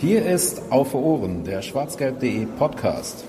Hier ist Auf Ohren, der schwarzgelb.de Podcast.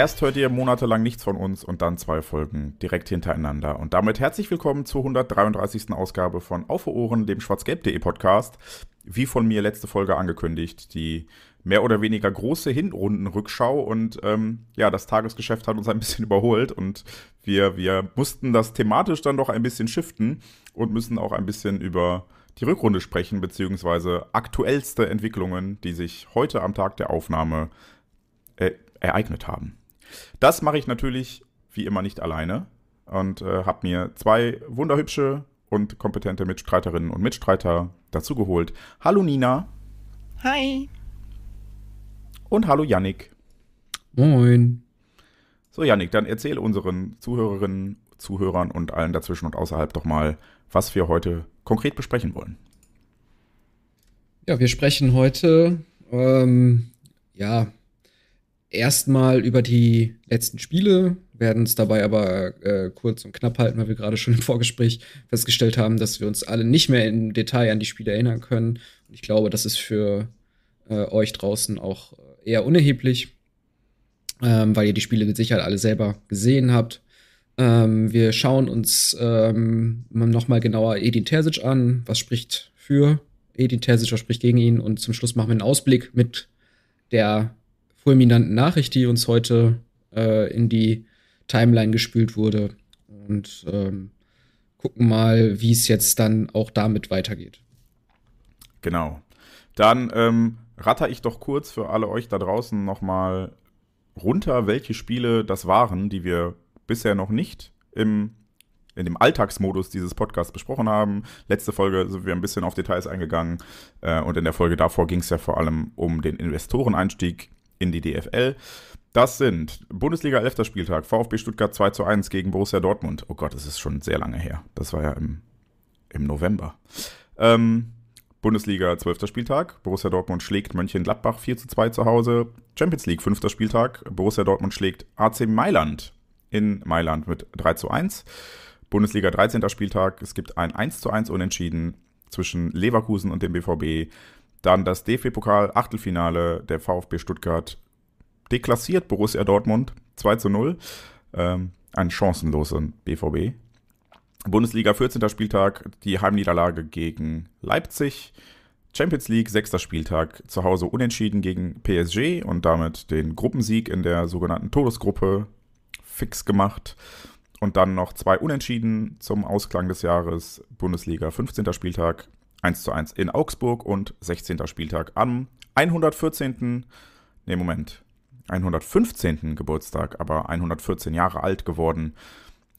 Erst hört ihr monatelang nichts von uns und dann zwei Folgen direkt hintereinander. Und damit herzlich willkommen zur 133. Ausgabe von Auf Ohren, dem schwarzgelb.de Podcast. Wie von mir letzte Folge angekündigt, die mehr oder weniger große Hinrundenrückschau und ähm, ja, das Tagesgeschäft hat uns ein bisschen überholt und wir, wir mussten das thematisch dann doch ein bisschen shiften und müssen auch ein bisschen über die Rückrunde sprechen, beziehungsweise aktuellste Entwicklungen, die sich heute am Tag der Aufnahme äh, ereignet haben. Das mache ich natürlich wie immer nicht alleine und äh, habe mir zwei wunderhübsche und kompetente Mitstreiterinnen und Mitstreiter dazu geholt. Hallo Nina. Hi. Und hallo Yannick. Moin. So Yannick, dann erzähl unseren Zuhörerinnen, Zuhörern und allen dazwischen und außerhalb doch mal, was wir heute konkret besprechen wollen. Ja, wir sprechen heute ähm, ja erstmal über die letzten Spiele, werden es dabei aber äh, kurz und knapp halten, weil wir gerade schon im Vorgespräch festgestellt haben, dass wir uns alle nicht mehr im Detail an die Spiele erinnern können. Und ich glaube, das ist für äh, euch draußen auch eher unerheblich, ähm, weil ihr die Spiele mit Sicherheit alle selber gesehen habt. Ähm, wir schauen uns ähm, nochmal genauer Edin Terzic an. Was spricht für Edin Terzic, was spricht gegen ihn? Und zum Schluss machen wir einen Ausblick mit der fulminanten Nachricht, die uns heute äh, in die Timeline gespült wurde. Und ähm, gucken mal, wie es jetzt dann auch damit weitergeht. Genau. Dann ähm, ratter ich doch kurz für alle euch da draußen nochmal runter, welche Spiele das waren, die wir bisher noch nicht im, in dem Alltagsmodus dieses Podcasts besprochen haben. Letzte Folge sind wir ein bisschen auf Details eingegangen äh, und in der Folge davor ging es ja vor allem um den Investoreneinstieg in die DFL. Das sind Bundesliga 11. Spieltag, VfB Stuttgart 2 zu 1 gegen Borussia Dortmund. Oh Gott, das ist schon sehr lange her. Das war ja im, im November. Ähm, Bundesliga 12. Spieltag, Borussia Dortmund schlägt Mönchengladbach 4 zu 2 zu Hause. Champions League 5. Spieltag, Borussia Dortmund schlägt AC Mailand in Mailand mit 3 zu 1. Bundesliga 13. Spieltag, es gibt ein 1 zu 1 Unentschieden zwischen Leverkusen und dem BVB. Dann das DFB-Pokal Achtelfinale der VfB Stuttgart deklassiert Borussia Dortmund 2 zu 0. Ähm, einen chancenlosen BVB. Bundesliga 14. Spieltag, die Heimniederlage gegen Leipzig. Champions League 6. Spieltag, zu Hause unentschieden gegen PSG und damit den Gruppensieg in der sogenannten Todesgruppe fix gemacht. Und dann noch zwei Unentschieden zum Ausklang des Jahres. Bundesliga 15. Spieltag, 1 zu 1 in Augsburg und 16. Spieltag am 114. Nee, Moment. 115. Geburtstag, aber 114 Jahre alt geworden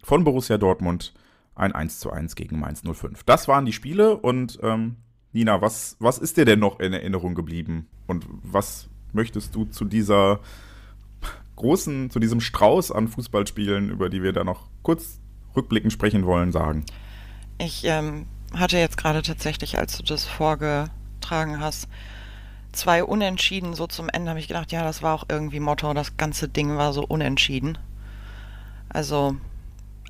von Borussia Dortmund. Ein 1 zu 1 gegen Mainz 05. Das waren die Spiele und ähm, Nina, was, was ist dir denn noch in Erinnerung geblieben? Und was möchtest du zu dieser großen, zu diesem Strauß an Fußballspielen, über die wir da noch kurz rückblickend sprechen wollen, sagen? Ich ähm, hatte jetzt gerade tatsächlich, als du das vorgetragen hast, zwei Unentschieden so zum Ende, habe ich gedacht, ja, das war auch irgendwie Motto, das ganze Ding war so unentschieden. Also,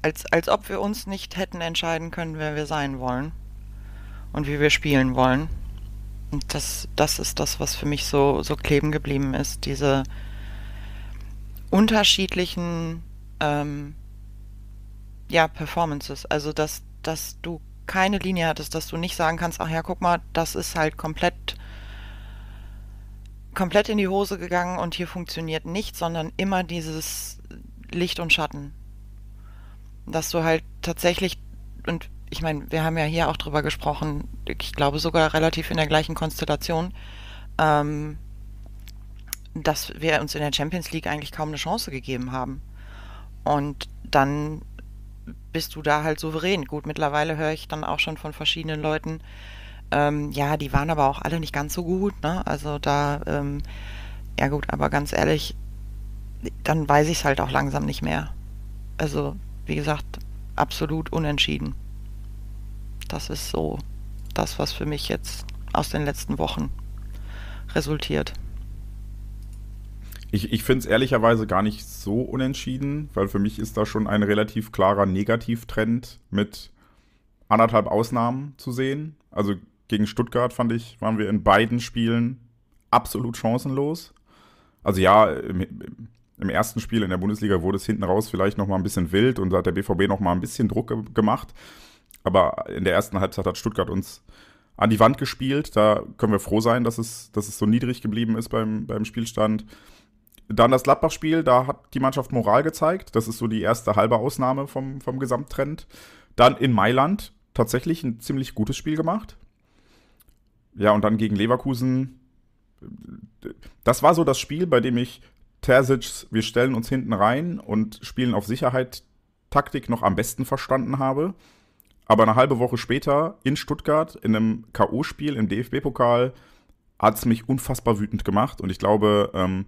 als, als ob wir uns nicht hätten entscheiden können, wer wir sein wollen und wie wir spielen wollen. Und das, das ist das, was für mich so, so kleben geblieben ist, diese unterschiedlichen ähm, ja, Performances. Also, dass, dass du keine Linie hattest, dass du nicht sagen kannst, ach ja, guck mal, das ist halt komplett komplett in die Hose gegangen und hier funktioniert nichts, sondern immer dieses Licht und Schatten. Dass du halt tatsächlich, und ich meine, wir haben ja hier auch drüber gesprochen, ich glaube sogar relativ in der gleichen Konstellation, ähm, dass wir uns in der Champions League eigentlich kaum eine Chance gegeben haben. Und dann bist du da halt souverän. Gut, mittlerweile höre ich dann auch schon von verschiedenen Leuten, ähm, ja, die waren aber auch alle nicht ganz so gut, ne? Also da, ähm, ja gut, aber ganz ehrlich, dann weiß ich es halt auch langsam nicht mehr. Also, wie gesagt, absolut unentschieden. Das ist so das, was für mich jetzt aus den letzten Wochen resultiert. Ich, ich finde es ehrlicherweise gar nicht so unentschieden, weil für mich ist da schon ein relativ klarer Negativtrend mit anderthalb Ausnahmen zu sehen. Also gegen Stuttgart fand ich, waren wir in beiden Spielen absolut chancenlos. Also ja, im, im ersten Spiel in der Bundesliga wurde es hinten raus vielleicht nochmal ein bisschen wild und da hat der BVB nochmal ein bisschen Druck ge gemacht. Aber in der ersten Halbzeit hat Stuttgart uns an die Wand gespielt. Da können wir froh sein, dass es, dass es so niedrig geblieben ist beim, beim Spielstand. Dann das Gladbach-Spiel, da hat die Mannschaft Moral gezeigt. Das ist so die erste halbe Ausnahme vom, vom Gesamttrend. Dann in Mailand tatsächlich ein ziemlich gutes Spiel gemacht. Ja, und dann gegen Leverkusen. Das war so das Spiel, bei dem ich Terzic, wir stellen uns hinten rein und spielen auf Sicherheit Taktik noch am besten verstanden habe. Aber eine halbe Woche später in Stuttgart in einem K.O.-Spiel im DFB-Pokal hat es mich unfassbar wütend gemacht. Und ich glaube, ähm,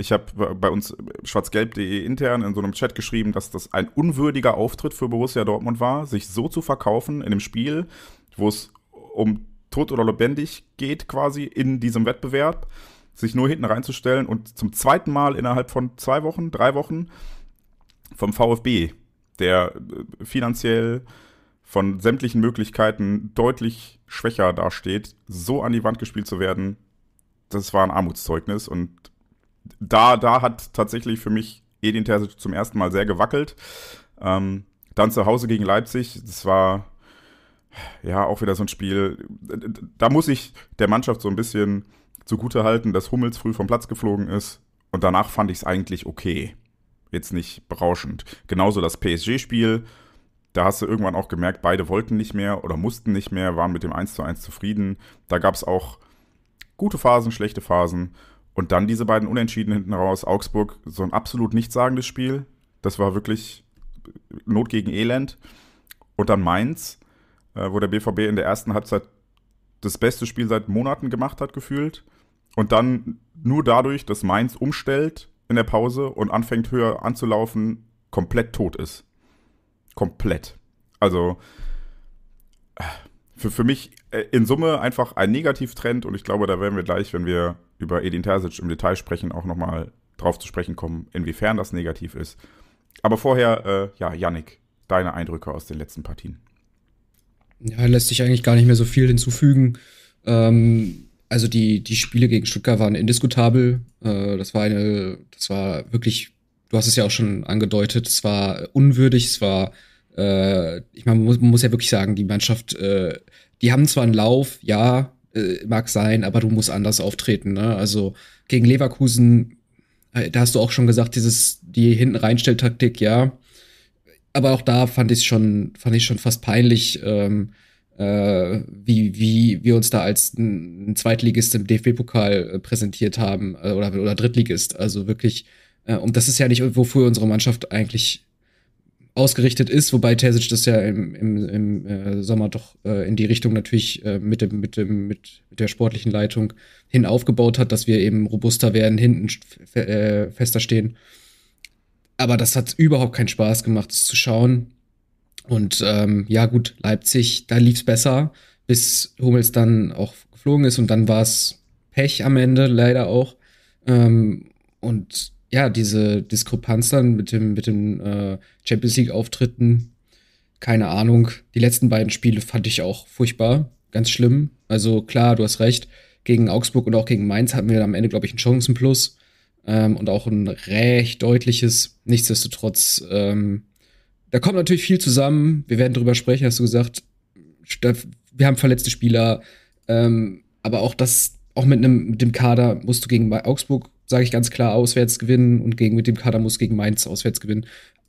ich habe bei uns schwarzgelb.de intern in so einem Chat geschrieben, dass das ein unwürdiger Auftritt für Borussia Dortmund war, sich so zu verkaufen in einem Spiel, wo es um tot oder lebendig geht quasi in diesem Wettbewerb, sich nur hinten reinzustellen und zum zweiten Mal innerhalb von zwei Wochen, drei Wochen vom VfB, der äh, finanziell von sämtlichen Möglichkeiten deutlich schwächer dasteht, so an die Wand gespielt zu werden, das war ein Armutszeugnis und da, da hat tatsächlich für mich Edin Terzic zum ersten Mal sehr gewackelt. Ähm, dann zu Hause gegen Leipzig, das war ja auch wieder so ein Spiel. Da muss ich der Mannschaft so ein bisschen zugute halten, dass Hummels früh vom Platz geflogen ist. Und danach fand ich es eigentlich okay. Jetzt nicht berauschend. Genauso das PSG-Spiel. Da hast du irgendwann auch gemerkt, beide wollten nicht mehr oder mussten nicht mehr, waren mit dem 1 zu 1 zufrieden. Da gab es auch gute Phasen, schlechte Phasen. Und dann diese beiden Unentschieden hinten raus. Augsburg, so ein absolut nichtssagendes Spiel. Das war wirklich Not gegen Elend. Und dann Mainz, äh, wo der BVB in der ersten Halbzeit das beste Spiel seit Monaten gemacht hat, gefühlt. Und dann nur dadurch, dass Mainz umstellt in der Pause und anfängt höher anzulaufen, komplett tot ist. Komplett. Also äh, für, für mich äh, in Summe einfach ein Negativtrend und ich glaube, da werden wir gleich, wenn wir über Edin Terzic im Detail sprechen, auch nochmal drauf zu sprechen kommen, inwiefern das negativ ist. Aber vorher, äh, ja, Yannick, deine Eindrücke aus den letzten Partien. Ja, lässt sich eigentlich gar nicht mehr so viel hinzufügen. Ähm, also die, die Spiele gegen Stuttgart waren indiskutabel. Äh, das war eine, das war wirklich, du hast es ja auch schon angedeutet, es war unwürdig, es war, äh, ich meine, man, man muss, ja wirklich sagen, die Mannschaft, äh, die haben zwar einen Lauf, ja, äh, mag sein, aber du musst anders auftreten. Ne? Also gegen Leverkusen, äh, da hast du auch schon gesagt, dieses die hinten reinstelltaktik, ja. Aber auch da fand ich schon, fand ich schon fast peinlich, ähm, äh, wie, wie wir uns da als ein, Zweitligist im DFB-Pokal äh, präsentiert haben äh, oder, oder Drittligist. Also wirklich, äh, und das ist ja nicht, wofür unsere Mannschaft eigentlich ausgerichtet ist, wobei Terzic das ja im, im, im äh, Sommer doch äh, in die Richtung natürlich äh, mit, dem, mit, dem, mit der sportlichen Leitung hin aufgebaut hat, dass wir eben robuster werden, hinten äh, fester stehen. Aber das hat überhaupt keinen Spaß gemacht, das zu schauen. Und ähm, ja, gut, Leipzig, da lief es besser, bis Hummels dann auch geflogen ist und dann war es Pech am Ende, leider auch. Ähm, und ja, diese Diskrepanz dann mit dem, mit den äh, Champions League-Auftritten, keine Ahnung. Die letzten beiden Spiele fand ich auch furchtbar, ganz schlimm. Also klar, du hast recht, gegen Augsburg und auch gegen Mainz hatten wir am Ende, glaube ich, einen Chancenplus ähm, und auch ein recht deutliches, nichtsdestotrotz, ähm, da kommt natürlich viel zusammen. Wir werden drüber sprechen, hast du gesagt. Wir haben verletzte Spieler, ähm, aber auch das, auch mit, einem, mit dem Kader musst du gegen Augsburg sage ich ganz klar, auswärts gewinnen und gegen mit dem Kader muss gegen Mainz auswärts gewinnen.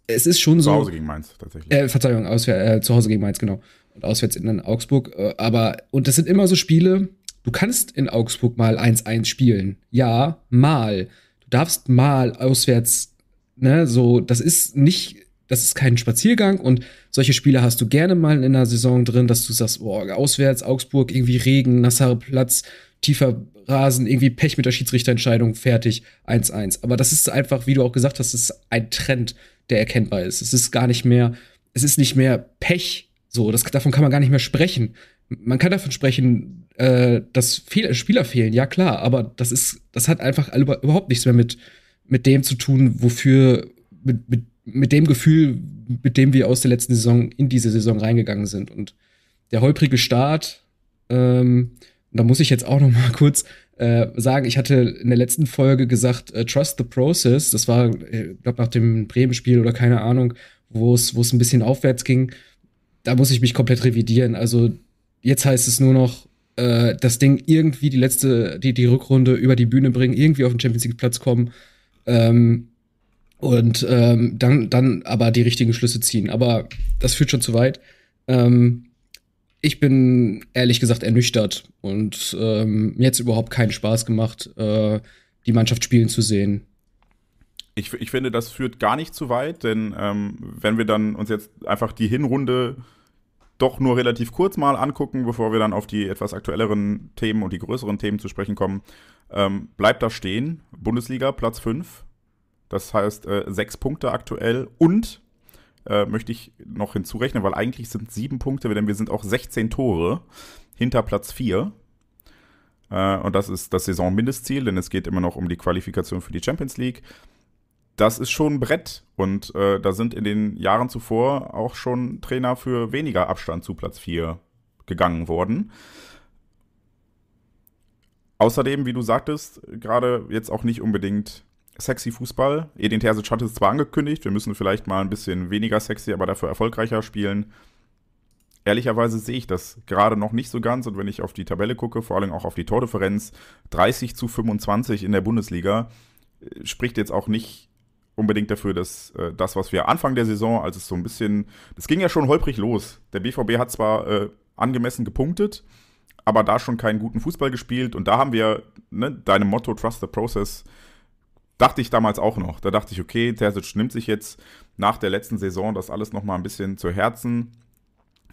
Es ist schon zu so. Zu Hause gegen Mainz tatsächlich. Äh, Verzeihung, auswär, äh, zu Hause gegen Mainz, genau. Und auswärts in Augsburg. Äh, aber, und das sind immer so Spiele, du kannst in Augsburg mal 1-1 spielen. Ja, mal. Du darfst mal auswärts, ne, so, das ist nicht, das ist kein Spaziergang und solche Spiele hast du gerne mal in einer Saison drin, dass du sagst, boah, auswärts, Augsburg, irgendwie Regen, nasser Platz, tiefer Rasen, irgendwie Pech mit der Schiedsrichterentscheidung, fertig, 1-1. Aber das ist einfach, wie du auch gesagt hast, das ist ein Trend, der erkennbar ist. Es ist gar nicht mehr, es ist nicht mehr Pech, so, das, davon kann man gar nicht mehr sprechen. Man kann davon sprechen, äh, dass Fehl Spieler fehlen, ja klar, aber das ist, das hat einfach überhaupt nichts mehr mit, mit dem zu tun, wofür, mit, mit, mit dem Gefühl, mit dem wir aus der letzten Saison in diese Saison reingegangen sind. Und der holprige Start, ähm, da muss ich jetzt auch noch mal kurz äh, sagen, ich hatte in der letzten Folge gesagt, äh, Trust the Process, das war, äh, ich glaube, nach dem Bremen-Spiel oder keine Ahnung, wo es ein bisschen aufwärts ging, da muss ich mich komplett revidieren. Also jetzt heißt es nur noch, äh, das Ding irgendwie die letzte, die, die Rückrunde über die Bühne bringen, irgendwie auf den Champions League-Platz kommen ähm, und ähm, dann, dann aber die richtigen Schlüsse ziehen. Aber das führt schon zu weit. Ähm, ich bin ehrlich gesagt ernüchtert und ähm, mir hat es überhaupt keinen Spaß gemacht, äh, die Mannschaft spielen zu sehen. Ich, ich finde, das führt gar nicht zu weit, denn ähm, wenn wir dann uns jetzt einfach die Hinrunde doch nur relativ kurz mal angucken, bevor wir dann auf die etwas aktuelleren Themen und die größeren Themen zu sprechen kommen, ähm, bleibt da stehen. Bundesliga Platz 5, das heißt äh, sechs Punkte aktuell und äh, möchte ich noch hinzurechnen, weil eigentlich sind sieben Punkte, denn wir sind auch 16 Tore hinter Platz 4. Äh, und das ist das Saisonmindestziel, denn es geht immer noch um die Qualifikation für die Champions League. Das ist schon ein Brett und äh, da sind in den Jahren zuvor auch schon Trainer für weniger Abstand zu Platz 4 gegangen worden. Außerdem, wie du sagtest, gerade jetzt auch nicht unbedingt sexy Fußball. Edin Terzic hat es zwar angekündigt, wir müssen vielleicht mal ein bisschen weniger sexy, aber dafür erfolgreicher spielen. Ehrlicherweise sehe ich das gerade noch nicht so ganz und wenn ich auf die Tabelle gucke, vor allem auch auf die Tordifferenz, 30 zu 25 in der Bundesliga, äh, spricht jetzt auch nicht unbedingt dafür, dass äh, das, was wir Anfang der Saison, als es so ein bisschen, das ging ja schon holprig los. Der BVB hat zwar äh, angemessen gepunktet, aber da schon keinen guten Fußball gespielt und da haben wir ne, deinem Motto Trust the Process Dachte ich damals auch noch. Da dachte ich, okay, Terzic nimmt sich jetzt nach der letzten Saison das alles nochmal ein bisschen zu Herzen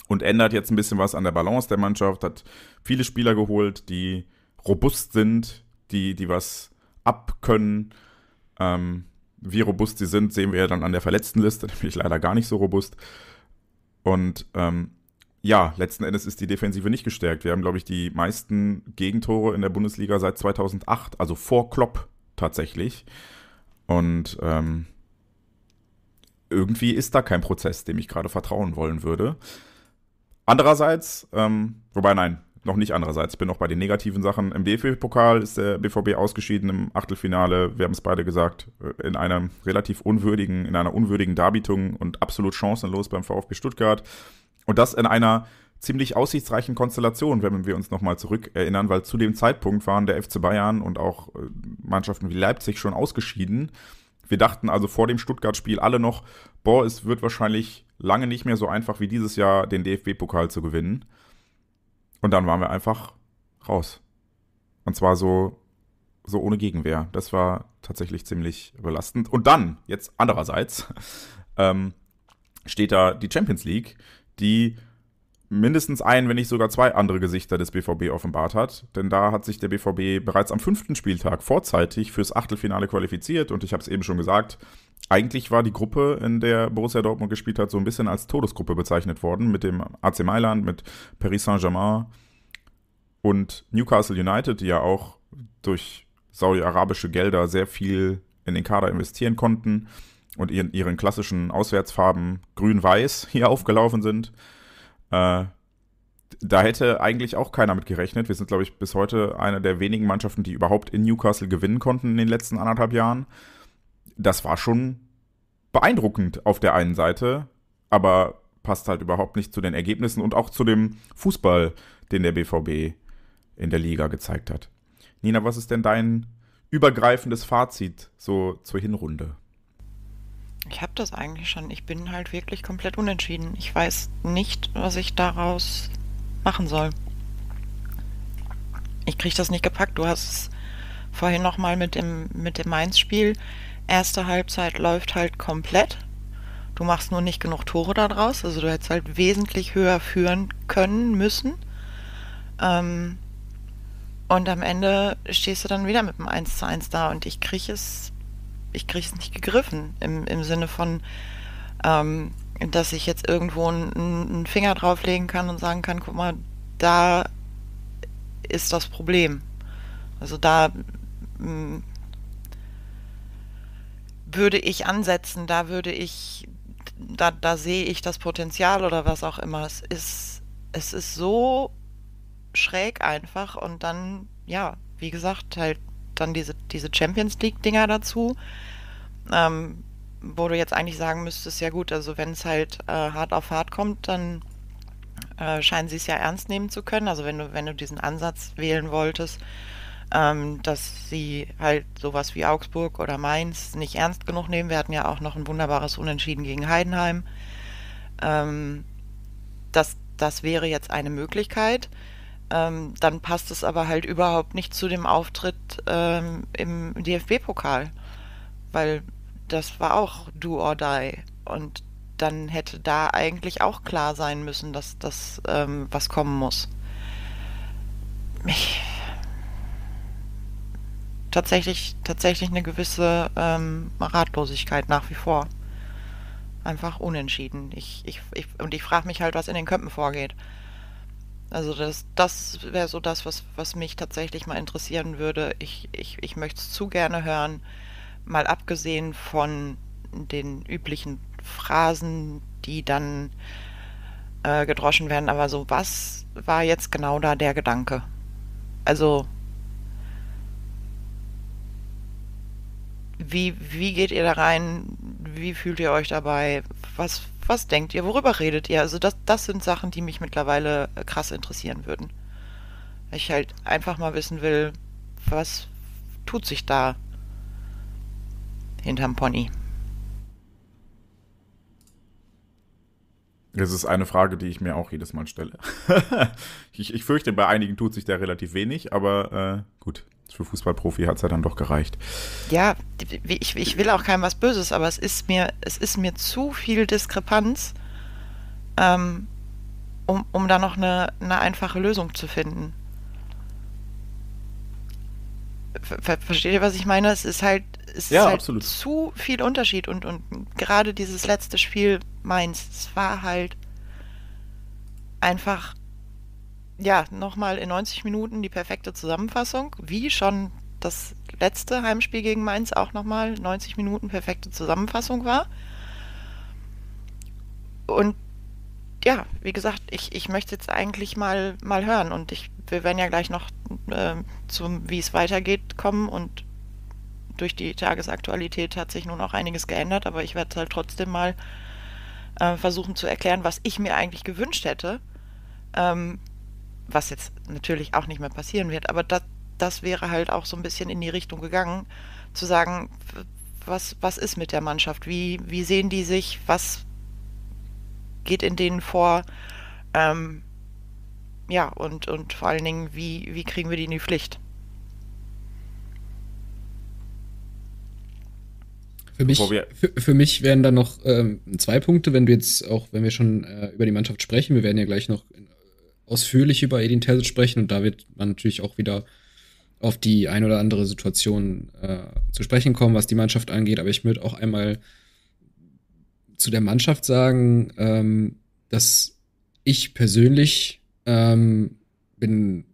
und ändert jetzt ein bisschen was an der Balance der Mannschaft, hat viele Spieler geholt, die robust sind, die, die was abkönnen. Ähm, wie robust sie sind, sehen wir ja dann an der Verletztenliste, da bin ich leider gar nicht so robust. Und ähm, ja, letzten Endes ist die Defensive nicht gestärkt. Wir haben, glaube ich, die meisten Gegentore in der Bundesliga seit 2008, also vor Klopp tatsächlich. Und ähm, irgendwie ist da kein Prozess, dem ich gerade vertrauen wollen würde. Andererseits, ähm, wobei nein, noch nicht andererseits, ich bin noch bei den negativen Sachen. Im DFB-Pokal ist der BVB ausgeschieden im Achtelfinale, wir haben es beide gesagt, äh, in einer relativ unwürdigen, in einer unwürdigen Darbietung und absolut chancenlos beim VfB Stuttgart. Und das in einer ziemlich aussichtsreichen Konstellation, wenn wir uns nochmal zurückerinnern, weil zu dem Zeitpunkt waren der FC Bayern und auch äh, Mannschaften wie Leipzig schon ausgeschieden. Wir dachten also vor dem Stuttgart-Spiel alle noch, boah, es wird wahrscheinlich lange nicht mehr so einfach wie dieses Jahr, den DFB-Pokal zu gewinnen. Und dann waren wir einfach raus. Und zwar so, so ohne Gegenwehr. Das war tatsächlich ziemlich belastend. Und dann, jetzt andererseits, ähm, steht da die Champions League, die mindestens ein, wenn nicht sogar zwei andere Gesichter des BVB offenbart hat. Denn da hat sich der BVB bereits am fünften Spieltag vorzeitig fürs Achtelfinale qualifiziert. Und ich habe es eben schon gesagt, eigentlich war die Gruppe, in der Borussia Dortmund gespielt hat, so ein bisschen als Todesgruppe bezeichnet worden. Mit dem AC Mailand, mit Paris Saint-Germain und Newcastle United, die ja auch durch saudi-arabische Gelder sehr viel in den Kader investieren konnten und in ihren klassischen Auswärtsfarben grün-weiß hier aufgelaufen sind. Äh, da hätte eigentlich auch keiner mit gerechnet. Wir sind, glaube ich, bis heute eine der wenigen Mannschaften, die überhaupt in Newcastle gewinnen konnten in den letzten anderthalb Jahren. Das war schon beeindruckend auf der einen Seite, aber passt halt überhaupt nicht zu den Ergebnissen und auch zu dem Fußball, den der BVB in der Liga gezeigt hat. Nina, was ist denn dein übergreifendes Fazit so zur Hinrunde? Ich habe das eigentlich schon. Ich bin halt wirklich komplett unentschieden. Ich weiß nicht, was ich daraus machen soll. Ich kriege das nicht gepackt. Du hast es vorhin nochmal mit dem, mit dem Mainz-Spiel. Erste Halbzeit läuft halt komplett. Du machst nur nicht genug Tore daraus. Also du hättest halt wesentlich höher führen können müssen. Ähm, und am Ende stehst du dann wieder mit dem 1 zu 1 da und ich kriege es ich kriege es nicht gegriffen im, im Sinne von, ähm, dass ich jetzt irgendwo einen, Finger drauflegen kann und sagen kann, guck mal, da ist das Problem. Also da hm, würde ich ansetzen, da würde ich, da, da sehe ich das Potenzial oder was auch immer. Es ist, es ist so schräg einfach und dann, ja, wie gesagt, halt dann diese, diese Champions League-Dinger dazu. Ähm, wo du jetzt eigentlich sagen müsstest, ja gut, also wenn es halt äh, hart auf hart kommt, dann äh, scheinen sie es ja ernst nehmen zu können. Also wenn du, wenn du diesen Ansatz wählen wolltest, ähm, dass sie halt sowas wie Augsburg oder Mainz nicht ernst genug nehmen. Wir hatten ja auch noch ein wunderbares Unentschieden gegen Heidenheim. Ähm, das, das wäre jetzt eine Möglichkeit. Ähm, dann passt es aber halt überhaupt nicht zu dem Auftritt ähm, im DFB-Pokal, weil das war auch Do or Die. Und dann hätte da eigentlich auch klar sein müssen, dass das ähm, was kommen muss. Ich tatsächlich, tatsächlich eine gewisse ähm, Ratlosigkeit nach wie vor. Einfach unentschieden. Ich, ich, ich und ich frage mich halt, was in den Köpfen vorgeht. Also das, das wäre so das, was, was mich tatsächlich mal interessieren würde. Ich, ich, ich möchte es zu gerne hören, mal abgesehen von den üblichen Phrasen, die dann äh, gedroschen werden. Aber so, was war jetzt genau da der Gedanke? Also wie, wie geht ihr da rein? Wie fühlt ihr euch dabei? Was, was denkt ihr? Worüber redet ihr? Also das, das sind Sachen, die mich mittlerweile äh, krass interessieren würden. Ich halt einfach mal wissen will, was tut sich da hinterm Pony? Das ist eine Frage, die ich mir auch jedes Mal stelle. ich, ich, fürchte, bei einigen tut sich da relativ wenig, aber äh, gut für Fußballprofi hat es ja dann doch gereicht. Ja, ich, ich will auch keinem was Böses, aber es ist mir, es ist mir zu viel Diskrepanz, ähm, um, um da noch eine, eine einfache Lösung zu finden. Ver versteht ihr, was ich meine? Es ist halt, es ja, ist halt zu viel Unterschied und, und gerade dieses letzte Spiel meins, es war halt einfach ja, nochmal in 90 Minuten die perfekte Zusammenfassung. Wie schon das letzte Heimspiel gegen Mainz auch nochmal 90 Minuten perfekte Zusammenfassung war. Und ja, wie gesagt, ich, ich möchte jetzt eigentlich mal, mal hören und ich, wir werden ja gleich noch äh, zum, wie es weitergeht, kommen und durch die Tagesaktualität hat sich nun auch einiges geändert, aber ich werde es halt trotzdem mal äh, versuchen zu erklären, was ich mir eigentlich gewünscht hätte, ähm, was jetzt natürlich auch nicht mehr passieren wird, aber das, das wäre halt auch so ein bisschen in die Richtung gegangen, zu sagen, was, was ist mit der Mannschaft, wie, wie sehen die sich, was geht in denen vor, ähm, ja, und, und vor allen Dingen, wie, wie kriegen wir die in die Pflicht? Für mich, für, für mich wären da noch ähm, zwei Punkte, wenn du jetzt auch, wenn wir schon äh, über die Mannschaft sprechen, wir werden ja gleich noch ausführlich über Edin Terzic sprechen und da wird man natürlich auch wieder auf die ein oder andere Situation äh, zu sprechen kommen, was die Mannschaft angeht. Aber ich würde auch einmal zu der Mannschaft sagen, ähm, dass ich persönlich ähm, bin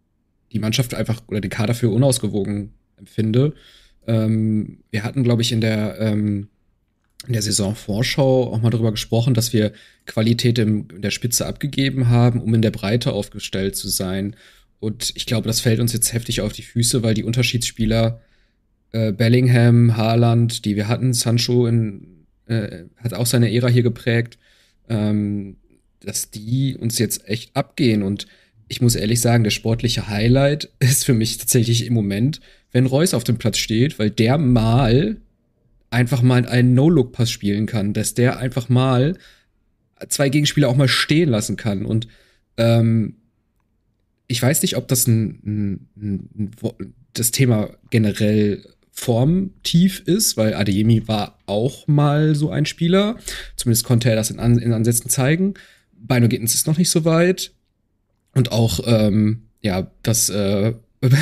die Mannschaft einfach oder den Kader für unausgewogen empfinde. Ähm, wir hatten, glaube ich, in der ähm, in der Saisonvorschau auch mal darüber gesprochen, dass wir Qualität im, in der Spitze abgegeben haben, um in der Breite aufgestellt zu sein. Und ich glaube, das fällt uns jetzt heftig auf die Füße, weil die Unterschiedsspieler äh, Bellingham, Haaland, die wir hatten, Sancho in, äh, hat auch seine Ära hier geprägt, ähm, dass die uns jetzt echt abgehen. Und ich muss ehrlich sagen, der sportliche Highlight ist für mich tatsächlich im Moment, wenn Reus auf dem Platz steht, weil der mal einfach mal einen No-Look-Pass spielen kann, dass der einfach mal zwei Gegenspieler auch mal stehen lassen kann. Und ähm, ich weiß nicht, ob das ein, ein, ein, das Thema generell formtief ist, weil Adeyemi war auch mal so ein Spieler. Zumindest konnte er das in, in Ansätzen zeigen. Bino Gittens ist noch nicht so weit. Und auch, ähm, ja, das äh,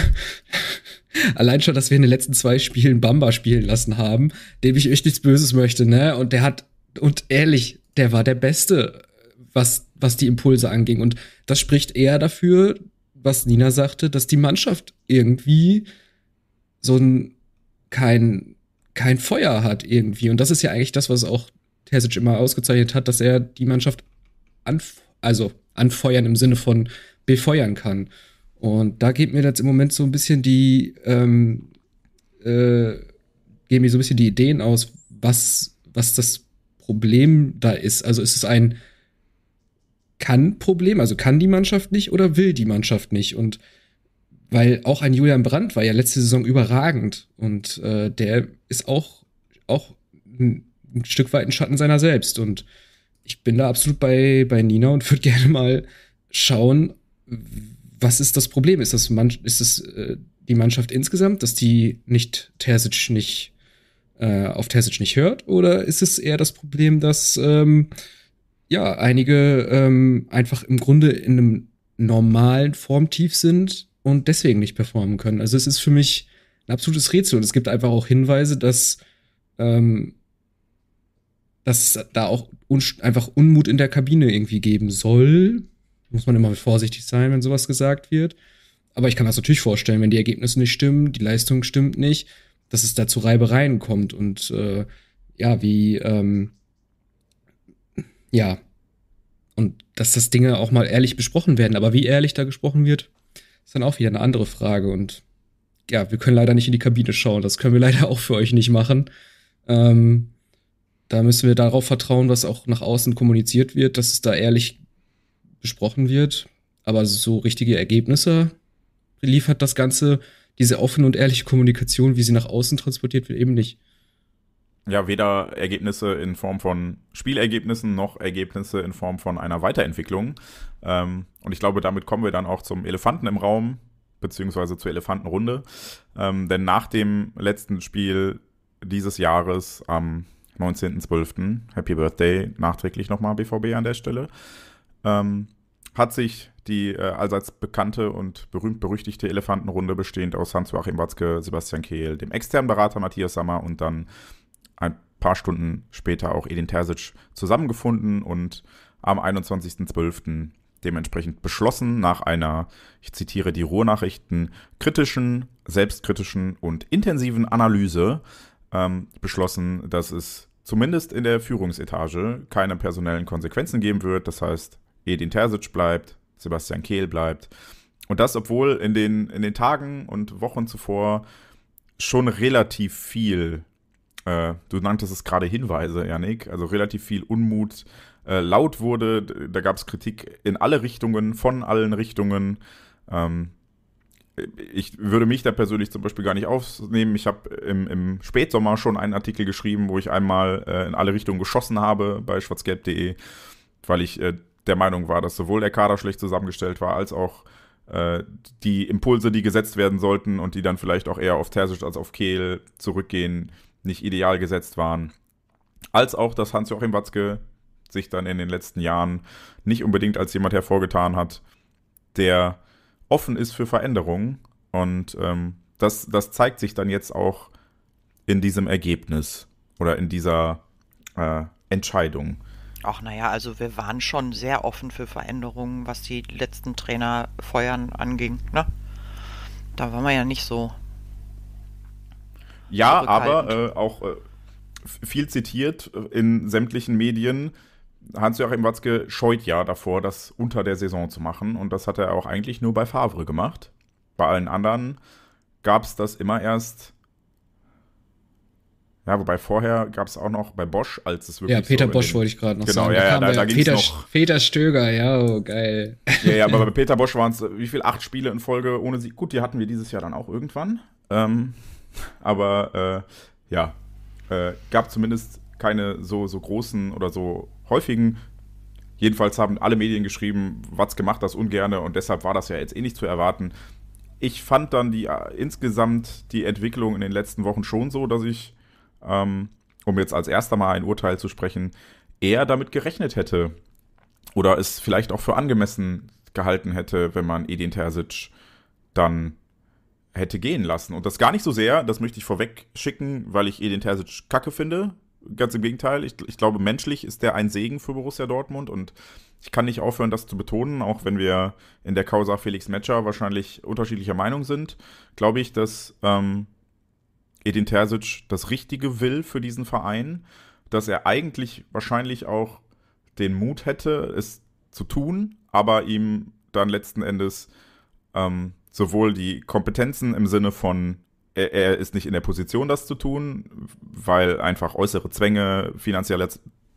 Allein schon, dass wir in den letzten zwei Spielen Bamba spielen lassen haben, dem ich echt nichts Böses möchte, ne? Und der hat, und ehrlich, der war der Beste, was, was die Impulse anging. Und das spricht eher dafür, was Nina sagte, dass die Mannschaft irgendwie so ein, kein, kein Feuer hat irgendwie. Und das ist ja eigentlich das, was auch Terzic immer ausgezeichnet hat, dass er die Mannschaft anf also anfeuern im Sinne von befeuern kann. Und da geht mir jetzt im Moment so ein bisschen die, ähm, äh, gehen mir so ein bisschen die Ideen aus, was, was das Problem da ist. Also ist es ein Kann-Problem, also kann die Mannschaft nicht oder will die Mannschaft nicht? Und weil auch ein Julian Brandt war ja letzte Saison überragend und äh, der ist auch, auch ein, ein Stück weit ein Schatten seiner selbst. Und ich bin da absolut bei, bei Nina und würde gerne mal schauen, wie was ist das Problem? Ist das, man, ist das äh, die Mannschaft insgesamt, dass die nicht Terzic nicht äh, auf Terzic nicht hört? Oder ist es eher das Problem, dass ähm, ja einige ähm, einfach im Grunde in einem normalen Formtief sind und deswegen nicht performen können? Also es ist für mich ein absolutes Rätsel und es gibt einfach auch Hinweise, dass ähm, dass da auch un einfach Unmut in der Kabine irgendwie geben soll, muss man immer vorsichtig sein, wenn sowas gesagt wird. Aber ich kann mir das natürlich vorstellen, wenn die Ergebnisse nicht stimmen, die Leistung stimmt nicht, dass es da zu Reibereien kommt und äh, ja, wie, ähm, ja, und dass das Dinge auch mal ehrlich besprochen werden. Aber wie ehrlich da gesprochen wird, ist dann auch wieder eine andere Frage. Und ja, wir können leider nicht in die Kabine schauen. Das können wir leider auch für euch nicht machen. Ähm, da müssen wir darauf vertrauen, was auch nach außen kommuniziert wird, dass es da ehrlich besprochen wird. Aber so richtige Ergebnisse liefert das Ganze, diese offene und ehrliche Kommunikation, wie sie nach außen transportiert wird, eben nicht. Ja, weder Ergebnisse in Form von Spielergebnissen noch Ergebnisse in Form von einer Weiterentwicklung. Ähm, und ich glaube, damit kommen wir dann auch zum Elefanten im Raum, beziehungsweise zur Elefantenrunde. Ähm, denn nach dem letzten Spiel dieses Jahres am 19.12., Happy Birthday nachträglich nochmal BVB an der Stelle, ähm, hat sich die äh, allseits bekannte und berühmt-berüchtigte Elefantenrunde bestehend aus Hans-Joachim Watzke, Sebastian Kehl, dem externen Berater Matthias Sammer und dann ein paar Stunden später auch Edin Terzic zusammengefunden und am 21.12. dementsprechend beschlossen, nach einer, ich zitiere die Ruhrnachrichten, kritischen, selbstkritischen und intensiven Analyse ähm, beschlossen, dass es zumindest in der Führungsetage keine personellen Konsequenzen geben wird. Das heißt, Edin Terzic bleibt, Sebastian Kehl bleibt. Und das, obwohl in den, in den Tagen und Wochen zuvor schon relativ viel, äh, du nanntest es gerade Hinweise, Janik, also relativ viel Unmut äh, laut wurde. Da gab es Kritik in alle Richtungen, von allen Richtungen. Ähm, ich würde mich da persönlich zum Beispiel gar nicht aufnehmen. Ich habe im, im, Spätsommer schon einen Artikel geschrieben, wo ich einmal äh, in alle Richtungen geschossen habe bei schwarzgelb.de, weil ich äh, der Meinung war, dass sowohl der Kader schlecht zusammengestellt war, als auch äh, die Impulse, die gesetzt werden sollten und die dann vielleicht auch eher auf Terzic als auf Kehl zurückgehen, nicht ideal gesetzt waren. Als auch, dass Hans-Joachim Watzke sich dann in den letzten Jahren nicht unbedingt als jemand hervorgetan hat, der offen ist für Veränderungen. Und ähm, das, das zeigt sich dann jetzt auch in diesem Ergebnis oder in dieser äh, Entscheidung. Ach naja, also wir waren schon sehr offen für Veränderungen, was die letzten Trainer feuern anging. Ne? Da waren wir ja nicht so. Ja, aber äh, auch äh, viel zitiert äh, in sämtlichen Medien. Hans-Joachim Watzke scheut ja davor, das unter der Saison zu machen. Und das hat er auch eigentlich nur bei Favre gemacht. Bei allen anderen gab es das immer erst ja, wobei vorher gab es auch noch bei Bosch, als es wirklich. Ja, Peter so Bosch den, wollte ich gerade noch genau, sagen. Genau, ja, ja, da, ja da, da Peter, noch. Peter Stöger, ja, oh, geil. Ja, ja, aber bei Peter Bosch waren es, wie viel? Acht Spiele in Folge ohne Sieg. Gut, die hatten wir dieses Jahr dann auch irgendwann. Ähm, aber äh, ja, äh, gab zumindest keine so, so großen oder so häufigen. Jedenfalls haben alle Medien geschrieben, was gemacht das ungerne und deshalb war das ja jetzt eh nicht zu erwarten. Ich fand dann die äh, insgesamt die Entwicklung in den letzten Wochen schon so, dass ich ähm, um jetzt als erster Mal ein Urteil zu sprechen, eher damit gerechnet hätte oder es vielleicht auch für angemessen gehalten hätte, wenn man Edin Terzic dann hätte gehen lassen. Und das gar nicht so sehr, das möchte ich vorweg schicken, weil ich Edin Terzic kacke finde. Ganz im Gegenteil, ich, ich glaube, menschlich ist der ein Segen für Borussia Dortmund und ich kann nicht aufhören, das zu betonen, auch wenn wir in der Causa Felix Metscher wahrscheinlich unterschiedlicher Meinung sind, glaube ich, dass ähm, Edin Terzic das Richtige will für diesen Verein, dass er eigentlich wahrscheinlich auch den Mut hätte, es zu tun, aber ihm dann letzten Endes ähm, sowohl die Kompetenzen im Sinne von, er, er, ist nicht in der Position, das zu tun, weil einfach äußere Zwänge finanzieller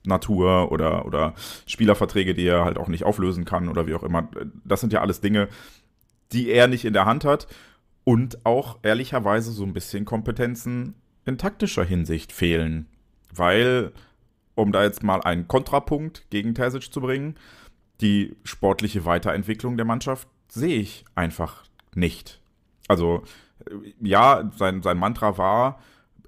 Natur oder, oder Spielerverträge, die er halt auch nicht auflösen kann oder wie auch immer, das sind ja alles Dinge, die er nicht in der Hand hat und auch ehrlicherweise so ein bisschen Kompetenzen in taktischer Hinsicht fehlen. Weil, um da jetzt mal einen Kontrapunkt gegen Terzic zu bringen, die sportliche Weiterentwicklung der Mannschaft sehe ich einfach nicht. Also, äh, ja, sein, sein Mantra war,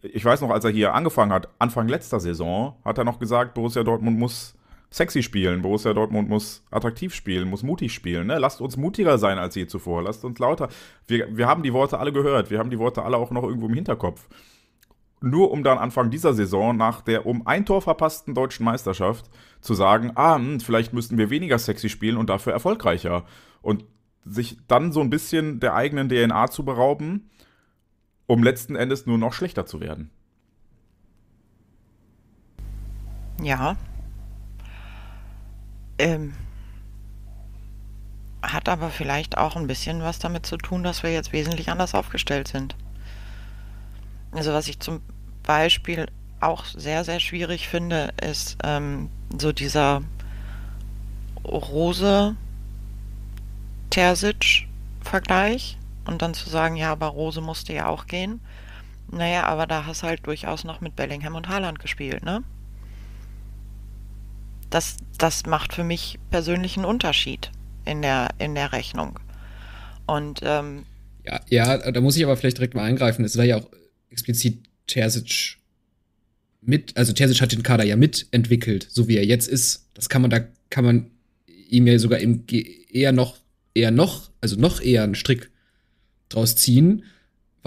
ich weiß noch, als er hier angefangen hat, Anfang letzter Saison, hat er noch gesagt, Borussia Dortmund muss sexy spielen. Borussia Dortmund muss attraktiv spielen, muss mutig spielen. Ne? Lasst uns mutiger sein als je zuvor. Lasst uns lauter. Wir, wir haben die Worte alle gehört. Wir haben die Worte alle auch noch irgendwo im Hinterkopf. Nur um dann Anfang dieser Saison nach der um ein Tor verpassten deutschen Meisterschaft zu sagen, ah, hm, vielleicht müssten wir weniger sexy spielen und dafür erfolgreicher. Und sich dann so ein bisschen der eigenen DNA zu berauben, um letzten Endes nur noch schlechter zu werden. Ja, ähm, hat aber vielleicht auch ein bisschen was damit zu tun, dass wir jetzt wesentlich anders aufgestellt sind. Also was ich zum Beispiel auch sehr, sehr schwierig finde, ist ähm, so dieser Rose Terzic-Vergleich und dann zu sagen, ja, aber Rose musste ja auch gehen. Naja, aber da hast halt durchaus noch mit Bellingham und Haaland gespielt, ne? das, das macht für mich persönlich einen Unterschied in der, in der Rechnung. Und ähm, ja, ja, da muss ich aber vielleicht direkt mal eingreifen. Es war ja auch explizit Terzic mit, also Terzic hat den Kader ja mitentwickelt, so wie er jetzt ist. Das kann man, da kann man ihm ja sogar eher noch, eher noch, also noch eher einen Strick draus ziehen.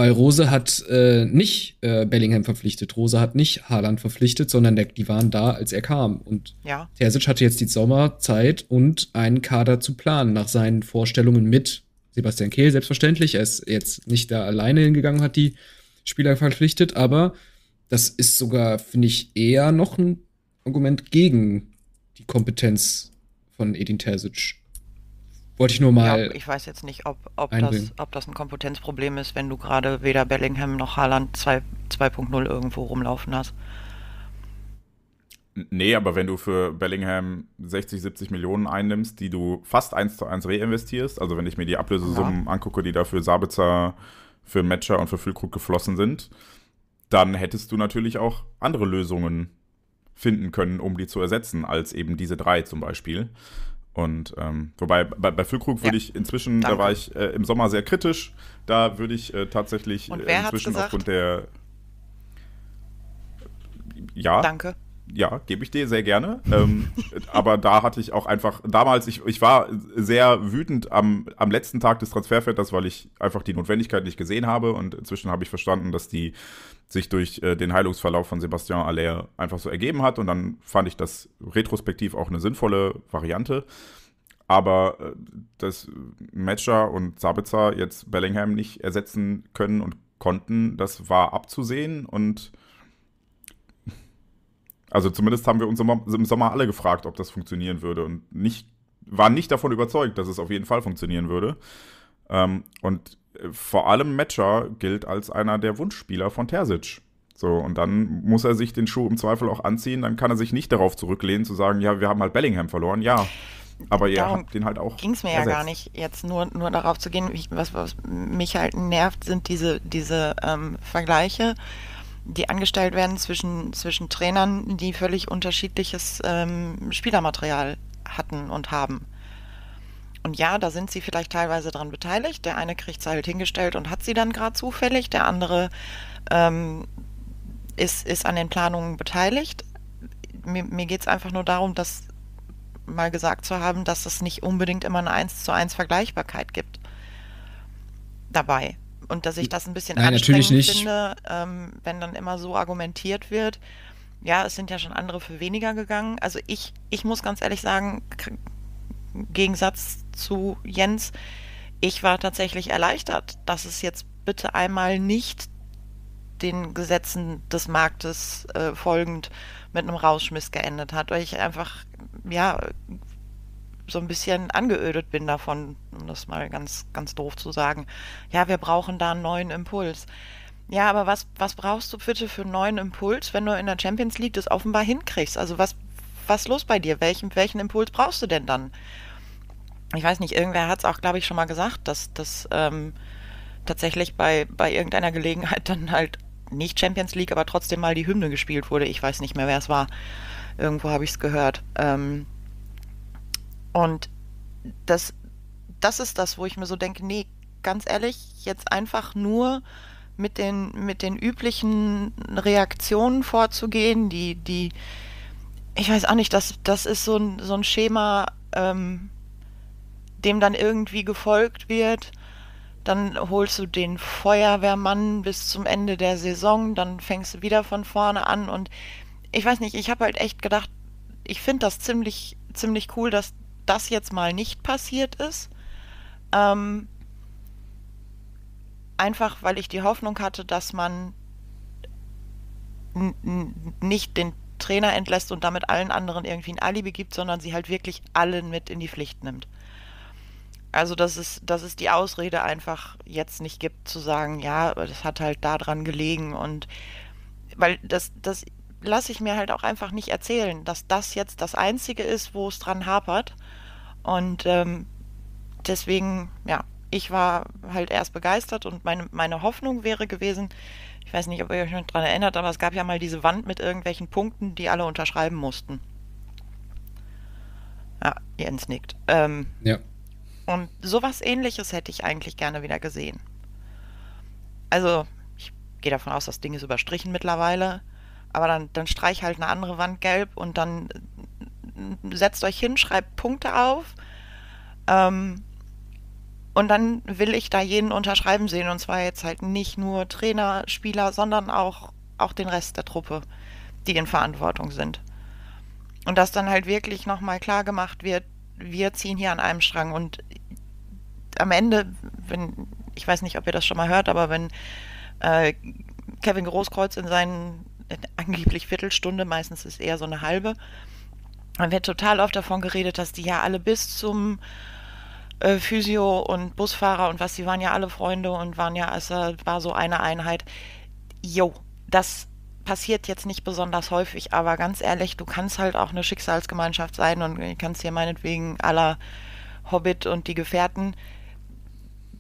Weil Rose hat äh, nicht äh, Bellingham verpflichtet, Rose hat nicht Haaland verpflichtet, sondern der, die waren da, als er kam. Und ja. Terzic hatte jetzt die Sommerzeit und einen Kader zu planen nach seinen Vorstellungen mit Sebastian Kehl, selbstverständlich. Er ist jetzt nicht da alleine hingegangen, hat die Spieler verpflichtet, aber das ist sogar, finde ich, eher noch ein Argument gegen die Kompetenz von Edin Terzic. Wollte ich nur mal. Ja, ich weiß jetzt nicht, ob, ob, das, ob das ein Kompetenzproblem ist, wenn du gerade weder Bellingham noch Haaland 2.0 irgendwo rumlaufen hast. Nee, aber wenn du für Bellingham 60, 70 Millionen einnimmst, die du fast eins zu eins reinvestierst, also wenn ich mir die Ablösesummen ja. angucke, die da für Sabitzer, für Matcher und für Füllkrug geflossen sind, dann hättest du natürlich auch andere Lösungen finden können, um die zu ersetzen, als eben diese drei zum Beispiel. Und ähm, wobei bei, bei Füllkrug würde ja. ich inzwischen, Danke. da war ich äh, im Sommer sehr kritisch, da würde ich äh, tatsächlich äh, inzwischen aufgrund der ja. Danke ja, gebe ich dir sehr gerne. Ähm, aber da hatte ich auch einfach, damals, ich, ich war sehr wütend am, am letzten Tag des Transferfetters, weil ich einfach die Notwendigkeit nicht gesehen habe. Und inzwischen habe ich verstanden, dass die sich durch äh, den Heilungsverlauf von Sebastian Aller einfach so ergeben hat. Und dann fand ich das retrospektiv auch eine sinnvolle Variante. Aber äh, dass Matcher und Sabitzer jetzt Bellingham nicht ersetzen können und konnten, das war abzusehen und also zumindest haben wir uns im Sommer alle gefragt, ob das funktionieren würde und nicht, waren nicht davon überzeugt, dass es auf jeden Fall funktionieren würde. Ähm, und äh, vor allem Matcher gilt als einer der Wunschspieler von Terzic. So, und dann muss er sich den Schuh im Zweifel auch anziehen, dann kann er sich nicht darauf zurücklehnen, zu sagen, ja, wir haben halt Bellingham verloren, ja. Aber ihr Darum habt den halt auch. Ging es mir ersetzt. ja gar nicht, jetzt nur, nur darauf zu gehen, was, was mich halt nervt, sind diese, diese ähm, Vergleiche die angestellt werden zwischen, zwischen Trainern, die völlig unterschiedliches ähm, Spielermaterial hatten und haben. Und ja, da sind sie vielleicht teilweise dran beteiligt. Der eine kriegt sie halt hingestellt und hat sie dann gerade zufällig. Der andere ähm, ist, ist an den Planungen beteiligt. Mir, mir geht es einfach nur darum, das mal gesagt zu haben, dass es nicht unbedingt immer eine 1 zu 1 Vergleichbarkeit gibt dabei und dass ich das ein bisschen Nein, anstrengend nicht. finde, ähm, wenn dann immer so argumentiert wird. Ja, es sind ja schon andere für weniger gegangen. Also ich, ich muss ganz ehrlich sagen, im Gegensatz zu Jens, ich war tatsächlich erleichtert, dass es jetzt bitte einmal nicht den Gesetzen des Marktes äh, folgend mit einem Rauschmiss geendet hat, weil ich einfach ja so ein bisschen angeödet bin davon, um das mal ganz, ganz doof zu sagen. Ja, wir brauchen da einen neuen Impuls. Ja, aber was, was brauchst du bitte für einen neuen Impuls, wenn du in der Champions League das offenbar hinkriegst? Also was, was los bei dir? Welchen, welchen Impuls brauchst du denn dann? Ich weiß nicht, irgendwer hat es auch, glaube ich, schon mal gesagt, dass das ähm, tatsächlich bei, bei irgendeiner Gelegenheit dann halt nicht Champions League, aber trotzdem mal die Hymne gespielt wurde. Ich weiß nicht mehr, wer es war. Irgendwo habe ich es gehört. Ähm, und das, das ist das, wo ich mir so denke, nee, ganz ehrlich, jetzt einfach nur mit den, mit den üblichen Reaktionen vorzugehen, die, die, ich weiß auch nicht, das, das ist so ein, so ein Schema, ähm, dem dann irgendwie gefolgt wird. Dann holst du den Feuerwehrmann bis zum Ende der Saison, dann fängst du wieder von vorne an und ich weiß nicht, ich habe halt echt gedacht, ich finde das ziemlich, ziemlich cool, dass das jetzt mal nicht passiert ist. Ähm, einfach, weil ich die Hoffnung hatte, dass man nicht den Trainer entlässt und damit allen anderen irgendwie ein Alibi gibt, sondern sie halt wirklich allen mit in die Pflicht nimmt. Also, dass es, dass es die Ausrede einfach jetzt nicht gibt, zu sagen, ja, das hat halt daran gelegen und weil das, das lasse ich mir halt auch einfach nicht erzählen, dass das jetzt das Einzige ist, wo es dran hapert, und ähm, deswegen, ja, ich war halt erst begeistert und meine, meine Hoffnung wäre gewesen, ich weiß nicht, ob ihr euch noch daran erinnert, aber es gab ja mal diese Wand mit irgendwelchen Punkten, die alle unterschreiben mussten. Ja, ah, Jens nickt. Ähm, ja. Und sowas ähnliches hätte ich eigentlich gerne wieder gesehen. Also, ich gehe davon aus, das Ding ist überstrichen mittlerweile. Aber dann, dann streich halt eine andere Wand gelb und dann setzt euch hin, schreibt Punkte auf. Ähm, und dann will ich da jeden unterschreiben sehen. Und zwar jetzt halt nicht nur Trainer, Spieler, sondern auch, auch den Rest der Truppe, die in Verantwortung sind. Und dass dann halt wirklich nochmal klar gemacht wird, wir ziehen hier an einem Strang. Und am Ende, wenn, ich weiß nicht, ob ihr das schon mal hört, aber wenn äh, Kevin Großkreuz in seinen in angeblich Viertelstunde, meistens ist eher so eine halbe, man wird total oft davon geredet, dass die ja alle bis zum äh, Physio und Busfahrer und was, die waren ja alle Freunde und waren ja, es äh, war so eine Einheit. Jo, das passiert jetzt nicht besonders häufig, aber ganz ehrlich, du kannst halt auch eine Schicksalsgemeinschaft sein und kannst hier meinetwegen aller Hobbit und die Gefährten.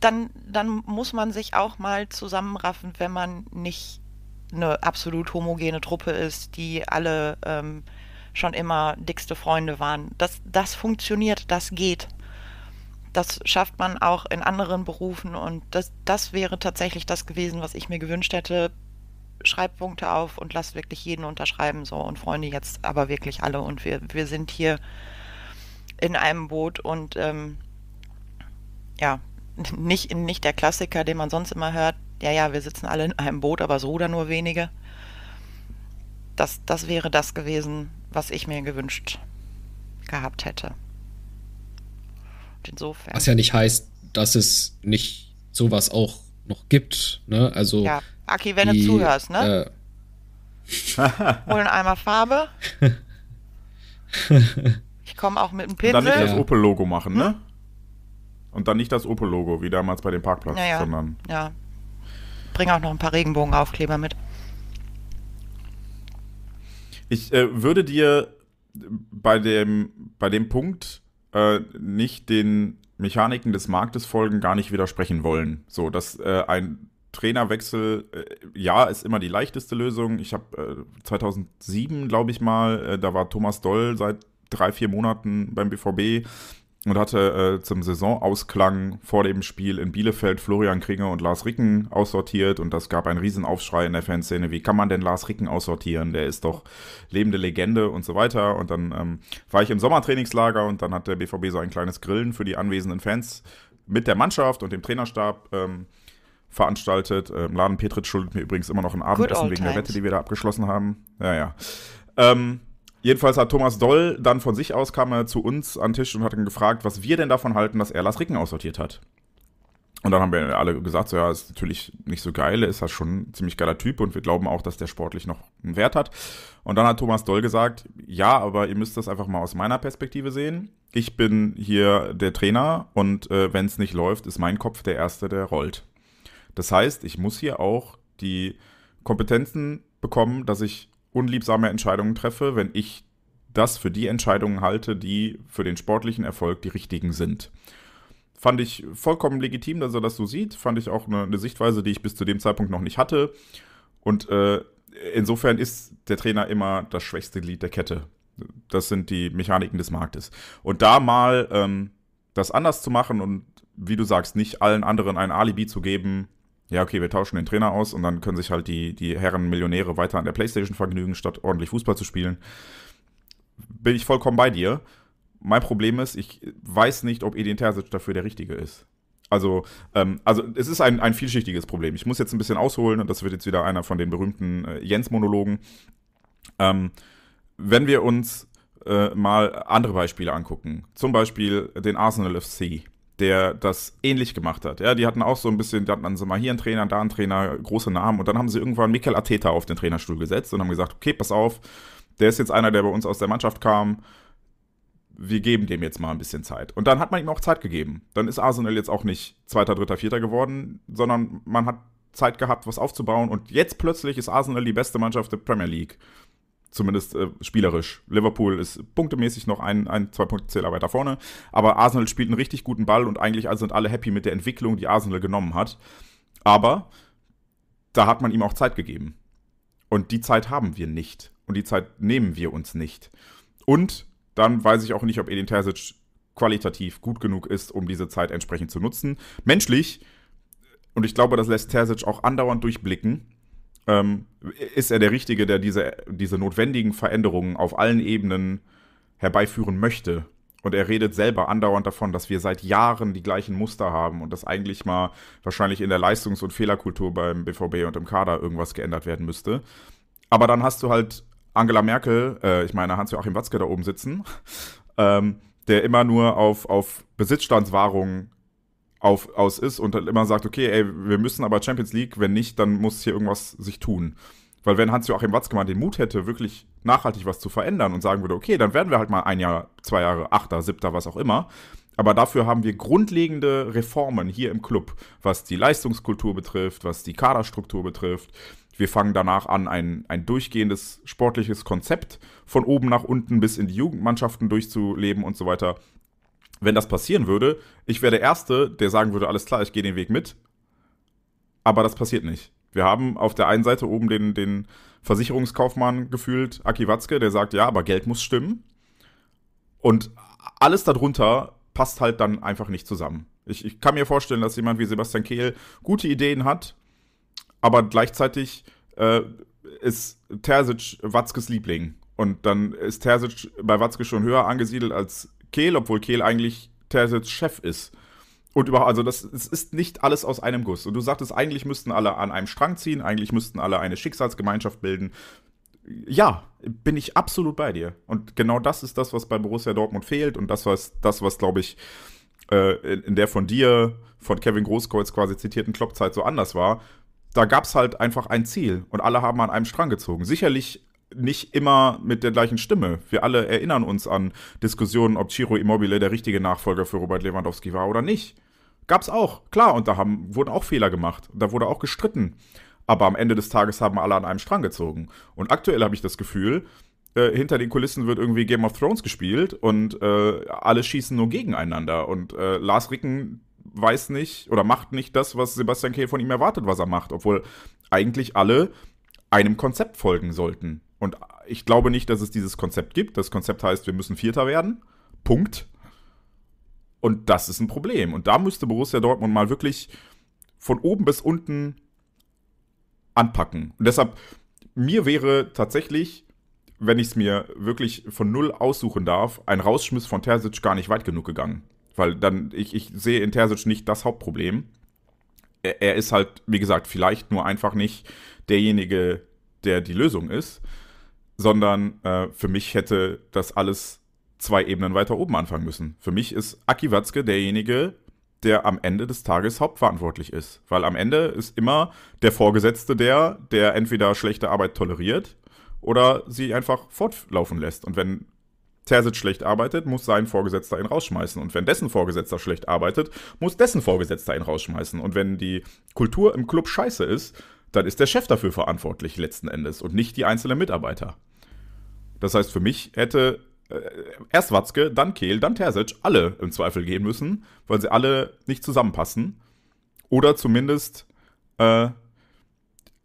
Dann, dann muss man sich auch mal zusammenraffen, wenn man nicht eine absolut homogene Truppe ist, die alle ähm, schon immer dickste Freunde waren. Das, das funktioniert, das geht. Das schafft man auch in anderen Berufen und das, das wäre tatsächlich das gewesen, was ich mir gewünscht hätte. Schreib Punkte auf und lass wirklich jeden unterschreiben so und Freunde jetzt aber wirklich alle und wir, wir sind hier in einem Boot und ähm, ja, nicht, nicht der Klassiker, den man sonst immer hört, ja, ja, wir sitzen alle in einem Boot, aber so oder nur wenige das, das wäre das gewesen, was ich mir gewünscht gehabt hätte. Und insofern. Was ja nicht heißt, dass es nicht sowas auch noch gibt. Ne? Also ja, Aki, wenn die, du zuhörst, ne? Äh, Hol einmal Farbe. Ich komme auch mit einem Pinsel. Und dann nicht das Opel-Logo machen, ne? hm? Und dann nicht das Opel-Logo, wie damals bei dem Parkplatz, naja, sondern. Ja. Bring auch noch ein paar Regenbogenaufkleber mit. Ich äh, würde dir bei dem, bei dem Punkt äh, nicht den Mechaniken des Marktes folgen, gar nicht widersprechen wollen. So, dass äh, ein Trainerwechsel, äh, ja, ist immer die leichteste Lösung. Ich habe 2007, glaube ich mal, äh, da war Thomas Doll seit drei, vier Monaten beim BVB und hatte äh, zum Saisonausklang vor dem Spiel in Bielefeld Florian Kringe und Lars Ricken aussortiert und das gab einen Riesenaufschrei in der Fanszene, wie kann man denn Lars Ricken aussortieren, der ist doch lebende Legende und so weiter und dann ähm, war ich im Sommertrainingslager und dann hat der BVB so ein kleines Grillen für die anwesenden Fans mit der Mannschaft und dem Trainerstab ähm, veranstaltet. Ähm, Laden Petritz schuldet mir übrigens immer noch ein Abendessen wegen times. der Wette, die wir da abgeschlossen haben. Ja, ja. Ähm, Jedenfalls hat Thomas Doll dann von sich aus kam er zu uns an den Tisch und hat ihn gefragt, was wir denn davon halten, dass er Lars Ricken aussortiert hat. Und dann haben wir alle gesagt, so, ja, ist natürlich nicht so geil, ist halt schon ein ziemlich geiler Typ und wir glauben auch, dass der sportlich noch einen Wert hat. Und dann hat Thomas Doll gesagt, ja, aber ihr müsst das einfach mal aus meiner Perspektive sehen. Ich bin hier der Trainer und äh, wenn es nicht läuft, ist mein Kopf der Erste, der rollt. Das heißt, ich muss hier auch die Kompetenzen bekommen, dass ich unliebsame Entscheidungen treffe, wenn ich das für die Entscheidungen halte, die für den sportlichen Erfolg die richtigen sind. Fand ich vollkommen legitim, dass er das so sieht. Fand ich auch eine, eine Sichtweise, die ich bis zu dem Zeitpunkt noch nicht hatte. Und äh, insofern ist der Trainer immer das schwächste Glied der Kette. Das sind die Mechaniken des Marktes. Und da mal ähm, das anders zu machen und, wie du sagst, nicht allen anderen ein Alibi zu geben, ja, okay, wir tauschen den Trainer aus und dann können sich halt die, die Herren Millionäre weiter an der Playstation vergnügen, statt ordentlich Fußball zu spielen. Bin ich vollkommen bei dir. Mein Problem ist, ich weiß nicht, ob Edin Terzic dafür der Richtige ist. Also, ähm, also es ist ein, ein vielschichtiges Problem. Ich muss jetzt ein bisschen ausholen und das wird jetzt wieder einer von den berühmten äh, Jens-Monologen. Ähm, wenn wir uns äh, mal andere Beispiele angucken, zum Beispiel den Arsenal FC der das ähnlich gemacht hat. Ja, die hatten auch so ein bisschen, die hatten dann so mal hier einen Trainer, da einen Trainer, große Namen. Und dann haben sie irgendwann Mikel Arteta auf den Trainerstuhl gesetzt und haben gesagt, okay, pass auf, der ist jetzt einer, der bei uns aus der Mannschaft kam. Wir geben dem jetzt mal ein bisschen Zeit. Und dann hat man ihm auch Zeit gegeben. Dann ist Arsenal jetzt auch nicht Zweiter, Dritter, Vierter geworden, sondern man hat Zeit gehabt, was aufzubauen. Und jetzt plötzlich ist Arsenal die beste Mannschaft der Premier League. Zumindest äh, spielerisch. Liverpool ist punktemäßig noch ein, ein zwei Punkte Zähler weiter vorne. Aber Arsenal spielt einen richtig guten Ball und eigentlich sind alle happy mit der Entwicklung, die Arsenal genommen hat. Aber da hat man ihm auch Zeit gegeben. Und die Zeit haben wir nicht. Und die Zeit nehmen wir uns nicht. Und dann weiß ich auch nicht, ob Edin Terzic qualitativ gut genug ist, um diese Zeit entsprechend zu nutzen. Menschlich, und ich glaube, das lässt Terzic auch andauernd durchblicken, ähm, ist er der Richtige, der diese, diese notwendigen Veränderungen auf allen Ebenen herbeiführen möchte. Und er redet selber andauernd davon, dass wir seit Jahren die gleichen Muster haben und dass eigentlich mal wahrscheinlich in der Leistungs- und Fehlerkultur beim BVB und im Kader irgendwas geändert werden müsste. Aber dann hast du halt Angela Merkel, äh, ich meine Hans-Joachim Watzke da oben sitzen, ähm, der immer nur auf, auf Besitzstandswahrung auf, aus ist und dann immer sagt, okay, ey, wir müssen aber Champions League, wenn nicht, dann muss hier irgendwas sich tun. Weil wenn Hans-Joachim Watzkemann den Mut hätte, wirklich nachhaltig was zu verändern und sagen würde, okay, dann werden wir halt mal ein Jahr, zwei Jahre, achter, siebter, was auch immer. Aber dafür haben wir grundlegende Reformen hier im Club, was die Leistungskultur betrifft, was die Kaderstruktur betrifft. Wir fangen danach an, ein, ein durchgehendes sportliches Konzept von oben nach unten bis in die Jugendmannschaften durchzuleben und so weiter wenn das passieren würde, ich wäre der Erste, der sagen würde, alles klar, ich gehe den Weg mit. Aber das passiert nicht. Wir haben auf der einen Seite oben den, den Versicherungskaufmann gefühlt, Aki Watzke, der sagt, ja, aber Geld muss stimmen. Und alles darunter passt halt dann einfach nicht zusammen. Ich, ich kann mir vorstellen, dass jemand wie Sebastian Kehl gute Ideen hat, aber gleichzeitig äh, ist Terzic Watzkes Liebling. Und dann ist Terzic bei Watzke schon höher angesiedelt als Kehl, obwohl Kehl eigentlich Terzits Chef ist. Und überhaupt, also das, es ist nicht alles aus einem Guss. Und du sagtest, eigentlich müssten alle an einem Strang ziehen, eigentlich müssten alle eine Schicksalsgemeinschaft bilden. Ja, bin ich absolut bei dir. Und genau das ist das, was bei Borussia Dortmund fehlt und das, was, das, was glaube ich, äh, in der von dir, von Kevin Großkreuz quasi zitierten Kloppzeit so anders war. Da gab es halt einfach ein Ziel und alle haben an einem Strang gezogen. Sicherlich nicht immer mit der gleichen Stimme. Wir alle erinnern uns an Diskussionen, ob Ciro Immobile der richtige Nachfolger für Robert Lewandowski war oder nicht. Gab's auch, klar, und da haben, wurden auch Fehler gemacht, da wurde auch gestritten. Aber am Ende des Tages haben alle an einem Strang gezogen. Und aktuell habe ich das Gefühl, äh, hinter den Kulissen wird irgendwie Game of Thrones gespielt und äh, alle schießen nur gegeneinander. Und äh, Lars Ricken weiß nicht oder macht nicht das, was Sebastian Kehl von ihm erwartet, was er macht, obwohl eigentlich alle einem Konzept folgen sollten. Und ich glaube nicht, dass es dieses Konzept gibt. Das Konzept heißt, wir müssen Vierter werden. Punkt. Und das ist ein Problem. Und da müsste Borussia Dortmund mal wirklich von oben bis unten anpacken. Und deshalb, mir wäre tatsächlich, wenn ich es mir wirklich von null aussuchen darf, ein Rausschmiss von Terzic gar nicht weit genug gegangen. Weil dann, ich, ich sehe in Terzic nicht das Hauptproblem. Er, er ist halt, wie gesagt, vielleicht nur einfach nicht derjenige, der die Lösung ist sondern äh, für mich hätte das alles zwei Ebenen weiter oben anfangen müssen. Für mich ist Aki Watzke derjenige, der am Ende des Tages hauptverantwortlich ist. Weil am Ende ist immer der Vorgesetzte der, der entweder schlechte Arbeit toleriert oder sie einfach fortlaufen lässt. Und wenn Terzic schlecht arbeitet, muss sein Vorgesetzter ihn rausschmeißen. Und wenn dessen Vorgesetzter schlecht arbeitet, muss dessen Vorgesetzter ihn rausschmeißen. Und wenn die Kultur im Club scheiße ist, dann ist der Chef dafür verantwortlich letzten Endes und nicht die einzelnen Mitarbeiter. Das heißt, für mich hätte äh, erst Watzke, dann Kehl, dann Terzic alle im Zweifel gehen müssen, weil sie alle nicht zusammenpassen. Oder zumindest äh,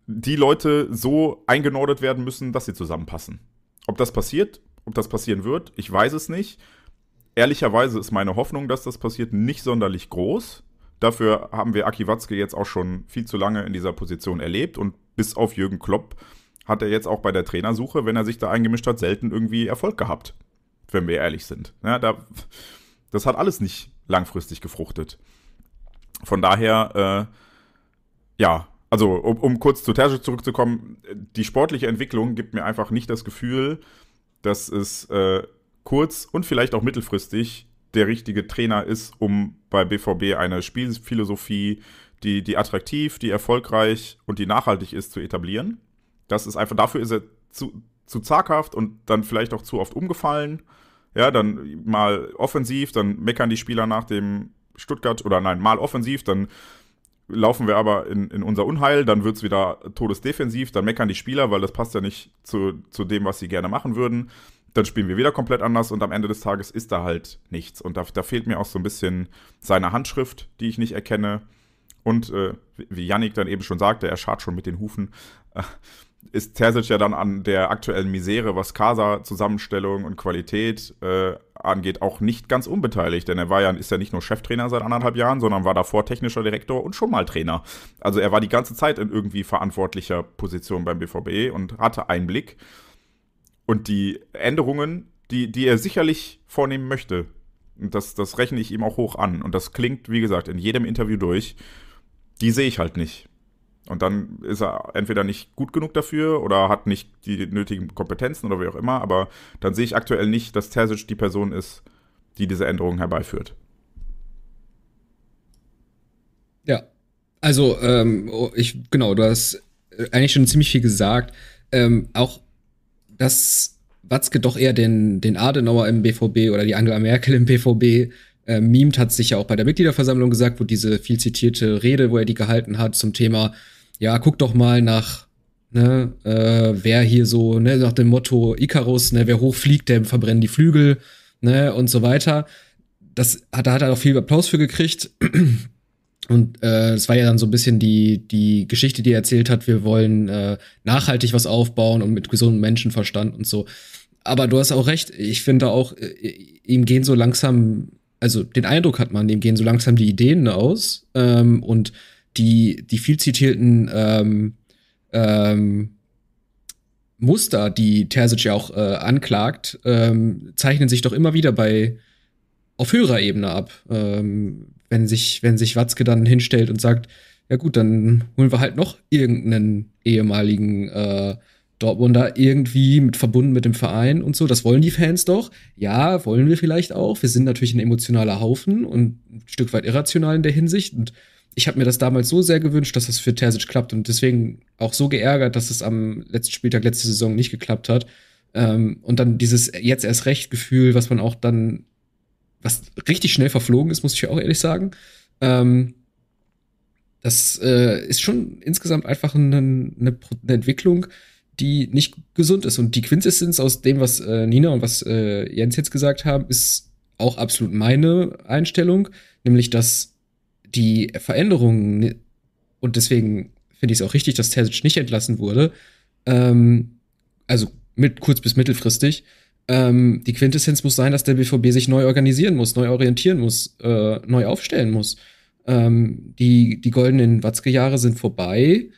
die Leute so eingenordet werden müssen, dass sie zusammenpassen. Ob das passiert, ob das passieren wird, ich weiß es nicht. Ehrlicherweise ist meine Hoffnung, dass das passiert, nicht sonderlich groß. Dafür haben wir Aki Watzke jetzt auch schon viel zu lange in dieser Position erlebt und bis auf Jürgen Klopp hat er jetzt auch bei der Trainersuche, wenn er sich da eingemischt hat, selten irgendwie Erfolg gehabt, wenn wir ehrlich sind. Ja, da, das hat alles nicht langfristig gefruchtet. Von daher, äh, ja, also um, um kurz zu Terzic zurückzukommen, die sportliche Entwicklung gibt mir einfach nicht das Gefühl, dass es äh, kurz- und vielleicht auch mittelfristig der richtige Trainer ist, um bei BVB eine Spielphilosophie, die, die attraktiv, die erfolgreich und die nachhaltig ist, zu etablieren das ist einfach, dafür ist er zu, zu zaghaft und dann vielleicht auch zu oft umgefallen. Ja, dann mal offensiv, dann meckern die Spieler nach dem Stuttgart oder nein, mal offensiv, dann laufen wir aber in, in unser Unheil, dann wird es wieder todesdefensiv, dann meckern die Spieler, weil das passt ja nicht zu, zu dem, was sie gerne machen würden. Dann spielen wir wieder komplett anders und am Ende des Tages ist da halt nichts. Und da, da fehlt mir auch so ein bisschen seine Handschrift, die ich nicht erkenne. Und äh, wie Yannick dann eben schon sagte, er schart schon mit den Hufen ist Terzic ja dann an der aktuellen Misere, was Casa-Zusammenstellung und Qualität äh, angeht, auch nicht ganz unbeteiligt. Denn er war ja, ist ja nicht nur Cheftrainer seit anderthalb Jahren, sondern war davor technischer Direktor und schon mal Trainer. Also er war die ganze Zeit in irgendwie verantwortlicher Position beim BVB und hatte Einblick. Und die Änderungen, die, die er sicherlich vornehmen möchte, das, das rechne ich ihm auch hoch an. Und das klingt, wie gesagt, in jedem Interview durch, die sehe ich halt nicht. Und dann ist er entweder nicht gut genug dafür oder hat nicht die nötigen Kompetenzen oder wie auch immer. Aber dann sehe ich aktuell nicht, dass Terzic die Person ist, die diese Änderungen herbeiführt. Ja, also ähm, oh, ich genau, du hast äh, eigentlich schon ziemlich viel gesagt. Ähm, auch dass Watzke doch eher den, den Adenauer im BVB oder die Angela Merkel im BVB äh, mimt, hat sich ja auch bei der Mitgliederversammlung gesagt, wo diese viel zitierte Rede, wo er die gehalten hat, zum Thema ja, guck doch mal nach, ne, äh, wer hier so, ne, nach dem Motto Icarus, ne, wer hochfliegt, der verbrennt die Flügel, ne, und so weiter. Das hat, da hat er auch viel Applaus für gekriegt. Und äh, es äh, war ja dann so ein bisschen die, die Geschichte, die er erzählt hat, wir wollen äh, nachhaltig was aufbauen und mit gesundem Menschenverstand und so. Aber du hast auch recht, ich finde auch, äh, ihm gehen so langsam, also den Eindruck hat man, ihm gehen so langsam die Ideen aus. Ähm, und die, die viel zitierten ähm, ähm, Muster, die Terzic ja auch äh, anklagt, ähm, zeichnen sich doch immer wieder bei auf höherer Ebene ab. Ähm, wenn sich, wenn sich Watzke dann hinstellt und sagt, ja gut, dann holen wir halt noch irgendeinen ehemaligen äh, Dortmunder irgendwie mit verbunden mit dem Verein und so. Das wollen die Fans doch. Ja, wollen wir vielleicht auch. Wir sind natürlich ein emotionaler Haufen und ein Stück weit irrational in der Hinsicht und ich habe mir das damals so sehr gewünscht, dass das für Terzic klappt und deswegen auch so geärgert, dass es am letzten Spieltag letzte Saison nicht geklappt hat. Ähm, und dann dieses jetzt erst recht Gefühl, was man auch dann, was richtig schnell verflogen ist, muss ich auch ehrlich sagen. Ähm, das äh, ist schon insgesamt einfach eine, eine, eine, Entwicklung, die nicht gesund ist. Und die Quintessenz aus dem, was äh, Nina und was äh, Jens jetzt gesagt haben, ist auch absolut meine Einstellung, nämlich dass die Veränderungen, und deswegen finde ich es auch richtig, dass Terzic nicht entlassen wurde, ähm, also mit kurz- bis mittelfristig, ähm, die Quintessenz muss sein, dass der BVB sich neu organisieren muss, neu orientieren muss, äh, neu aufstellen muss. Ähm, die, die goldenen Watzke-Jahre sind vorbei.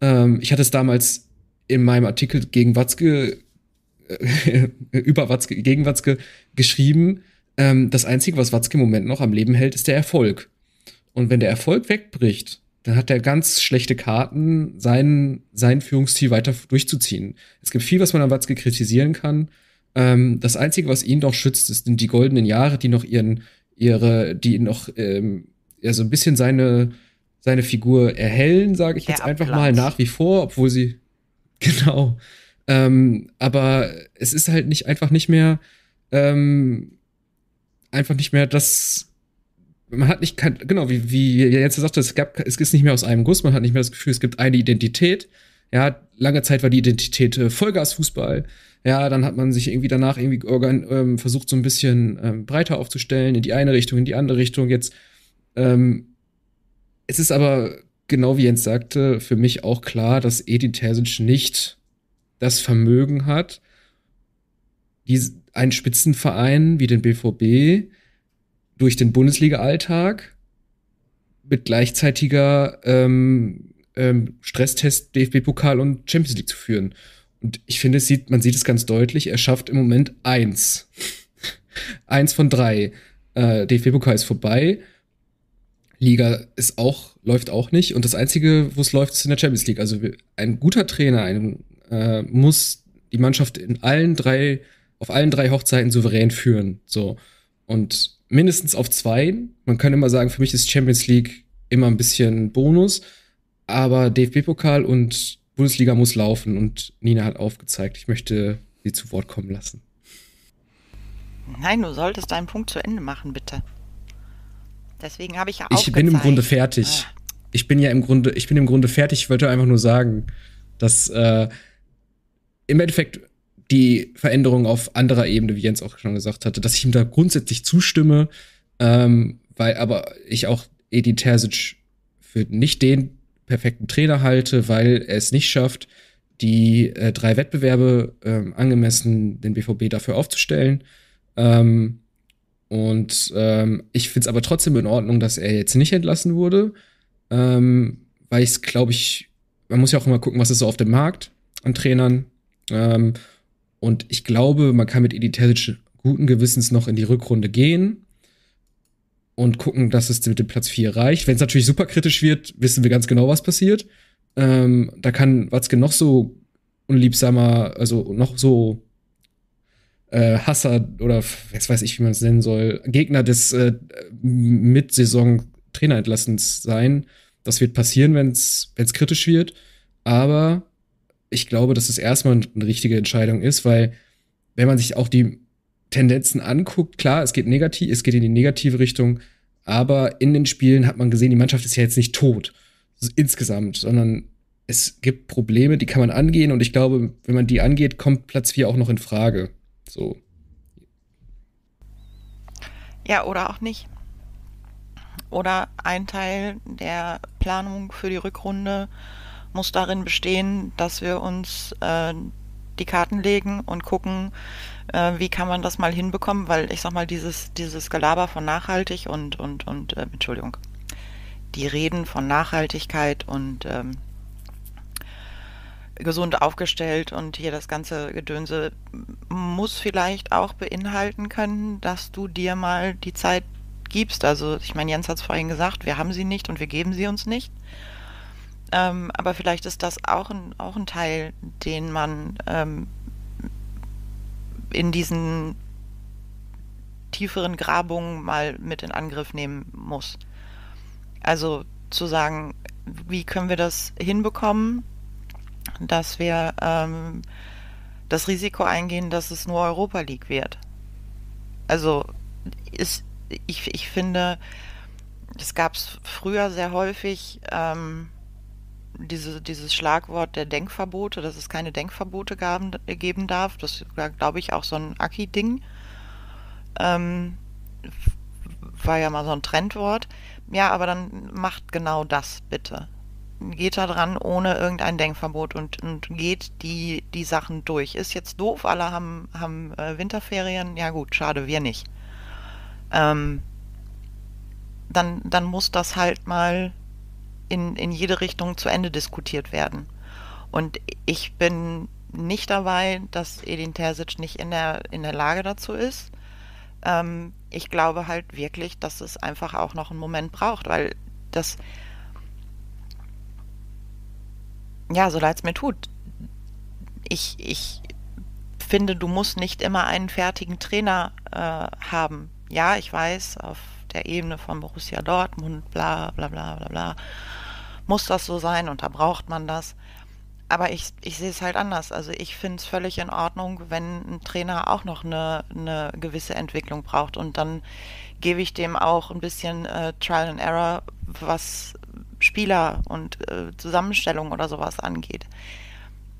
Ähm, ich hatte es damals in meinem Artikel gegen Watzke, äh, über Watzke, gegen Watzke geschrieben. Ähm, das Einzige, was Watzke im Moment noch am Leben hält, ist der Erfolg. Und wenn der Erfolg wegbricht, dann hat er ganz schlechte Karten, sein, sein Führungsstil weiter durchzuziehen. Es gibt viel, was man an Watzke kritisieren kann. Ähm, das Einzige, was ihn doch schützt, sind die goldenen Jahre, die noch ihren, ihre, die noch ähm, ja, so ein bisschen seine, seine Figur erhellen, sage ich Der jetzt einfach Abplatz. mal nach wie vor, obwohl sie. Genau. Ähm, aber es ist halt nicht einfach nicht mehr ähm, einfach nicht mehr das man hat nicht, kein, genau, wie, wie Jens sagte, es, gab, es ist nicht mehr aus einem Guss, man hat nicht mehr das Gefühl, es gibt eine Identität. Ja, lange Zeit war die Identität äh, Vollgasfußball. Ja, dann hat man sich irgendwie danach irgendwie organ, ähm, versucht, so ein bisschen ähm, breiter aufzustellen, in die eine Richtung, in die andere Richtung. Jetzt, ähm, es ist aber, genau wie Jens sagte, für mich auch klar, dass Edin Terzic nicht das Vermögen hat, die, einen Spitzenverein wie den BVB durch den Bundesliga-Alltag mit gleichzeitiger ähm, ähm, Stresstest DFB-Pokal und Champions League zu führen. Und ich finde, es sieht, man sieht es ganz deutlich, er schafft im Moment eins. eins von drei. Äh, DFB-Pokal ist vorbei. Liga ist auch, läuft auch nicht. Und das Einzige, wo es läuft, ist in der Champions League. Also ein guter Trainer ein, äh, muss die Mannschaft in allen drei, auf allen drei Hochzeiten souverän führen. So. Und mindestens auf zwei. Man kann immer sagen, für mich ist Champions League immer ein bisschen Bonus, aber DFB-Pokal und Bundesliga muss laufen und Nina hat aufgezeigt, ich möchte sie zu Wort kommen lassen. Nein, du solltest deinen Punkt zu Ende machen, bitte. Deswegen habe ich ja auch. Ich bin im Grunde fertig. Ah. Ich bin ja im Grunde, ich bin im Grunde fertig. Ich wollte einfach nur sagen, dass äh, im Endeffekt die Veränderung auf anderer Ebene, wie Jens auch schon gesagt hatte, dass ich ihm da grundsätzlich zustimme, ähm, weil aber ich auch Edi Terzic für nicht den perfekten Trainer halte, weil er es nicht schafft, die äh, drei Wettbewerbe ähm, angemessen den BVB dafür aufzustellen. Ähm, und ähm, ich finde es aber trotzdem in Ordnung, dass er jetzt nicht entlassen wurde, ähm, weil ich es, glaube ich, man muss ja auch immer gucken, was ist so auf dem Markt an Trainern. Ähm, und ich glaube, man kann mit Edith guten Gewissens noch in die Rückrunde gehen und gucken, dass es mit dem Platz 4 reicht. Wenn es natürlich super kritisch wird, wissen wir ganz genau, was passiert. Ähm, da kann Watzke noch so unliebsamer, also noch so äh, Hasser oder jetzt weiß ich, wie man es nennen soll, Gegner des äh, Mitsaison-Trainerentlassens sein. Das wird passieren, wenn es kritisch wird. Aber ich glaube, dass es erstmal eine richtige Entscheidung ist, weil wenn man sich auch die Tendenzen anguckt, klar, es geht negativ, es geht in die negative Richtung, aber in den Spielen hat man gesehen, die Mannschaft ist ja jetzt nicht tot insgesamt, sondern es gibt Probleme, die kann man angehen und ich glaube, wenn man die angeht, kommt Platz 4 auch noch in Frage. So. Ja, oder auch nicht. Oder ein Teil der Planung für die Rückrunde äh, muss darin bestehen, dass wir uns äh, die Karten legen und gucken, äh, wie kann man das mal hinbekommen, weil ich sag mal, dieses, dieses Gelaber von nachhaltig und, und, und, äh, Entschuldigung, die Reden von Nachhaltigkeit und ähm, gesund aufgestellt und hier das ganze Gedönse muss vielleicht auch beinhalten können, dass du dir mal die Zeit gibst. Also ich meine, Jens hat es vorhin gesagt, wir haben sie nicht und wir geben sie uns nicht. Ähm, aber vielleicht ist das auch ein, auch ein Teil, den man ähm, in diesen tieferen Grabungen mal mit in Angriff nehmen muss. Also zu sagen, wie können wir das hinbekommen, dass wir ähm, das Risiko eingehen, dass es nur Europa League wird. Also ist, ich, ich finde, das gab es früher sehr häufig, ähm, diese, dieses Schlagwort der Denkverbote, dass es keine Denkverbote gaben, geben darf. Das ist, glaube ich, auch so ein Aki-Ding. Ähm, war ja mal so ein Trendwort. Ja, aber dann macht genau das bitte. Geht da dran ohne irgendein Denkverbot und, und geht die, die Sachen durch. Ist jetzt doof, alle haben, haben äh, Winterferien. Ja gut, schade, wir nicht. Ähm, dann, dann muss das halt mal in, in jede Richtung zu Ende diskutiert werden. Und ich bin nicht dabei, dass Edin Terzic nicht in der, in der Lage dazu ist. Ähm, ich glaube halt wirklich, dass es einfach auch noch einen Moment braucht, weil das, ja, so leid es mir tut, ich, ich finde, du musst nicht immer einen fertigen Trainer äh, haben. Ja, ich weiß, auf der Ebene von Borussia Dortmund, bla bla bla bla bla, muss das so sein und da braucht man das. Aber ich, ich sehe es halt anders. Also ich finde es völlig in Ordnung, wenn ein Trainer auch noch eine, eine gewisse Entwicklung braucht. Und dann gebe ich dem auch ein bisschen äh, Trial and Error, was Spieler und äh, Zusammenstellung oder sowas angeht.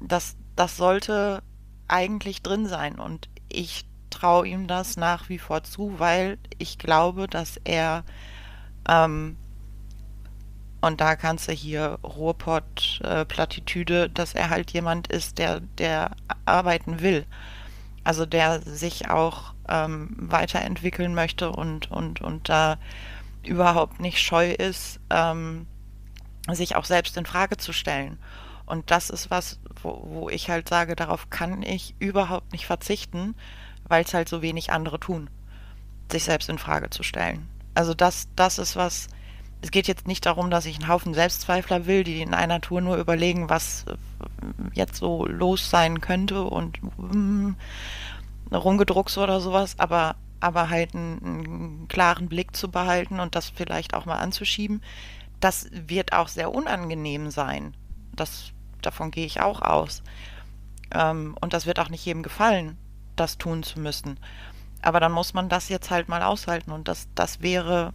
Das, das sollte eigentlich drin sein. Und ich traue ihm das nach wie vor zu, weil ich glaube, dass er ähm, und da kannst du hier Ruhrpott-Plattitüde, äh, dass er halt jemand ist, der, der arbeiten will. Also der sich auch ähm, weiterentwickeln möchte und, und, und da überhaupt nicht scheu ist, ähm, sich auch selbst in Frage zu stellen. Und das ist was, wo, wo ich halt sage, darauf kann ich überhaupt nicht verzichten, weil es halt so wenig andere tun, sich selbst in Frage zu stellen. Also das, das ist was. Es geht jetzt nicht darum, dass ich einen Haufen Selbstzweifler will, die in einer Tour nur überlegen, was äh, jetzt so los sein könnte und mm, rumgedruckst oder sowas, aber, aber halt einen, einen klaren Blick zu behalten und das vielleicht auch mal anzuschieben, das wird auch sehr unangenehm sein. Das, davon gehe ich auch aus. Ähm, und das wird auch nicht jedem gefallen das tun zu müssen. Aber dann muss man das jetzt halt mal aushalten und das, das wäre,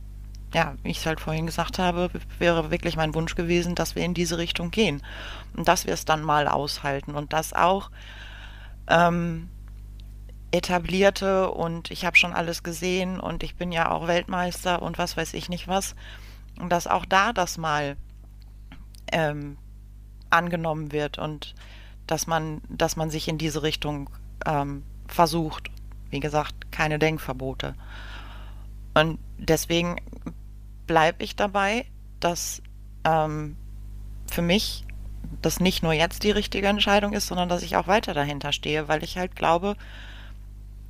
ja, wie ich es halt vorhin gesagt habe, wäre wirklich mein Wunsch gewesen, dass wir in diese Richtung gehen und dass wir es dann mal aushalten und das auch ähm, etablierte und ich habe schon alles gesehen und ich bin ja auch Weltmeister und was weiß ich nicht was. Und dass auch da das mal ähm, angenommen wird und dass man, dass man sich in diese Richtung ähm, versucht. Wie gesagt, keine Denkverbote. Und deswegen bleibe ich dabei, dass ähm, für mich das nicht nur jetzt die richtige Entscheidung ist, sondern dass ich auch weiter dahinter stehe, weil ich halt glaube,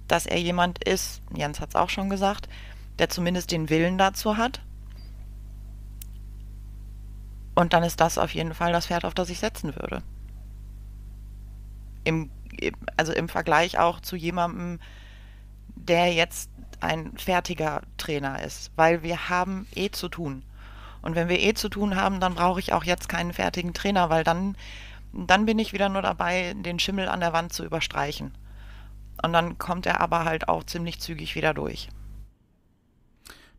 dass er jemand ist, Jens hat es auch schon gesagt, der zumindest den Willen dazu hat. Und dann ist das auf jeden Fall das Pferd, auf das ich setzen würde. Im also im Vergleich auch zu jemandem, der jetzt ein fertiger Trainer ist, weil wir haben eh zu tun. Und wenn wir eh zu tun haben, dann brauche ich auch jetzt keinen fertigen Trainer, weil dann, dann bin ich wieder nur dabei, den Schimmel an der Wand zu überstreichen. Und dann kommt er aber halt auch ziemlich zügig wieder durch.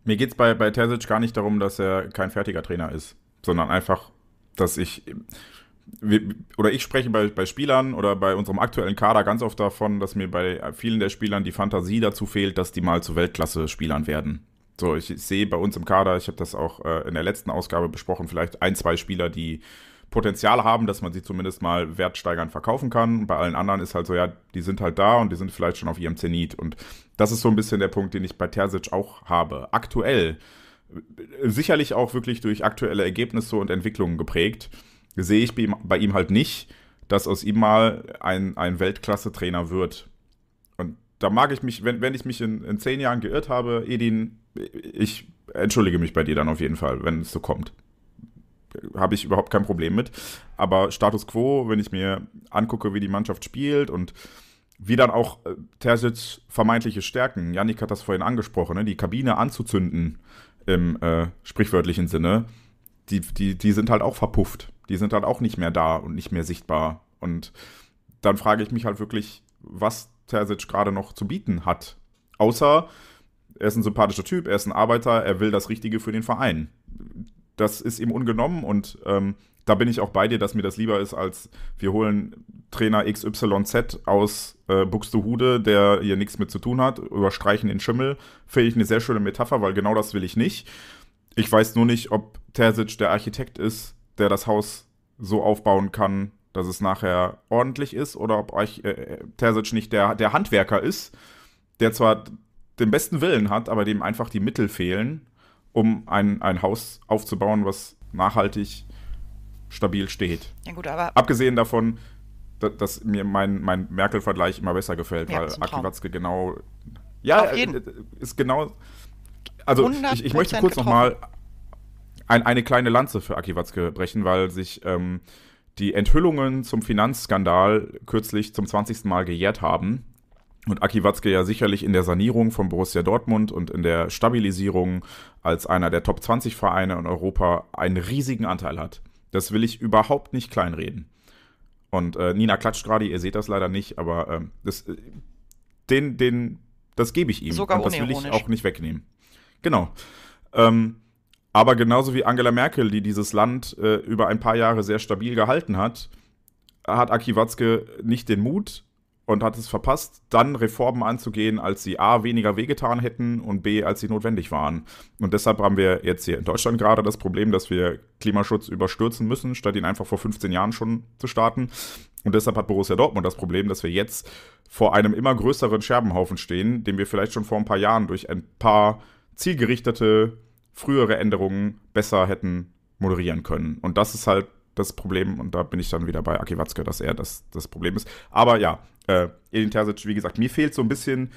Mir geht es bei, bei Terzic gar nicht darum, dass er kein fertiger Trainer ist, sondern einfach, dass ich oder ich spreche bei, bei Spielern oder bei unserem aktuellen Kader ganz oft davon, dass mir bei vielen der Spielern die Fantasie dazu fehlt, dass die mal zu Weltklasse-Spielern werden. So, ich sehe bei uns im Kader, ich habe das auch äh, in der letzten Ausgabe besprochen, vielleicht ein, zwei Spieler, die Potenzial haben, dass man sie zumindest mal wertsteigern verkaufen kann. Bei allen anderen ist halt so, ja, die sind halt da und die sind vielleicht schon auf ihrem Zenit. Und das ist so ein bisschen der Punkt, den ich bei Terzic auch habe. Aktuell, sicherlich auch wirklich durch aktuelle Ergebnisse und Entwicklungen geprägt sehe ich bei ihm halt nicht, dass aus ihm mal ein, ein Weltklasse-Trainer wird. Und da mag ich mich, wenn, wenn ich mich in, in zehn Jahren geirrt habe, Edin, ich entschuldige mich bei dir dann auf jeden Fall, wenn es so kommt. Habe ich überhaupt kein Problem mit. Aber Status quo, wenn ich mir angucke, wie die Mannschaft spielt und wie dann auch äh, Terzic vermeintliche Stärken, Janik hat das vorhin angesprochen, ne? die Kabine anzuzünden im äh, sprichwörtlichen Sinne, die, die, die sind halt auch verpufft die sind dann halt auch nicht mehr da und nicht mehr sichtbar. Und dann frage ich mich halt wirklich, was Terzic gerade noch zu bieten hat. Außer, er ist ein sympathischer Typ, er ist ein Arbeiter, er will das Richtige für den Verein. Das ist ihm ungenommen und ähm, da bin ich auch bei dir, dass mir das lieber ist, als wir holen Trainer XYZ aus äh, Buxtehude, der hier nichts mit zu tun hat, überstreichen den Schimmel. Finde ich eine sehr schöne Metapher, weil genau das will ich nicht. Ich weiß nur nicht, ob Terzic der Architekt ist, der das Haus so aufbauen kann, dass es nachher ordentlich ist, oder ob euch äh, Terzic nicht der, der Handwerker ist, der zwar den besten Willen hat, aber dem einfach die Mittel fehlen, um ein, ein Haus aufzubauen, was nachhaltig stabil steht. Ja gut, aber Abgesehen davon, dass, dass mir mein, mein Merkel-Vergleich immer besser gefällt, ja, weil Aki genau. Ja, äh, ist genau. Also, ich, ich möchte kurz nochmal ein, eine kleine Lanze für Aki Watzke brechen, weil sich ähm, die Enthüllungen zum Finanzskandal kürzlich zum 20. Mal gejährt haben. Und Aki Watzke ja sicherlich in der Sanierung von Borussia Dortmund und in der Stabilisierung als einer der Top 20 Vereine in Europa einen riesigen Anteil hat. Das will ich überhaupt nicht kleinreden. Und äh, Nina klatscht gerade, ihr seht das leider nicht, aber äh, das, äh, den, den, das gebe ich ihm. Sogar und das will ich auch nicht wegnehmen. Genau. Ähm, aber genauso wie Angela Merkel, die dieses Land äh, über ein paar Jahre sehr stabil gehalten hat, hat Aki Watzke nicht den Mut und hat es verpasst, dann Reformen anzugehen, als sie A weniger wehgetan hätten und B, als sie notwendig waren. Und deshalb haben wir jetzt hier in Deutschland gerade das Problem, dass wir Klimaschutz überstürzen müssen, statt ihn einfach vor 15 Jahren schon zu starten. Und deshalb hat Borussia Dortmund das Problem, dass wir jetzt vor einem immer größeren Scherbenhaufen stehen, den wir vielleicht schon vor ein paar Jahren durch ein paar zielgerichtete frühere Änderungen besser hätten moderieren können. Und das ist halt das Problem, und da bin ich dann wieder bei Aki Watzke, dass er das, das Problem ist. Aber ja, äh, Edin Terzic, wie gesagt, mir fehlt so ein bisschen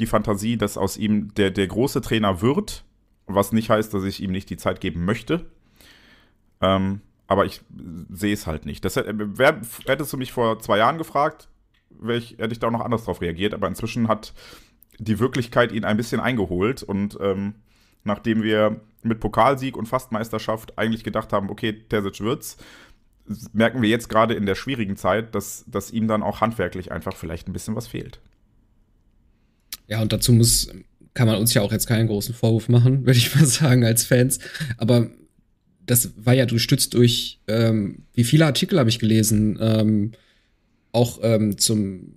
die Fantasie, dass aus ihm der, der große Trainer wird, was nicht heißt, dass ich ihm nicht die Zeit geben möchte. Ähm, aber ich sehe es halt nicht. Das, äh, wär, hättest du mich vor zwei Jahren gefragt, ich, hätte ich da auch noch anders drauf reagiert. Aber inzwischen hat die Wirklichkeit ihn ein bisschen eingeholt und ähm, nachdem wir mit Pokalsieg und Fastmeisterschaft eigentlich gedacht haben, okay, Terzic wird's, merken wir jetzt gerade in der schwierigen Zeit, dass, dass ihm dann auch handwerklich einfach vielleicht ein bisschen was fehlt. Ja, und dazu muss, kann man uns ja auch jetzt keinen großen Vorwurf machen, würde ich mal sagen, als Fans. Aber das war ja gestützt durch, ähm, wie viele Artikel habe ich gelesen, ähm, auch ähm, zum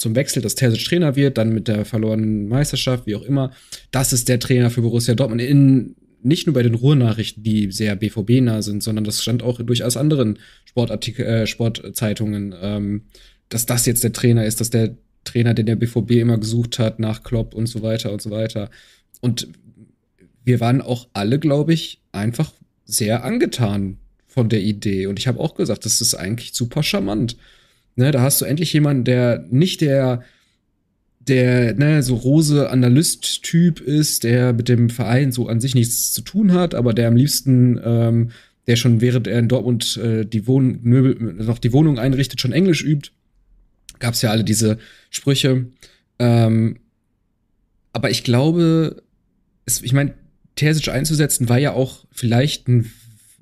zum Wechsel, dass Terzic Trainer wird, dann mit der verlorenen Meisterschaft, wie auch immer. Das ist der Trainer für Borussia Dortmund in nicht nur bei den Ruhrnachrichten, die sehr BVB-nah sind, sondern das stand auch durchaus anderen Sportartikel, äh, Sportzeitungen, ähm, dass das jetzt der Trainer ist, dass der Trainer, den der BVB immer gesucht hat, nach Klopp und so weiter und so weiter. Und wir waren auch alle, glaube ich, einfach sehr angetan von der Idee. Und ich habe auch gesagt, das ist eigentlich super charmant. Ne, da hast du endlich jemanden, der nicht der der ne, so rose Analyst-Typ ist, der mit dem Verein so an sich nichts zu tun hat, aber der am liebsten, ähm, der schon während er in Dortmund äh, die Wohn Möbel, noch die Wohnung einrichtet, schon Englisch übt. Gab es ja alle diese Sprüche. Ähm, aber ich glaube, es, ich meine, Terzic einzusetzen war ja auch vielleicht ein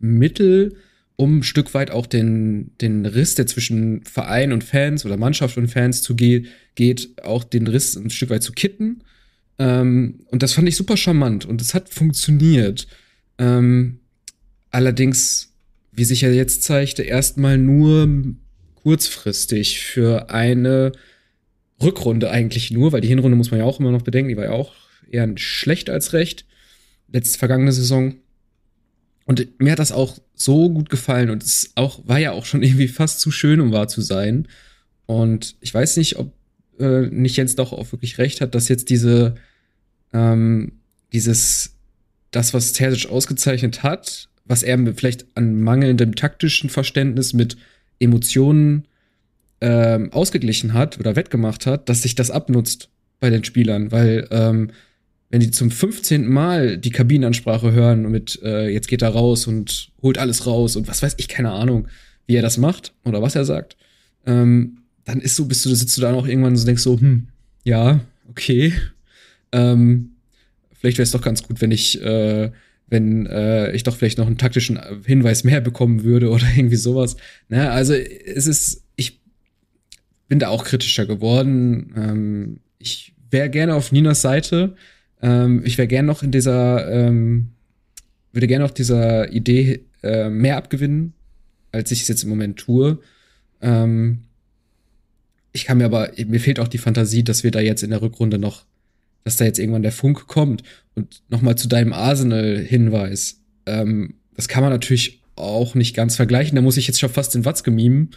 Mittel, um ein Stück weit auch den, den Riss, der zwischen Verein und Fans oder Mannschaft und Fans zu ge geht, auch den Riss ein Stück weit zu kitten. Ähm, und das fand ich super charmant und es hat funktioniert. Ähm, allerdings, wie sich ja jetzt zeigte, erstmal nur kurzfristig für eine Rückrunde eigentlich nur, weil die Hinrunde muss man ja auch immer noch bedenken, die war ja auch eher schlecht als recht. Letzte vergangene Saison. Und mir hat das auch so gut gefallen und es auch, war ja auch schon irgendwie fast zu schön, um wahr zu sein. Und ich weiß nicht, ob äh, nicht Jens doch auch wirklich recht hat, dass jetzt diese, ähm, dieses, das, was Terzic ausgezeichnet hat, was er vielleicht an mangelndem taktischen Verständnis mit Emotionen ähm, ausgeglichen hat oder wettgemacht hat, dass sich das abnutzt bei den Spielern, weil ähm, wenn die zum 15. Mal die Kabinenansprache hören mit äh, jetzt geht er raus und holt alles raus und was weiß ich, keine Ahnung, wie er das macht oder was er sagt, ähm, dann ist so, bist du, sitzt du da noch irgendwann und denkst so, hm, ja, okay. Ähm, vielleicht wäre es doch ganz gut, wenn ich, äh, wenn äh, ich doch vielleicht noch einen taktischen Hinweis mehr bekommen würde oder irgendwie sowas. Naja, ne? also es ist, ich bin da auch kritischer geworden. Ähm, ich wäre gerne auf Ninas Seite, ähm, ich wäre gern noch in dieser, ähm, würde gern noch dieser Idee äh, mehr abgewinnen, als ich es jetzt im Moment tue. Ähm, ich kann mir aber, mir fehlt auch die Fantasie, dass wir da jetzt in der Rückrunde noch, dass da jetzt irgendwann der Funk kommt. Und nochmal zu deinem Arsenal-Hinweis. Ähm, das kann man natürlich auch nicht ganz vergleichen. Da muss ich jetzt schon fast den Watz mimen.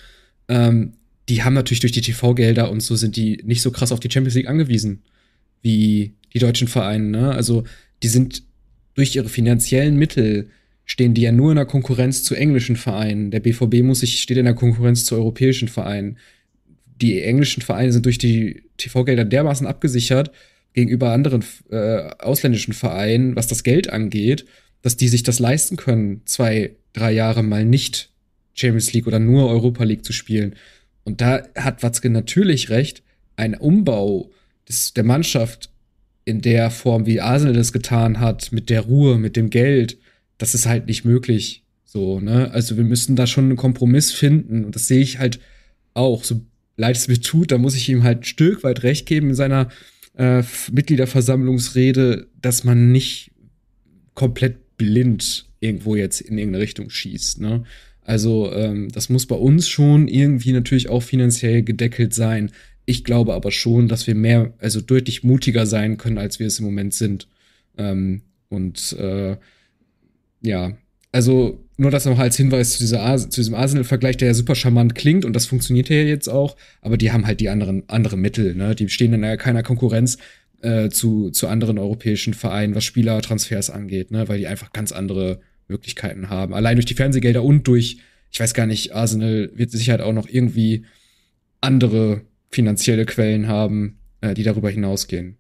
Ähm, die haben natürlich durch die TV-Gelder und so sind die nicht so krass auf die Champions League angewiesen, wie die deutschen Vereine. Ne? Also die sind durch ihre finanziellen Mittel stehen die ja nur in der Konkurrenz zu englischen Vereinen. Der BVB muss sich steht in der Konkurrenz zu europäischen Vereinen. Die englischen Vereine sind durch die TV-Gelder dermaßen abgesichert gegenüber anderen äh, ausländischen Vereinen, was das Geld angeht, dass die sich das leisten können, zwei, drei Jahre mal nicht Champions League oder nur Europa League zu spielen. Und da hat Watzke natürlich recht, ein Umbau des, der Mannschaft in der Form, wie Arsenal es getan hat, mit der Ruhe, mit dem Geld, das ist halt nicht möglich. So, ne? Also wir müssen da schon einen Kompromiss finden. Und das sehe ich halt auch. So leid es mir tut, da muss ich ihm halt ein Stück weit recht geben in seiner äh, Mitgliederversammlungsrede, dass man nicht komplett blind irgendwo jetzt in irgendeine Richtung schießt. Ne? Also ähm, das muss bei uns schon irgendwie natürlich auch finanziell gedeckelt sein. Ich glaube aber schon, dass wir mehr, also deutlich mutiger sein können, als wir es im Moment sind. Ähm, und äh, ja, also nur das nochmal als Hinweis zu, dieser zu diesem Arsenal-Vergleich, der ja super charmant klingt und das funktioniert ja jetzt auch, aber die haben halt die anderen andere Mittel, ne? Die stehen in keiner Konkurrenz äh, zu, zu anderen europäischen Vereinen, was Spielertransfers angeht, ne? Weil die einfach ganz andere Möglichkeiten haben. Allein durch die Fernsehgelder und durch, ich weiß gar nicht, Arsenal wird sicher halt auch noch irgendwie andere finanzielle Quellen haben, äh, die darüber hinausgehen.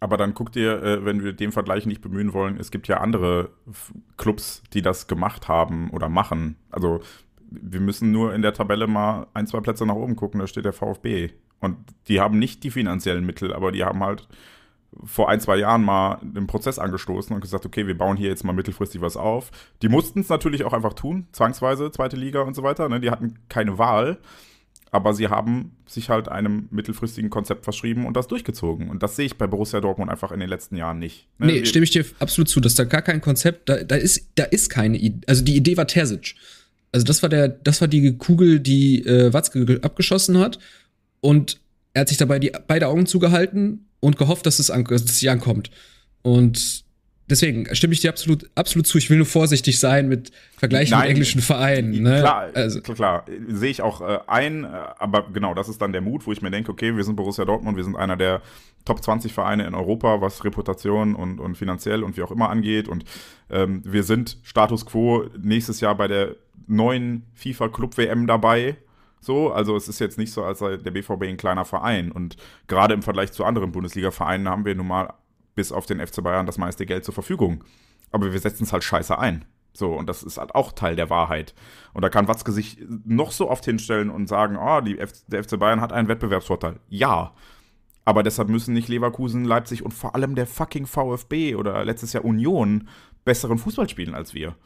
Aber dann guck dir, äh, wenn wir den Vergleich nicht bemühen wollen, es gibt ja andere F Clubs, die das gemacht haben oder machen. Also wir müssen nur in der Tabelle mal ein, zwei Plätze nach oben gucken, da steht der VfB. Und die haben nicht die finanziellen Mittel, aber die haben halt vor ein, zwei Jahren mal einen Prozess angestoßen und gesagt, okay, wir bauen hier jetzt mal mittelfristig was auf. Die mussten es natürlich auch einfach tun, zwangsweise, zweite Liga und so weiter. Ne? Die hatten keine Wahl. Aber sie haben sich halt einem mittelfristigen Konzept verschrieben und das durchgezogen. Und das sehe ich bei Borussia Dortmund einfach in den letzten Jahren nicht. Ne? Nee, stimme ich dir absolut zu. dass da gar kein Konzept. Da, da, ist, da ist keine Idee. Also die Idee war Terzic. Also das war der, das war die Kugel, die äh, Watzke abgeschossen hat. Und er hat sich dabei die, beide Augen zugehalten und gehofft, dass es, an, dass sie ankommt. Und deswegen stimme ich dir absolut, absolut zu. Ich will nur vorsichtig sein mit Vergleichen Nein, mit englischen Vereinen. Ne? Klar, also, also. klar, sehe ich auch äh, ein. Äh, aber genau, das ist dann der Mut, wo ich mir denke, okay, wir sind Borussia Dortmund, wir sind einer der Top 20 Vereine in Europa, was Reputation und, und finanziell und wie auch immer angeht. Und ähm, wir sind Status quo nächstes Jahr bei der neuen FIFA Club WM dabei. So, also es ist jetzt nicht so, als sei der BVB ein kleiner Verein. Und gerade im Vergleich zu anderen Bundesliga-Vereinen haben wir nun mal bis auf den FC Bayern das meiste Geld zur Verfügung. Aber wir setzen es halt scheiße ein. So, und das ist halt auch Teil der Wahrheit. Und da kann Watzke sich noch so oft hinstellen und sagen, oh, die F der FC Bayern hat einen Wettbewerbsvorteil. Ja. Aber deshalb müssen nicht Leverkusen, Leipzig und vor allem der fucking VfB oder letztes Jahr Union besseren Fußball spielen als wir.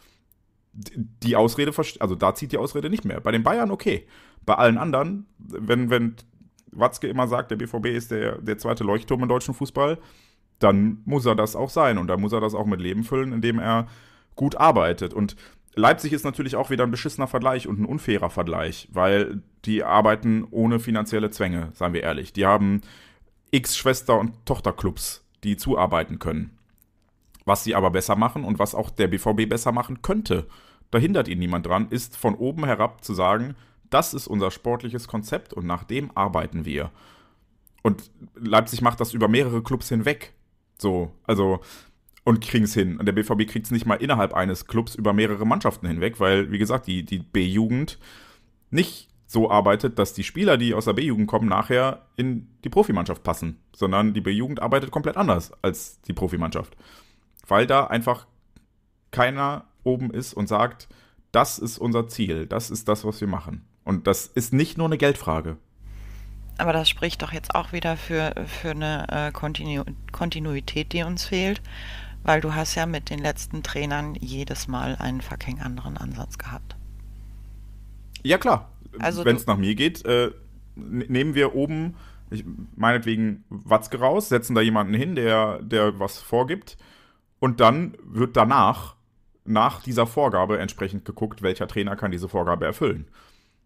Die Ausrede, also da zieht die Ausrede nicht mehr. Bei den Bayern okay. Bei allen anderen, wenn, wenn Watzke immer sagt, der BVB ist der, der zweite Leuchtturm im deutschen Fußball, dann muss er das auch sein und dann muss er das auch mit Leben füllen, indem er gut arbeitet. Und Leipzig ist natürlich auch wieder ein beschissener Vergleich und ein unfairer Vergleich, weil die arbeiten ohne finanzielle Zwänge, seien wir ehrlich. Die haben x Schwester- und Tochterclubs, die zuarbeiten können. Was sie aber besser machen und was auch der BVB besser machen könnte, da hindert ihn niemand dran, ist von oben herab zu sagen, das ist unser sportliches Konzept und nach dem arbeiten wir. Und Leipzig macht das über mehrere Clubs hinweg. So, also und kriegen es hin. Und der BVB kriegt es nicht mal innerhalb eines Clubs über mehrere Mannschaften hinweg, weil, wie gesagt, die, die B-Jugend nicht so arbeitet, dass die Spieler, die aus der B-Jugend kommen, nachher in die Profimannschaft passen, sondern die B-Jugend arbeitet komplett anders als die Profimannschaft. Weil da einfach keiner oben ist und sagt, das ist unser Ziel, das ist das, was wir machen. Und das ist nicht nur eine Geldfrage. Aber das spricht doch jetzt auch wieder für, für eine äh, Kontinu Kontinuität, die uns fehlt, weil du hast ja mit den letzten Trainern jedes Mal einen fucking anderen Ansatz gehabt. Ja klar, also wenn es nach mir geht, äh, ne-, nehmen wir oben ich, meinetwegen Watzke raus, setzen da jemanden hin, der, der was vorgibt und dann wird danach, nach dieser Vorgabe entsprechend geguckt, welcher Trainer kann diese Vorgabe erfüllen.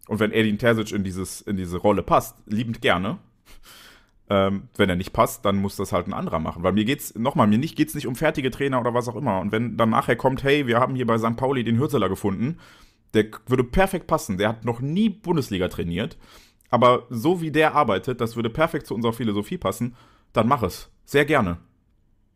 Und wenn Edin Terzic in, dieses, in diese Rolle passt, liebend gerne. Ähm, wenn er nicht passt, dann muss das halt ein anderer machen. Weil mir geht's, nochmal, mir nicht, geht's nicht um fertige Trainer oder was auch immer. Und wenn dann nachher kommt, hey, wir haben hier bei St. Pauli den Hürzeler gefunden, der würde perfekt passen. Der hat noch nie Bundesliga trainiert. Aber so wie der arbeitet, das würde perfekt zu unserer Philosophie passen, dann mach es. Sehr gerne.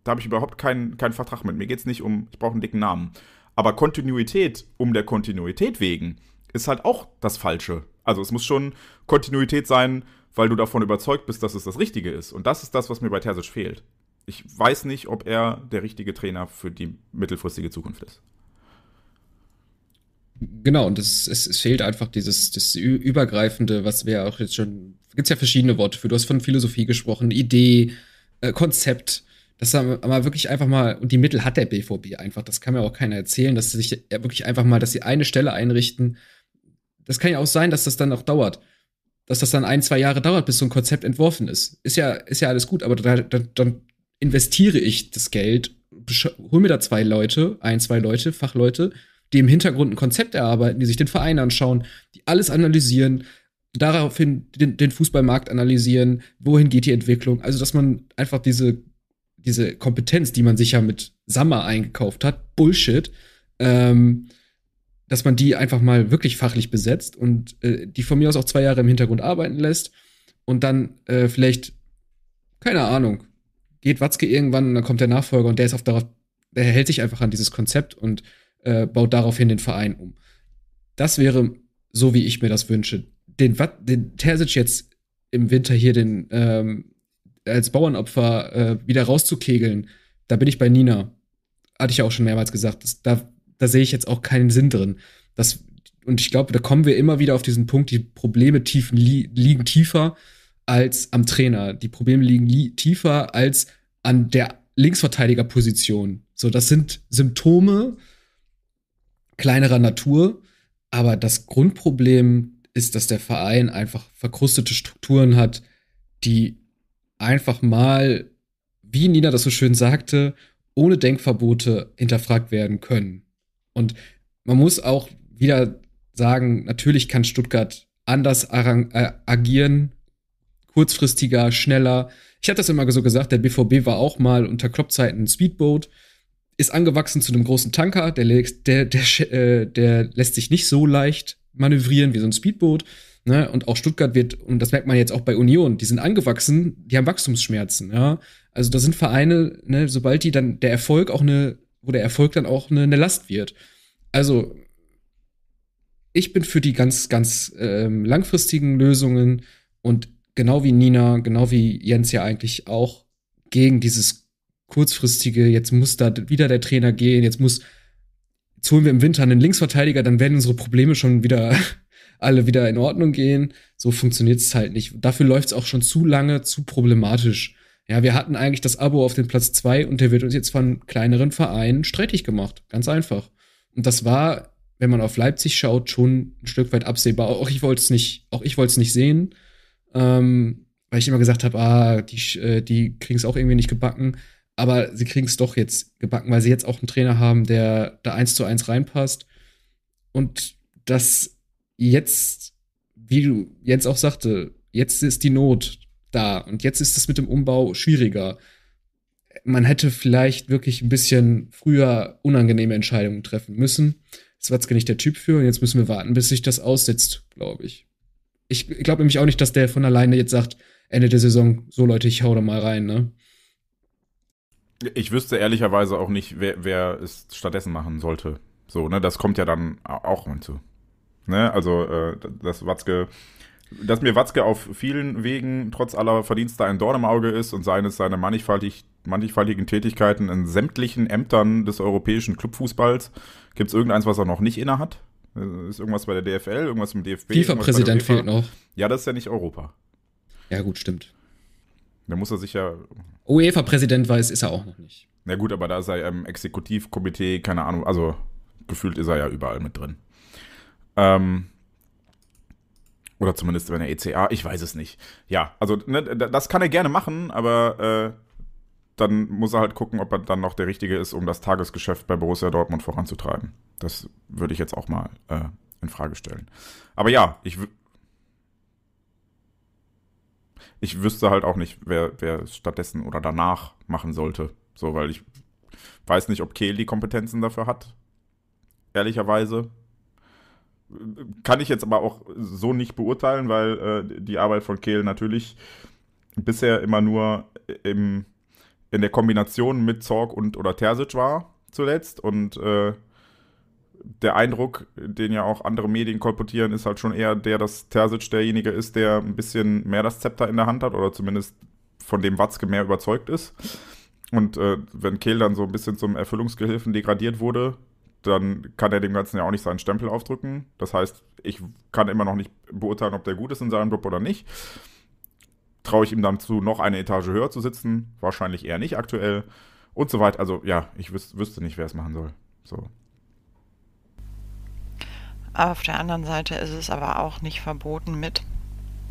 Da habe ich überhaupt keinen kein Vertrag mit. Mir geht's nicht um, ich brauche einen dicken Namen. Aber Kontinuität um der Kontinuität wegen ist halt auch das Falsche. Also es muss schon Kontinuität sein, weil du davon überzeugt bist, dass es das Richtige ist. Und das ist das, was mir bei Terzic fehlt. Ich weiß nicht, ob er der richtige Trainer für die mittelfristige Zukunft ist. Genau, und es, es, es fehlt einfach dieses das Übergreifende, was wir auch jetzt schon. Gibt es ja verschiedene Worte für. Du hast von Philosophie gesprochen, Idee, äh, Konzept. Das haben wir wirklich einfach mal, und die Mittel hat der BVB einfach, das kann mir auch keiner erzählen, dass sie sich wirklich einfach mal, dass sie eine Stelle einrichten, das kann ja auch sein, dass das dann auch dauert. Dass das dann ein, zwei Jahre dauert, bis so ein Konzept entworfen ist. Ist ja, ist ja alles gut, aber da, da, dann investiere ich das Geld, hol mir da zwei Leute, ein, zwei Leute, Fachleute, die im Hintergrund ein Konzept erarbeiten, die sich den Verein anschauen, die alles analysieren, daraufhin den, den Fußballmarkt analysieren, wohin geht die Entwicklung. Also, dass man einfach diese, diese Kompetenz, die man sich ja mit Sammer eingekauft hat, Bullshit, ähm, dass man die einfach mal wirklich fachlich besetzt und äh, die von mir aus auch zwei Jahre im Hintergrund arbeiten lässt und dann äh, vielleicht, keine Ahnung, geht Watzke irgendwann und dann kommt der Nachfolger und der ist auf darauf, der hält sich einfach an dieses Konzept und äh, baut daraufhin den Verein um. Das wäre so, wie ich mir das wünsche. Den, den Terzic jetzt im Winter hier den ähm, als Bauernopfer äh, wieder rauszukegeln, da bin ich bei Nina. Hatte ich ja auch schon mehrmals gesagt. Das, da da sehe ich jetzt auch keinen Sinn drin. Das, und ich glaube, da kommen wir immer wieder auf diesen Punkt, die Probleme tiefen, li liegen tiefer als am Trainer. Die Probleme liegen li tiefer als an der Linksverteidigerposition. So, das sind Symptome kleinerer Natur, aber das Grundproblem ist, dass der Verein einfach verkrustete Strukturen hat, die einfach mal, wie Nina das so schön sagte, ohne Denkverbote hinterfragt werden können. Und man muss auch wieder sagen, natürlich kann Stuttgart anders äh, agieren, kurzfristiger, schneller. Ich habe das immer so gesagt, der BVB war auch mal unter Kloppzeiten ein Speedboat, ist angewachsen zu einem großen Tanker, der, der, der, äh, der lässt sich nicht so leicht manövrieren wie so ein Speedboat. Ne? Und auch Stuttgart wird, und das merkt man jetzt auch bei Union, die sind angewachsen, die haben Wachstumsschmerzen. Ja? Also da sind Vereine, ne, sobald die dann der Erfolg auch eine wo der Erfolg dann auch eine, eine Last wird. Also, ich bin für die ganz, ganz ähm, langfristigen Lösungen und genau wie Nina, genau wie Jens ja eigentlich auch gegen dieses kurzfristige, jetzt muss da wieder der Trainer gehen, jetzt muss, jetzt holen wir im Winter einen Linksverteidiger, dann werden unsere Probleme schon wieder alle wieder in Ordnung gehen. So funktioniert es halt nicht. Dafür läuft es auch schon zu lange, zu problematisch. Ja, wir hatten eigentlich das Abo auf den Platz 2 und der wird uns jetzt von kleineren Vereinen streitig gemacht. Ganz einfach. Und das war, wenn man auf Leipzig schaut, schon ein Stück weit absehbar. Auch ich wollte es nicht, auch ich wollte es nicht sehen. Ähm, weil ich immer gesagt habe, ah, die, äh, die kriegen es auch irgendwie nicht gebacken. Aber sie kriegen es doch jetzt gebacken, weil sie jetzt auch einen Trainer haben, der da eins zu eins reinpasst. Und das jetzt, wie du Jens auch sagte, jetzt ist die Not da. Und jetzt ist das mit dem Umbau schwieriger. Man hätte vielleicht wirklich ein bisschen früher unangenehme Entscheidungen treffen müssen. Ist Watzke nicht der Typ für und jetzt müssen wir warten, bis sich das aussetzt, glaube ich. Ich glaube nämlich auch nicht, dass der von alleine jetzt sagt, Ende der Saison, so Leute, ich hau da mal rein, ne? Ich wüsste ehrlicherweise auch nicht, wer, wer es stattdessen machen sollte. So, ne, das kommt ja dann auch hinzu. Ne, also, äh, dass Watzke dass mir Watzke auf vielen Wegen trotz aller Verdienste ein Dorn im Auge ist und seines seiner mannigfaltig, mannigfaltigen Tätigkeiten in sämtlichen Ämtern des europäischen Clubfußballs, gibt es irgendeins, was er noch nicht innehat? Äh, ist irgendwas bei der DFL, irgendwas im DFB? FIFA-Präsident fehlt noch. Ja, das ist ja nicht Europa. Ja, gut, stimmt. Da muss er sich ja. UEFA-Präsident weiß, ist er auch noch nicht. Na gut, aber da ist er im Exekutivkomitee, keine Ahnung, also gefühlt ist er ja überall mit drin. Ähm, oder zumindest über eine ECA, ich weiß es nicht. Ja, also ne, das kann er gerne machen, aber äh, dann muss er halt gucken, ob er dann noch der Richtige ist, um das Tagesgeschäft bei Borussia Dortmund voranzutreiben. Das würde ich jetzt auch mal äh, in Frage stellen. Aber ja, ich, ich wüsste halt auch nicht, wer, wer stattdessen oder danach machen sollte. So, weil ich weiß nicht, ob Kehl die Kompetenzen dafür hat. Ehrlicherweise kann ich jetzt aber auch so nicht beurteilen, weil äh, die Arbeit von Kehl natürlich bisher immer nur im, in der Kombination mit Zorg und oder Terzic war zuletzt und äh, der Eindruck, den ja auch andere Medien kolportieren, ist halt schon eher der, dass Terzic derjenige ist, der ein bisschen mehr das Zepter in der Hand hat oder zumindest von dem Watzke mehr überzeugt ist. Und äh, wenn Kehl dann so ein bisschen zum Erfüllungsgehilfen degradiert wurde, dann kann er dem Ganzen ja auch nicht seinen Stempel aufdrücken. Das heißt, ich kann immer noch nicht beurteilen, ob der gut ist in seinem Job oder nicht. Traue ich ihm dann zu, noch eine Etage höher zu sitzen? Wahrscheinlich eher nicht aktuell. Und so weiter. Also ja, ich wüs wüsste nicht, wer es machen soll. So. Auf der anderen Seite ist es aber auch nicht verboten mit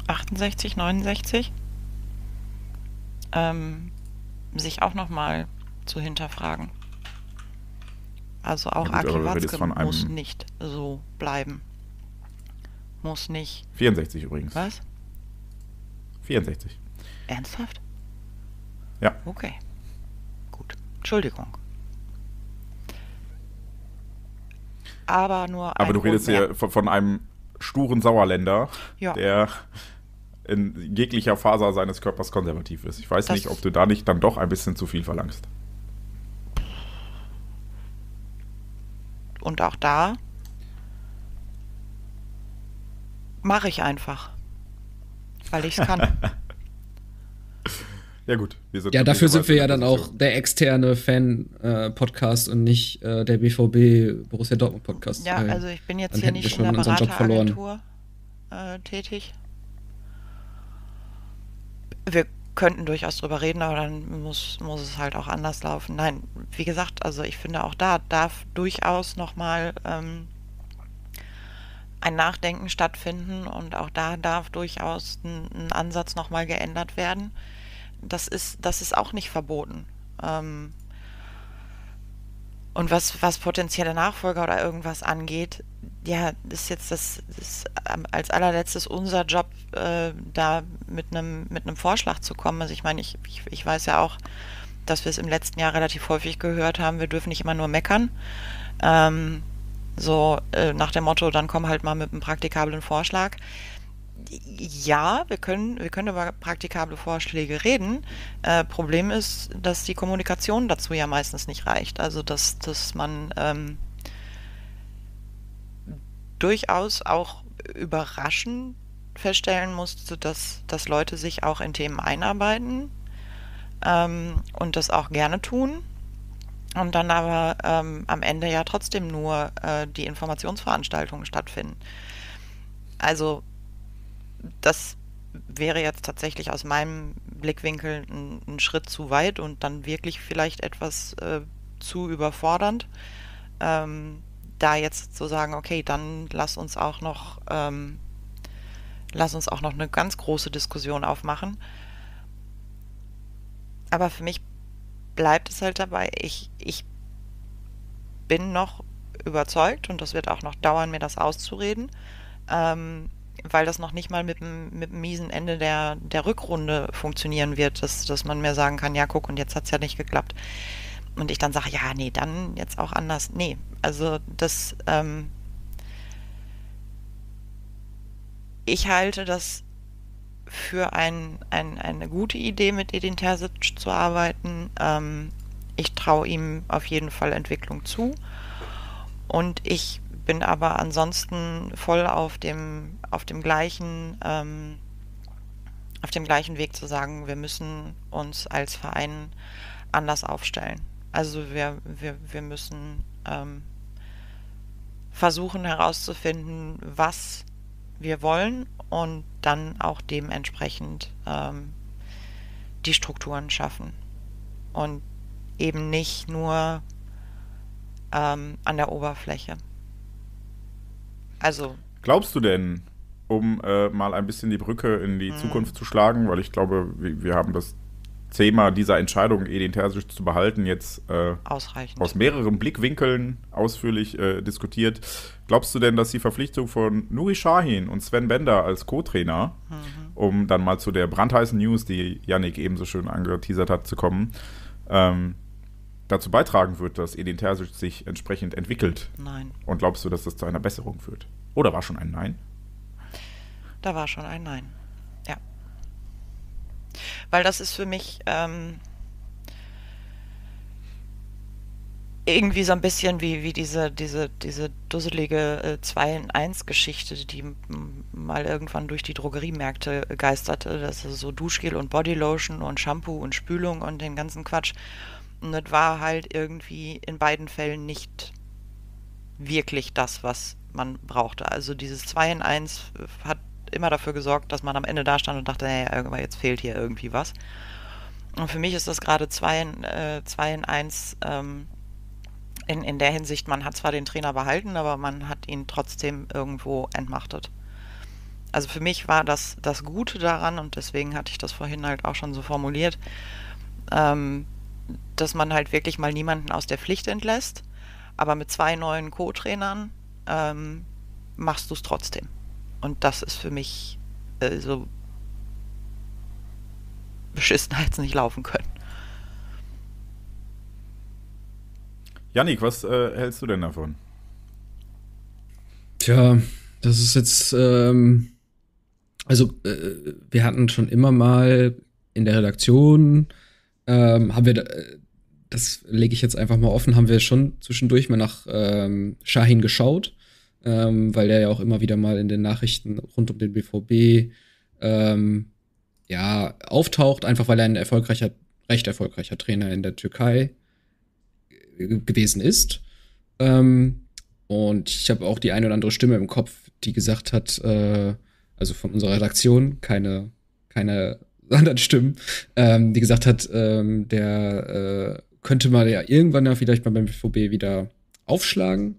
68, 69 ähm, sich auch nochmal zu hinterfragen. Also auch ja, Aki muss nicht so bleiben. Muss nicht. 64 übrigens. Was? 64. Ernsthaft? Ja. Okay. Gut. Entschuldigung. Aber nur. Aber du redest hier von, von einem sturen Sauerländer, ja. der in jeglicher Faser seines Körpers konservativ ist. Ich weiß das nicht, ob du da nicht dann doch ein bisschen zu viel verlangst. und auch da mache ich einfach, weil ich es kann. Ja, gut. ja, dafür sind wir ja dann auch der externe Fan-Podcast äh, und nicht äh, der BVB Borussia Dortmund-Podcast. Ja, also ich bin jetzt hier nicht in der Berateragentur äh, tätig. Wir könnten durchaus drüber reden, aber dann muss, muss es halt auch anders laufen. Nein, wie gesagt, also ich finde auch da darf durchaus nochmal ähm, ein Nachdenken stattfinden und auch da darf durchaus ein, ein Ansatz nochmal geändert werden. Das ist, das ist auch nicht verboten. Ähm, und was, was potenzielle Nachfolger oder irgendwas angeht, ja, ist jetzt das, ist ähm, als allerletztes unser Job, äh, da mit einem mit einem Vorschlag zu kommen. Also ich meine, ich, ich, ich weiß ja auch, dass wir es im letzten Jahr relativ häufig gehört haben, wir dürfen nicht immer nur meckern. Ähm, so äh, nach dem Motto, dann komm halt mal mit einem praktikablen Vorschlag. Ja, wir können, wir können über praktikable Vorschläge reden. Äh, Problem ist, dass die Kommunikation dazu ja meistens nicht reicht. Also dass, dass man ähm, durchaus auch überraschend feststellen musste, dass, dass Leute sich auch in Themen einarbeiten ähm, und das auch gerne tun und dann aber ähm, am Ende ja trotzdem nur äh, die Informationsveranstaltungen stattfinden. Also das wäre jetzt tatsächlich aus meinem Blickwinkel ein, ein Schritt zu weit und dann wirklich vielleicht etwas äh, zu überfordernd. Ähm, da jetzt zu sagen, okay, dann lass uns auch noch, ähm, lass uns auch noch eine ganz große Diskussion aufmachen. Aber für mich bleibt es halt dabei, ich, ich bin noch überzeugt und das wird auch noch dauern, mir das auszureden, ähm, weil das noch nicht mal mit dem, mit dem miesen Ende der, der Rückrunde funktionieren wird, dass, dass man mir sagen kann, ja, guck, und jetzt hat es ja nicht geklappt und ich dann sage, ja, nee, dann jetzt auch anders. Nee, also das, ähm, ich halte das für ein, ein, eine gute Idee, mit Edin Terzic zu arbeiten. Ähm, ich traue ihm auf jeden Fall Entwicklung zu. Und ich bin aber ansonsten voll auf dem, auf dem gleichen, ähm, auf dem gleichen Weg zu sagen, wir müssen uns als Verein anders aufstellen. Also wir, wir, wir müssen ähm, versuchen herauszufinden, was wir wollen und dann auch dementsprechend ähm, die Strukturen schaffen. Und eben nicht nur ähm, an der Oberfläche. Also. Glaubst du denn, um äh, mal ein bisschen die Brücke in die mhm. Zukunft zu schlagen, weil ich glaube, wir, wir haben das Thema dieser Entscheidung, Edin Terzic zu behalten, jetzt äh, aus mehreren Blickwinkeln ausführlich äh, diskutiert. Glaubst du denn, dass die Verpflichtung von Nuri Shahin und Sven Bender als Co-Trainer, mhm. um dann mal zu der brandheißen News, die Yannick eben so schön angeteasert hat, zu kommen, ähm, dazu beitragen wird, dass Edin Terzic sich entsprechend entwickelt? Nein. Und glaubst du, dass das zu einer Besserung führt? Oder war schon ein Nein? Da war schon ein Nein. Weil das ist für mich ähm, irgendwie so ein bisschen wie, wie diese, diese, diese dusselige 2-in-1-Geschichte, äh, die mal irgendwann durch die Drogeriemärkte geisterte. Äh, das ist so Duschgel und Bodylotion und Shampoo und Spülung und den ganzen Quatsch. Und das war halt irgendwie in beiden Fällen nicht wirklich das, was man brauchte. Also dieses 2 in 1 hat immer dafür gesorgt, dass man am Ende da stand und dachte, naja, irgendwann jetzt fehlt hier irgendwie was. Und für mich ist das gerade 2 in 1 äh, in, eins, ähm, in, in der Hinsicht, man hat zwar den Trainer behalten, aber man hat ihn trotzdem irgendwo entmachtet. Also für mich war das das Gute daran und deswegen hatte ich das vorhin halt auch schon so formuliert, ähm, dass man halt wirklich mal niemanden aus der Pflicht entlässt, aber mit zwei neuen Co-Trainern ähm, machst du es trotzdem. Und das ist für mich äh, so beschissen als nicht laufen können. Janik, was äh, hältst du denn davon? Tja, das ist jetzt, ähm, also äh, wir hatten schon immer mal in der Redaktion, ähm, haben wir, äh, das lege ich jetzt einfach mal offen, haben wir schon zwischendurch mal nach ähm, Shahin geschaut ähm, weil der ja auch immer wieder mal in den Nachrichten rund um den BVB ähm, ja, auftaucht, einfach weil er ein erfolgreicher, recht erfolgreicher Trainer in der Türkei äh, gewesen ist. Ähm, und ich habe auch die eine oder andere Stimme im Kopf, die gesagt hat, äh, also von unserer Redaktion, keine, keine anderen Stimmen, ähm, die gesagt hat, ähm, der äh, könnte mal ja irgendwann ja vielleicht mal beim BVB wieder aufschlagen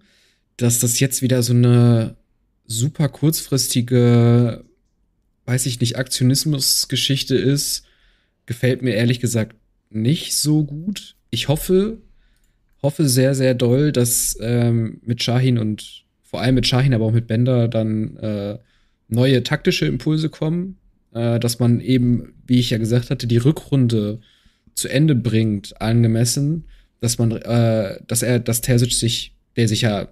dass das jetzt wieder so eine super kurzfristige, weiß ich nicht, Aktionismusgeschichte ist, gefällt mir ehrlich gesagt nicht so gut. Ich hoffe, hoffe sehr, sehr doll, dass ähm, mit Shahin und vor allem mit Shahin, aber auch mit Bender dann äh, neue taktische Impulse kommen, äh, dass man eben, wie ich ja gesagt hatte, die Rückrunde zu Ende bringt, angemessen, dass man, äh, dass er, dass Terzic sich, der sich ja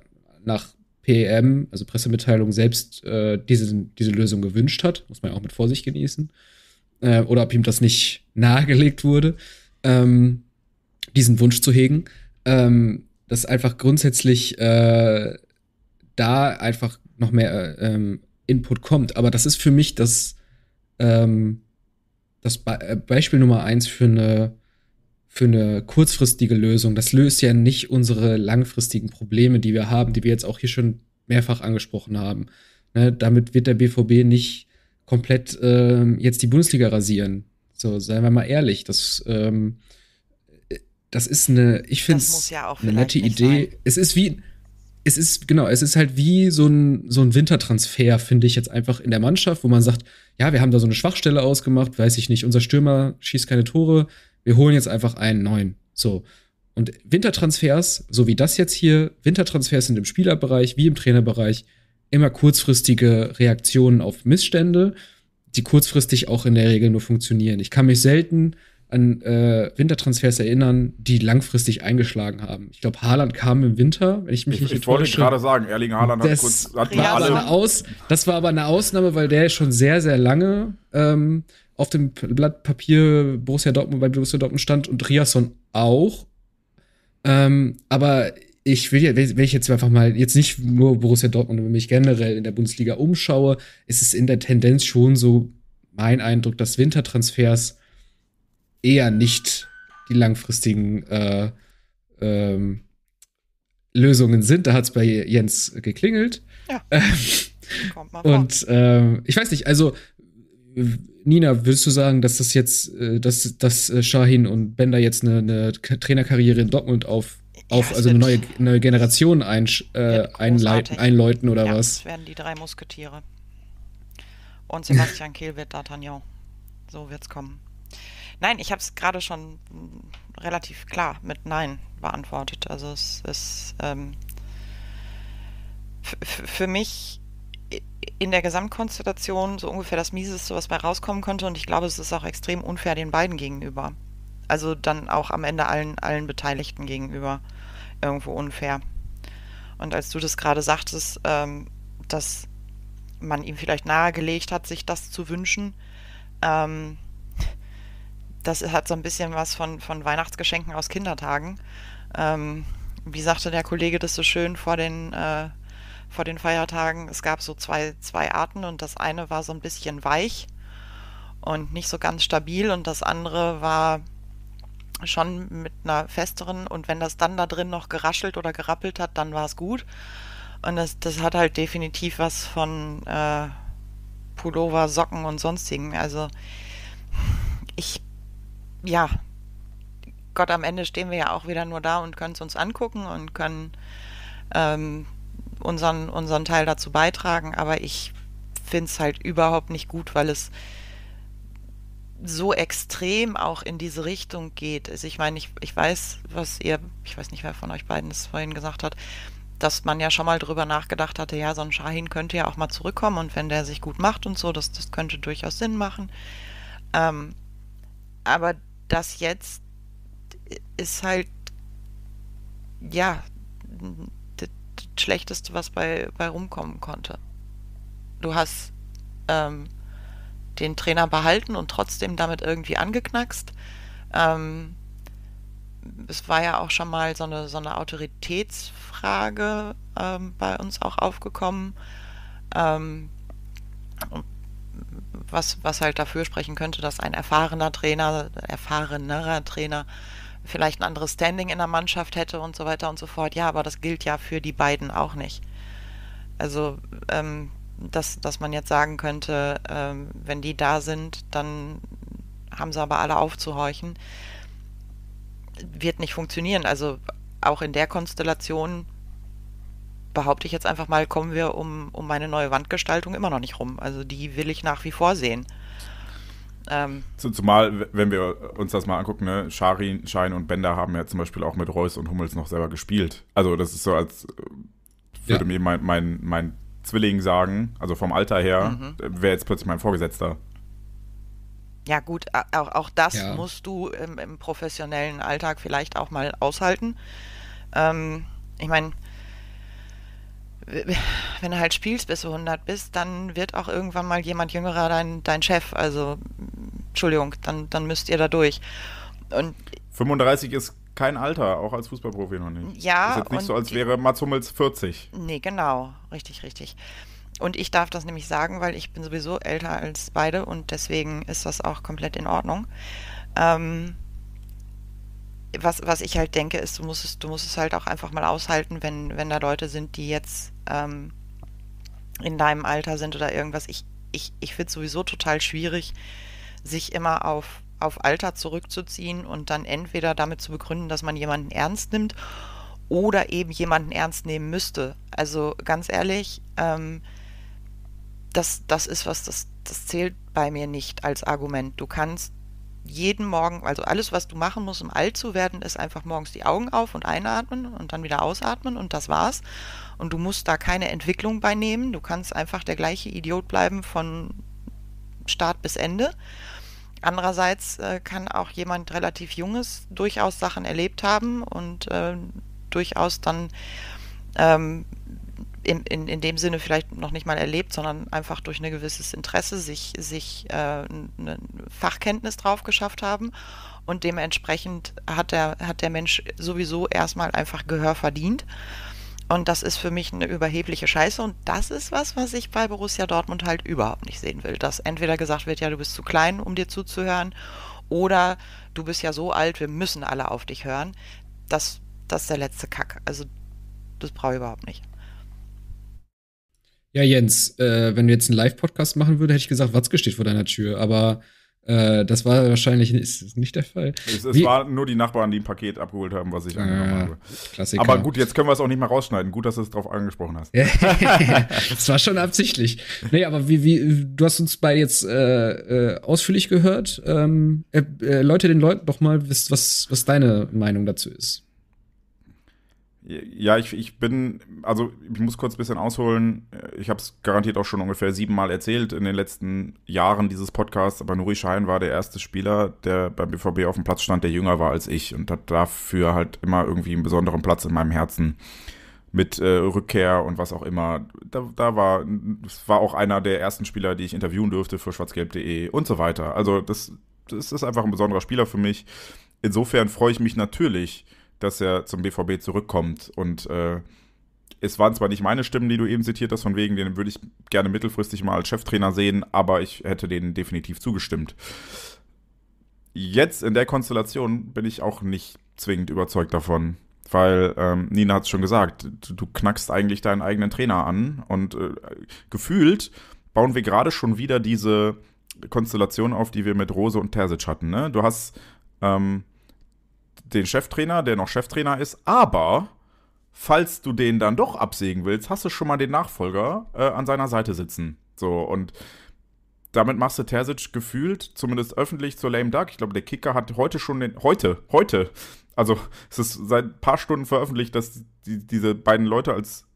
nach PM, also Pressemitteilung, selbst äh, diese, diese Lösung gewünscht hat. Muss man ja auch mit Vorsicht genießen. Äh, oder ob ihm das nicht nahegelegt wurde, ähm, diesen Wunsch zu hegen. Ähm, dass einfach grundsätzlich äh, da einfach noch mehr äh, ähm, Input kommt. Aber das ist für mich das, ähm, das Be äh, Beispiel Nummer eins für eine für eine kurzfristige Lösung. Das löst ja nicht unsere langfristigen Probleme, die wir haben, die wir jetzt auch hier schon mehrfach angesprochen haben. Ne, damit wird der BVB nicht komplett ähm, jetzt die Bundesliga rasieren. So, seien wir mal ehrlich, das, ähm, das ist eine, ich finde es ja eine nette Idee. Sein. Es ist wie, es ist, genau, es ist halt wie so ein, so ein Wintertransfer, finde ich jetzt einfach in der Mannschaft, wo man sagt, ja, wir haben da so eine Schwachstelle ausgemacht, weiß ich nicht, unser Stürmer schießt keine Tore, wir holen jetzt einfach einen neuen. So. Und Wintertransfers, so wie das jetzt hier, Wintertransfers sind im Spielerbereich wie im Trainerbereich immer kurzfristige Reaktionen auf Missstände, die kurzfristig auch in der Regel nur funktionieren. Ich kann mich selten an äh, Wintertransfers erinnern, die langfristig eingeschlagen haben. Ich glaube, Haaland kam im Winter, wenn ich mich ich, nicht Ich wollte gerade sagen, Erling Haaland hat kurz hat ja, alle. Aus, das war aber eine Ausnahme, weil der schon sehr, sehr lange ähm, auf dem Blatt Papier Borussia Dortmund bei Borussia Dortmund stand und Riasson auch. Ähm, aber ich will, wenn ich jetzt einfach mal jetzt nicht nur Borussia Dortmund, wenn ich generell in der Bundesliga umschaue, ist es in der Tendenz schon so mein Eindruck, dass Wintertransfers eher nicht die langfristigen äh, ähm, Lösungen sind. Da hat es bei Jens geklingelt. Ja. Ähm, Kommt Ähm, und äh, ich weiß nicht, also Nina, würdest du sagen, dass das jetzt, äh, dass, dass äh, Shahin und Bender jetzt eine, eine Trainerkarriere in Dortmund auf, auf ja, also eine neue, neue Generation ein, äh, einleiten, einläuten oder ja, was? Das werden die drei Musketiere. Und Sebastian Kehl wird D'Artagnan. So wird's kommen. Nein, ich habe es gerade schon mm, relativ klar mit Nein beantwortet. Also es ist ähm, für mich in der Gesamtkonstellation so ungefähr das Mieseste, was bei rauskommen könnte. Und ich glaube, es ist auch extrem unfair den beiden gegenüber. Also dann auch am Ende allen, allen Beteiligten gegenüber irgendwo unfair. Und als du das gerade sagtest, ähm, dass man ihm vielleicht nahegelegt hat, sich das zu wünschen, ähm, das hat so ein bisschen was von, von Weihnachtsgeschenken aus Kindertagen. Ähm, wie sagte der Kollege das so schön vor den äh, vor den Feiertagen. Es gab so zwei, zwei Arten und das eine war so ein bisschen weich und nicht so ganz stabil und das andere war schon mit einer festeren und wenn das dann da drin noch geraschelt oder gerappelt hat, dann war es gut. Und das, das hat halt definitiv was von äh, Pullover, Socken und sonstigen. Also ich, ja, Gott, am Ende stehen wir ja auch wieder nur da und können es uns angucken und können ähm, unseren, unseren Teil dazu beitragen, aber ich finde es halt überhaupt nicht gut, weil es so extrem auch in diese Richtung geht. Also ich meine, ich, ich weiß, was ihr, ich weiß nicht, wer von euch beiden es vorhin gesagt hat, dass man ja schon mal drüber nachgedacht hatte, ja, so ein Shahin könnte ja auch mal zurückkommen und wenn der sich gut macht und so, das, das könnte durchaus Sinn machen. Ähm, aber das jetzt ist halt, ja, Schlechteste, was bei, bei rumkommen konnte. Du hast ähm, den Trainer behalten und trotzdem damit irgendwie angeknackst. Ähm, es war ja auch schon mal so eine, so eine Autoritätsfrage ähm, bei uns auch aufgekommen, ähm, was, was halt dafür sprechen könnte, dass ein erfahrener Trainer, erfahrenerer Trainer vielleicht ein anderes Standing in der Mannschaft hätte und so weiter und so fort. Ja, aber das gilt ja für die beiden auch nicht. Also, ähm, dass, dass man jetzt sagen könnte, ähm, wenn die da sind, dann haben sie aber alle aufzuhorchen, wird nicht funktionieren. Also auch in der Konstellation behaupte ich jetzt einfach mal, kommen wir um, um meine neue Wandgestaltung immer noch nicht rum. Also die will ich nach wie vor sehen. Ähm, Zumal, wenn wir uns das mal angucken, ne, Scharin, Schein und Bender haben ja zum Beispiel auch mit Reus und Hummels noch selber gespielt. Also das ist so, als äh, würde ja. mir mein, mein, mein Zwilling sagen, also vom Alter her, mhm. Äh, wäre jetzt plötzlich mein Vorgesetzter. Ja gut, auch, auch das ja. musst du im, im, professionellen Alltag vielleicht auch mal aushalten. Ähm, ich meine, wenn du halt spielst, bis du 100 bist, dann wird auch irgendwann mal jemand Jüngerer dein, dein Chef. Also, Entschuldigung, dann, dann müsst ihr da durch. Und 35 ist kein Alter, auch als Fußballprofi noch nicht. Ja. Ist jetzt nicht so, als wäre Mats Hummels 40. Nee, genau. Richtig, richtig. Und ich darf das nämlich sagen, weil ich bin sowieso älter als beide und deswegen ist das auch komplett in Ordnung. Ähm, was, was ich halt denke, ist, du musst, es, du musst es halt auch einfach mal aushalten, wenn, wenn da Leute sind, die jetzt ähm, in deinem Alter sind oder irgendwas. Ich, ich, ich finde es sowieso total schwierig, sich immer auf, auf Alter zurückzuziehen und dann entweder damit zu begründen, dass man jemanden ernst nimmt oder eben jemanden ernst nehmen müsste. Also ganz ehrlich, ähm, das, das ist was, das, das zählt bei mir nicht als Argument. Du kannst jeden Morgen, also alles, was du machen musst, um alt zu werden, ist einfach morgens die Augen auf und einatmen und dann wieder ausatmen und das war's. Und du musst da keine Entwicklung bei nehmen. Du kannst einfach der gleiche Idiot bleiben von Start bis Ende. Andererseits äh, kann auch jemand relativ Junges durchaus Sachen erlebt haben und äh, durchaus dann ähm, in, in, in dem Sinne vielleicht noch nicht mal erlebt, sondern einfach durch ein gewisses Interesse sich, sich äh, eine Fachkenntnis drauf geschafft haben. Und dementsprechend hat der, hat der Mensch sowieso erstmal einfach Gehör verdient. Und das ist für mich eine überhebliche Scheiße. Und das ist was, was ich bei Borussia Dortmund halt überhaupt nicht sehen will. Dass entweder gesagt wird, ja, du bist zu klein, um dir zuzuhören, oder du bist ja so alt, wir müssen alle auf dich hören. Das, das ist der letzte Kack. Also, das brauche ich überhaupt nicht. Ja, Jens, äh, wenn du jetzt einen Live-Podcast machen würdest, hätte ich gesagt, Watzke steht vor deiner Tür, aber äh, das war wahrscheinlich nicht, nicht der Fall. Es, es war nur die Nachbarn, die ein Paket abgeholt haben, was ich ah, angenommen habe. Klassiker. Aber gut, jetzt können wir es auch nicht mehr rausschneiden. Gut, dass du es drauf angesprochen hast. das war schon absichtlich. Nee, aber wie, wie, du hast uns bei jetzt äh, äh, ausführlich gehört. Ähm, äh, äh, Leute den Leuten doch mal, was, was deine Meinung dazu ist. Ja, ich, ich bin, also ich muss kurz ein bisschen ausholen. Ich habe es garantiert auch schon ungefähr siebenmal erzählt in den letzten Jahren dieses Podcasts, aber Nuri Schein war der erste Spieler, der beim BVB auf dem Platz stand, der jünger war als ich und hat dafür halt immer irgendwie einen besonderen Platz in meinem Herzen mit äh, Rückkehr und was auch immer. Da, da war, das war auch einer der ersten Spieler, die ich interviewen durfte für schwarzgelb.de und so weiter. Also das, das ist einfach ein besonderer Spieler für mich. Insofern freue ich mich natürlich, dass er zum BVB zurückkommt. Und äh, es waren zwar nicht meine Stimmen, die du eben zitiert hast, von wegen, den würde ich gerne mittelfristig mal als Cheftrainer sehen, aber ich hätte denen definitiv zugestimmt. Jetzt in der Konstellation bin ich auch nicht zwingend überzeugt davon. Weil ähm, Nina hat es schon gesagt, du, du, knackst eigentlich deinen eigenen Trainer an und äh, gefühlt bauen wir gerade schon wieder diese Konstellation auf, die wir mit Rose und Terzic hatten. Ne? Du hast ähm, den Cheftrainer, der noch Cheftrainer ist, aber falls du den dann doch absägen willst, hast du schon mal den Nachfolger äh, an seiner Seite sitzen. So, und damit machst du Terzic gefühlt, zumindest öffentlich, zur Lame Duck. Ich glaube, der Kicker hat heute schon den. Heute, heute. Also, es ist seit ein paar Stunden veröffentlicht, dass die, diese beiden Leute als.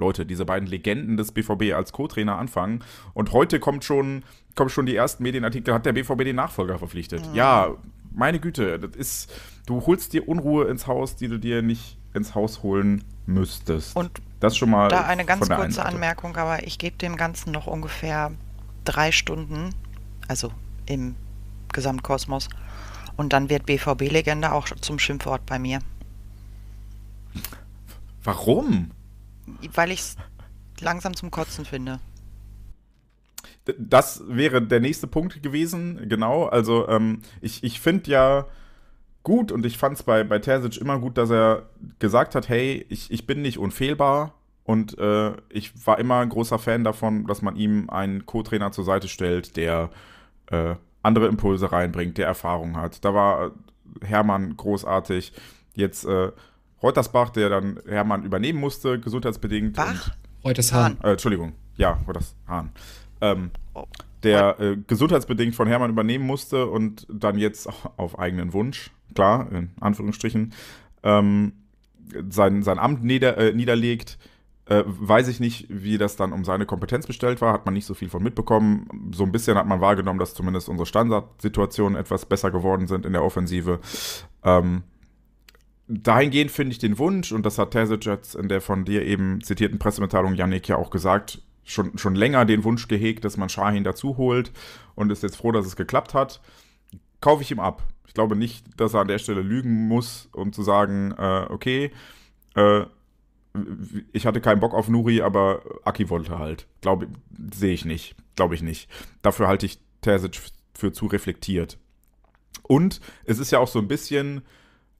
Leute, diese beiden Legenden des BVB als Co-Trainer anfangen. Und heute kommt schon, kommen schon die ersten Medienartikel, hat der BVB den Nachfolger verpflichtet. Mhm. Ja, meine Güte, das ist, du holst dir Unruhe ins Haus, die du dir nicht ins Haus holen müsstest. Und das schon mal. Da eine ganz kurze Anmerkung, aber ich gebe dem Ganzen noch ungefähr drei Stunden, also im Gesamtkosmos. Und dann wird BVB-Legende auch zum Schimpfwort bei mir. Warum? Weil ich es langsam zum Kotzen finde das wäre der nächste Punkt gewesen, genau. Also ähm, ich, ich finde ja gut und ich fand es bei, bei Terzic immer gut, dass er gesagt hat, hey, ich, ich bin nicht unfehlbar und äh, ich war immer ein großer Fan davon, dass man ihm einen Co-Trainer zur Seite stellt, der äh, andere Impulse reinbringt, der Erfahrung hat. Da war Hermann großartig. Jetzt äh, Reutersbach, der dann Hermann übernehmen musste, gesundheitsbedingt. Bach? Reutershahn. Äh, Entschuldigung, ja, Reutershahn ähm, der äh, gesundheitsbedingt von Hermann übernehmen musste und dann jetzt auf eigenen Wunsch, klar, in Anführungsstrichen, ähm, sein, sein Amt nieder, äh, niederlegt. Äh, weiß ich nicht, wie das dann um seine Kompetenz bestellt war, hat man nicht so viel von mitbekommen. So ein bisschen hat man wahrgenommen, dass zumindest unsere Standardsituationen etwas besser geworden sind in der Offensive. Ähm, dahingehend finde ich den Wunsch, und das hat Terzic jetzt in der von dir eben zitierten Pressemitteilung Janik ja auch gesagt, schon, schon länger den Wunsch gehegt, dass man Shahin dazu holt und ist jetzt froh, dass es geklappt hat. Kaufe ich ihm ab. Ich glaube nicht, dass er an der Stelle lügen muss, um zu sagen, äh, okay, äh, ich hatte keinen Bock auf Nuri, aber Aki wollte halt. Glaube, sehe ich nicht. Glaube ich nicht. Dafür halte ich Terzic für zu reflektiert. Und es ist ja auch so ein bisschen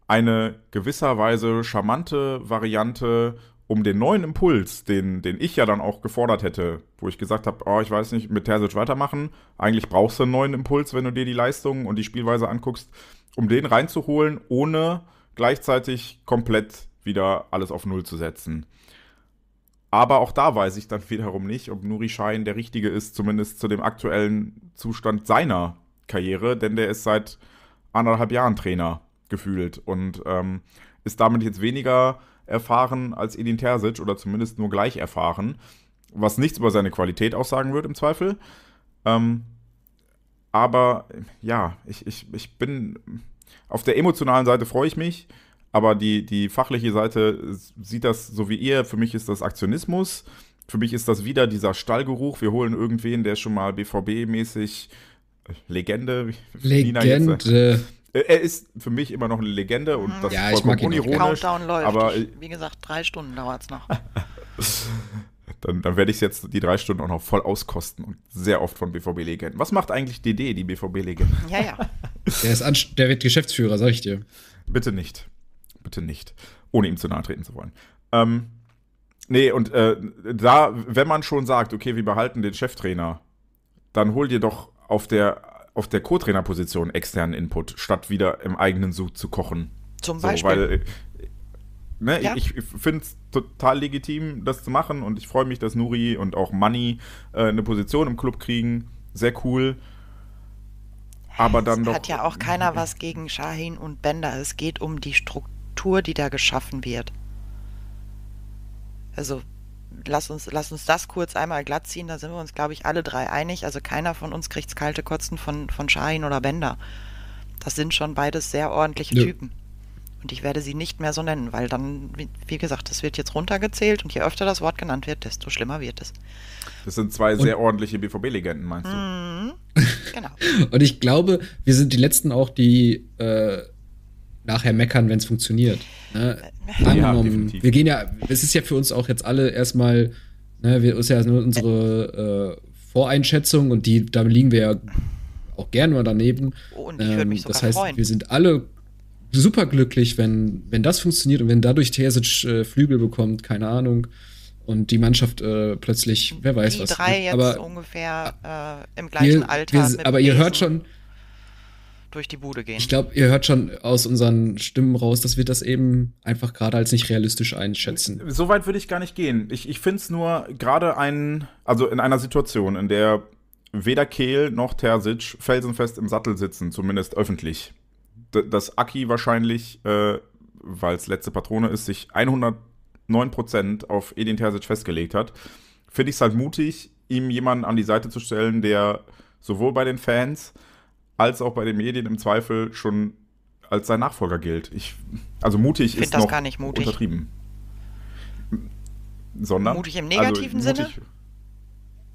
eine gewisserweise charmante Variante um den neuen Impuls, den, den ich ja dann auch gefordert hätte, wo ich gesagt habe, oh, ah, ich weiß nicht, mit Terzic weitermachen, eigentlich brauchst du einen neuen Impuls, wenn du dir die Leistung und die Spielweise anguckst, um den reinzuholen, ohne gleichzeitig komplett wieder alles auf Null zu setzen. Aber auch da weiß ich dann wiederum nicht, ob Nuri Schein der Richtige ist, zumindest zu dem aktuellen Zustand seiner Karriere, denn der ist seit anderthalb Jahren Trainer gefühlt und ähm, ist damit jetzt weniger erfahren als Edin Terzic oder zumindest nur gleich erfahren, was nichts über seine Qualität aussagen wird im Zweifel. Ähm, aber ja, ich, ich, ich bin auf der emotionalen Seite freue ich mich, aber die, die fachliche Seite sieht das so wie ihr. Für mich ist das Aktionismus. Für mich ist das wieder dieser Stallgeruch. Wir holen irgendwen, der schon mal BVB-mäßig Legende. Legende. Äh, er ist für mich immer noch eine Legende und mhm. das ja, ist vollkommen ich mag unironisch. Countdown läuft. Aber ich, wie gesagt, drei Stunden dauert es noch. dann, dann werde ich jetzt die drei Stunden auch noch voll auskosten und sehr oft von BVB-Legenden. Was macht eigentlich DD, die BVB-Legende? Ja, ja. der, ist der wird Geschäftsführer, sag ich dir. Bitte nicht. Bitte nicht. Ohne ihm zu nahe treten zu wollen. Ähm, nee, und äh, da, wenn man schon sagt, okay, wir behalten den Cheftrainer, dann hol dir doch auf der auf der Co-Trainer-Position externen Input, statt wieder im eigenen Sud zu kochen. Zum so, Beispiel. weil, äh, ne, ja. ich, finde es total legitim, das zu machen und ich freue mich, dass Nuri und auch Manni äh, eine Position im Club kriegen. Sehr cool. Aber dann es doch. Hat ja auch keiner was gegen Shahin und Bender. Es geht um die Struktur, die da geschaffen wird. Also lass uns, lass uns das kurz einmal glatt ziehen, da sind wir uns, glaube ich, alle drei einig. Also keiner von uns kriegt's kalte Kotzen von, von Shahin oder Bender. Das sind schon beides sehr ordentliche ja. Typen. Und ich werde sie nicht mehr so nennen, weil dann, wie, gesagt, das wird jetzt runtergezählt und je öfter das Wort genannt wird, desto schlimmer wird es. Das sind zwei und sehr ordentliche BVB-Legenden, meinst du? Mhm. genau. und ich glaube, wir sind die letzten auch, die äh, nachher meckern, wenn es funktioniert. Ne? Angenommen, ja, wir gehen ja, es ist ja für uns auch jetzt alle erstmal, ne, wir, ist ja nur unsere äh, Voreinschätzung und die, da liegen wir ja auch gerne mal daneben. Oh, und ich würde ähm, mich sogar Das heißt, freuen. wir sind alle super glücklich, wenn, wenn das funktioniert und wenn dadurch Terzic äh, Flügel bekommt, keine Ahnung. Und die Mannschaft äh, plötzlich, wer weiß die was. Die drei ne? jetzt aber, ungefähr äh, im gleichen ihr, Alter. Wir, aber ihr hört schon, durch die Bude gehen. Ich glaube, ihr hört schon aus unseren Stimmen raus, dass wir das eben einfach gerade als nicht realistisch einschätzen. So weit würde ich gar nicht gehen. Ich, ich finde es nur gerade ein, also in einer Situation, in der weder Kehl noch Terzic felsenfest im Sattel sitzen, zumindest öffentlich. D dass Aki wahrscheinlich, äh, weil es letzte Patrone ist, sich 109% auf Edin Terzic festgelegt hat, finde ich es halt mutig, ihm jemanden an die Seite zu stellen, der sowohl bei den Fans als auch bei den Medien im Zweifel schon als sein Nachfolger gilt. Ich, also mutig ich ist das noch gar nicht mutig. untertrieben. Sondern, mutig im negativen also, mutig, Sinne?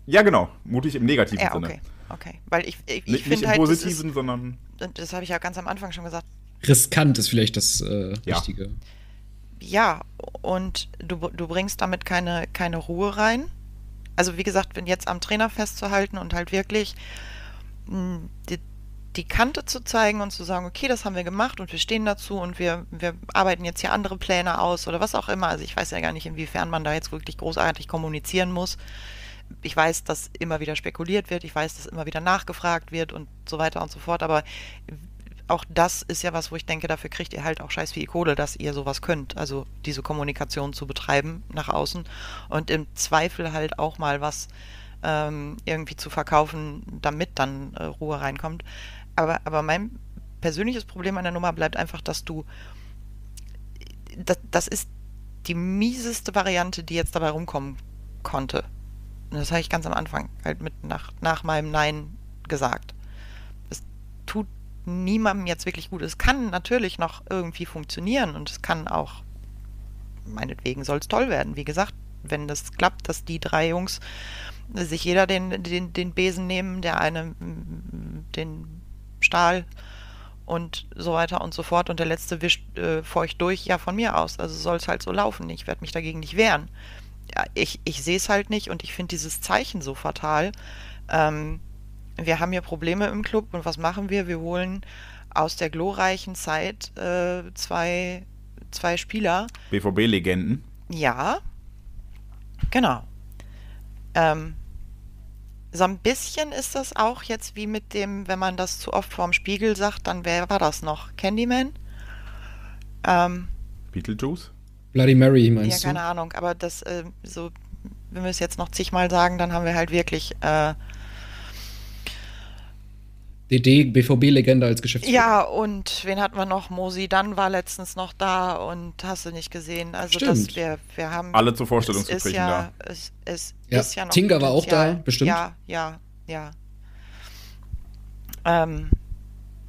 Ja, genau. Mutig im negativen ja, okay. Sinne. Okay, weil ich, ich, ich Nicht im halt, positiven, ist, sondern. Das habe ich ja ganz am Anfang schon gesagt. Riskant ist vielleicht das äh, ja. Richtige. Ja, und du, du bringst damit keine, keine Ruhe rein. Also, wie gesagt, wenn jetzt am Trainer festzuhalten und halt wirklich hm, die Kante zu zeigen und zu sagen, okay, das haben wir gemacht und wir stehen dazu und wir, wir arbeiten jetzt hier andere Pläne aus oder was auch immer. Also ich weiß ja gar nicht, inwiefern man da jetzt wirklich großartig kommunizieren muss. Ich weiß, dass immer wieder spekuliert wird, ich weiß, dass immer wieder nachgefragt wird und so weiter und so fort, aber auch das ist ja was, wo ich denke, dafür kriegt ihr halt auch scheiß viel Kohle, dass ihr sowas könnt. Also diese Kommunikation zu betreiben nach außen und im Zweifel halt auch mal was ähm, irgendwie zu verkaufen, damit dann äh, Ruhe reinkommt. Aber, aber mein persönliches Problem an der Nummer bleibt einfach, dass du. Das, das ist die mieseste Variante, die jetzt dabei rumkommen konnte. Und das habe ich ganz am Anfang halt mit nach, nach meinem Nein gesagt. Es tut niemandem jetzt wirklich gut. Es kann natürlich noch irgendwie funktionieren und es kann auch, meinetwegen soll es toll werden. Wie gesagt, wenn das klappt, dass die drei Jungs sich jeder den, den, den Besen nehmen, der eine den Stahl und so weiter und so fort. Und der letzte wischt äh, feucht durch, ja, von mir aus. Also soll es halt so laufen. Ich werde mich dagegen nicht wehren. Ja, ich ich sehe es halt nicht und ich finde dieses Zeichen so fatal. Ähm, wir haben hier Probleme im Club und was machen wir? Wir holen aus der glorreichen Zeit äh, zwei, zwei Spieler. BVB-Legenden. Ja, genau. Ähm, so ein bisschen ist das auch jetzt wie mit dem, wenn man das zu oft vorm Spiegel sagt, dann wer war das noch? Candyman? Ähm, Beetlejuice? Bloody Mary meinst ja, du? Ja, keine Ahnung, aber das äh, so, wenn wir es jetzt noch zigmal sagen, dann haben wir halt wirklich äh, DD, BVB-Legende als Geschäftsführer. Ja, und wen hatten wir noch? Mosi Dann war letztens noch da und hast du nicht gesehen. Also Stimmt. das, wir, wir haben. Alle zu Vorstellungsgesprächen ja, da. Es, es ja. ist ja noch Tinga war auch da, bestimmt. Ja, ja, ja. Ähm,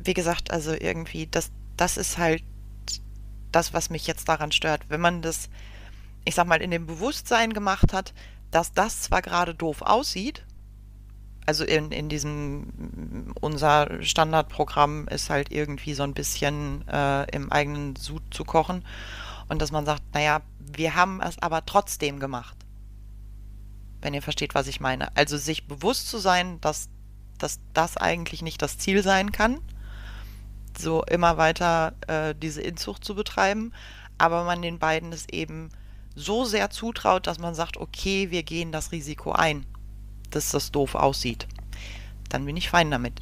wie gesagt, also irgendwie, das, das ist halt das, was mich jetzt daran stört. Wenn man das, ich sag mal, in dem Bewusstsein gemacht hat, dass das zwar gerade doof aussieht, also in, in diesem, unser Standardprogramm ist halt irgendwie so ein bisschen äh, im eigenen Sud zu kochen und dass man sagt, naja, wir haben es aber trotzdem gemacht. Wenn ihr versteht, was ich meine. Also sich bewusst zu sein, dass, dass das eigentlich nicht das Ziel sein kann, so immer weiter äh, diese Inzucht zu betreiben, aber man den beiden es eben so sehr zutraut, dass man sagt, okay, wir gehen das Risiko ein dass das doof aussieht, dann bin ich fein damit.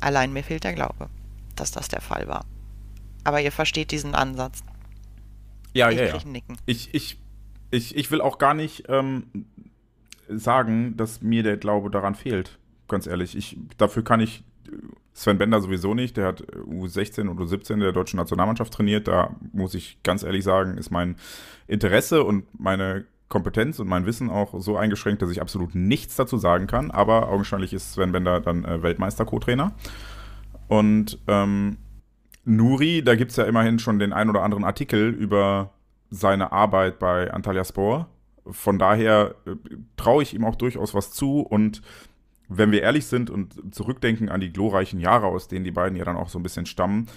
Allein mir fehlt der Glaube, dass das der Fall war. Aber ihr versteht diesen Ansatz. Ja, ich ja, ja. Nicken. Ich, ich, ich, ich will auch gar nicht ähm, sagen, dass mir der Glaube daran fehlt. Ganz ehrlich, ich, dafür kann ich äh, Sven Bender sowieso nicht. Der hat äh, U16 und U17 der deutschen Nationalmannschaft trainiert. Da muss ich ganz ehrlich sagen, ist mein Interesse und meine Kompetenz und mein Wissen auch so eingeschränkt, dass ich absolut nichts dazu sagen kann. Aber augenscheinlich ist Sven Bender dann äh, Weltmeister-Co-Trainer. Und ähm, Nuri, da gibt es ja immerhin schon den ein oder anderen Artikel über seine Arbeit bei Antalya Spor. Von daher äh, traue ich ihm auch durchaus was zu. Und wenn wir ehrlich sind und zurückdenken an die glorreichen Jahre, aus denen die beiden ja dann auch so ein bisschen stammen,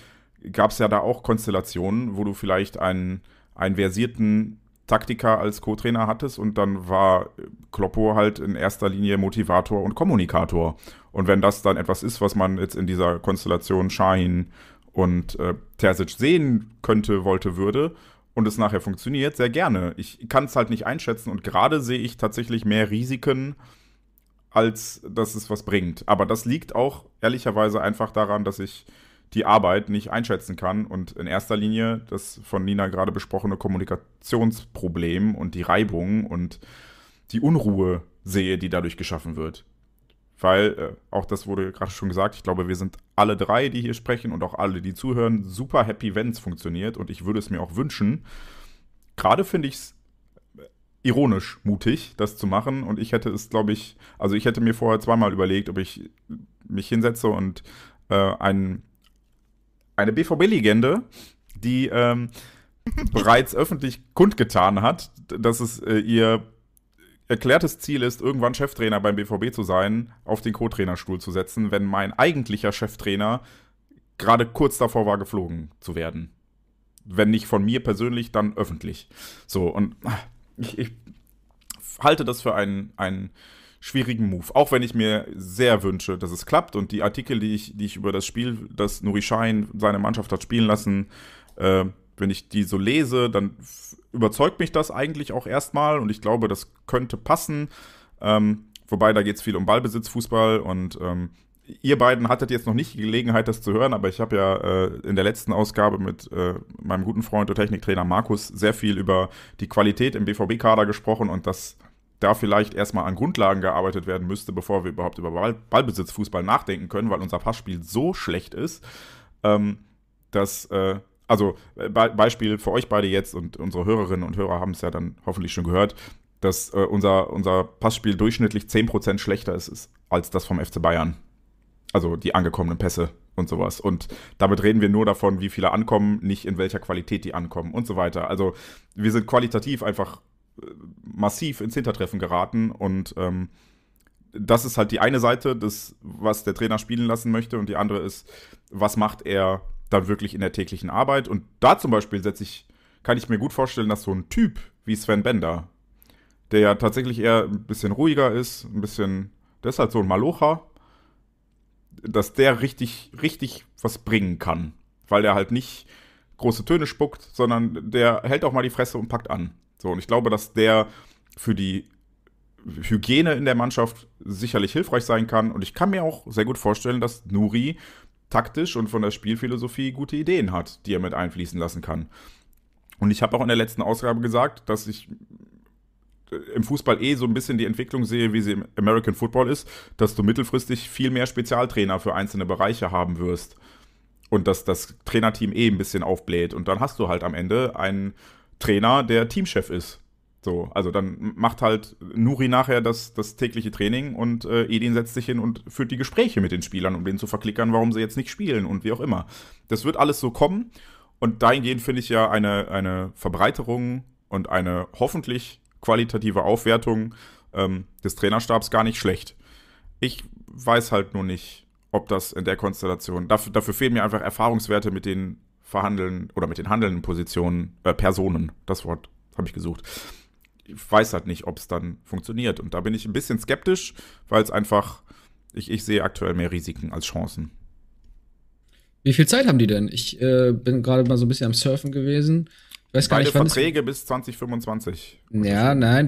gab es ja da auch Konstellationen, wo du vielleicht einen, einen versierten Taktiker als Co-Trainer hattest und dann war Kloppo halt in erster Linie Motivator und Kommunikator. Und wenn das dann etwas ist, was man jetzt in dieser Konstellation Shahin und äh, Terzic sehen könnte, wollte, würde und es nachher funktioniert, sehr gerne. Ich kann es halt nicht einschätzen und gerade sehe ich tatsächlich mehr Risiken, als dass es was bringt. Aber das liegt auch ehrlicherweise einfach daran, dass ich die Arbeit nicht einschätzen kann. Und in erster Linie das von Nina gerade besprochene Kommunikationsproblem und die Reibung und die Unruhe sehe, die dadurch geschaffen wird. Weil, äh, auch das wurde gerade schon gesagt, ich glaube, wir sind alle drei, die hier sprechen und auch alle, die zuhören, super happy, wenn es funktioniert. Und ich würde es mir auch wünschen. Gerade finde ich es äh, ironisch mutig, das zu machen. Und ich hätte es, glaube ich, also ich hätte mir vorher zweimal überlegt, ob ich mich hinsetze und äh, einen eine BVB-Legende, die ähm, bereits öffentlich kundgetan hat, dass es äh, ihr erklärtes Ziel ist, irgendwann Cheftrainer beim BVB zu sein, auf den Co-Trainerstuhl zu setzen, wenn mein eigentlicher Cheftrainer gerade kurz davor war, geflogen zu werden. Wenn nicht von mir persönlich, dann öffentlich. So, und ich, ich halte das für einen, einen schwierigen Move. Auch wenn ich mir sehr wünsche, dass es klappt und die Artikel, die ich, die ich über das Spiel, das Nuri Schein seine Mannschaft hat spielen lassen, äh, wenn ich die so lese, dann überzeugt mich das eigentlich auch erstmal und ich glaube, das könnte passen. Ähm, wobei da geht es viel um Ballbesitz, Fußball und ähm, ihr beiden hattet jetzt noch nicht die Gelegenheit, das zu hören, aber ich habe ja äh, in der letzten Ausgabe mit äh, meinem guten Freund und Techniktrainer Markus sehr viel über die Qualität im BVB-Kader gesprochen und das da vielleicht erstmal an Grundlagen gearbeitet werden müsste, bevor wir überhaupt über Ball, Ballbesitzfußball nachdenken können, weil unser Passspiel so schlecht ist, ähm, dass, äh, also äh, Beispiel für euch beide jetzt und unsere Hörerinnen und Hörer haben es ja dann hoffentlich schon gehört, dass äh, unser, unser Passspiel durchschnittlich 10% schlechter ist, ist als das vom FC Bayern. Also die angekommenen Pässe und sowas. Und damit reden wir nur davon, wie viele ankommen, nicht in welcher Qualität die ankommen und so weiter. Also wir sind qualitativ einfach massiv ins Hintertreffen geraten und ähm, das ist halt die eine Seite, das, was der Trainer spielen lassen möchte, und die andere ist, was macht er dann wirklich in der täglichen Arbeit. Und da zum Beispiel setze ich, kann ich mir gut vorstellen, dass so ein Typ wie Sven Bender, der ja tatsächlich eher ein bisschen ruhiger ist, ein bisschen, der ist halt so ein Malocher, dass der richtig, richtig was bringen kann. Weil der halt nicht große Töne spuckt, sondern der hält auch mal die Fresse und packt an. So, und ich glaube, dass der für die Hygiene in der Mannschaft sicherlich hilfreich sein kann. Und ich kann mir auch sehr gut vorstellen, dass Nuri taktisch und von der Spielphilosophie gute Ideen hat, die er mit einfließen lassen kann. Und ich habe auch in der letzten Ausgabe gesagt, dass ich äh, im Fußball eh so ein bisschen die Entwicklung sehe, wie sie im American Football ist, dass du mittelfristig viel mehr Spezialtrainer für einzelne Bereiche haben wirst. Und dass das Trainerteam eh ein bisschen aufbläht. Und dann hast du halt am Ende einen Trainer, der Teamchef ist. So, also dann macht halt Nuri nachher das, das tägliche Training und äh, Edin setzt sich hin und führt die Gespräche mit den Spielern, um denen zu verklickern, warum sie jetzt nicht spielen und wie auch immer. Das wird alles so kommen und dahingehend finde ich ja eine, eine Verbreiterung und eine hoffentlich qualitative Aufwertung ähm, des Trainerstabs gar nicht schlecht. Ich weiß halt nur nicht, ob das in der Konstellation, dafür, dafür fehlen mir einfach Erfahrungswerte, mit denen verhandeln oder mit den handelnden Positionen, äh, Personen, das Wort habe ich gesucht. Ich weiß halt nicht, ob es dann funktioniert. Und da bin ich ein bisschen skeptisch, weil es einfach, ich, ich sehe aktuell mehr Risiken als Chancen. Wie viel Zeit haben die denn? Ich äh, bin gerade mal so ein bisschen am Surfen gewesen weiß gar Beide nicht, wann Verträge ist, bis 2025. Ja, nein.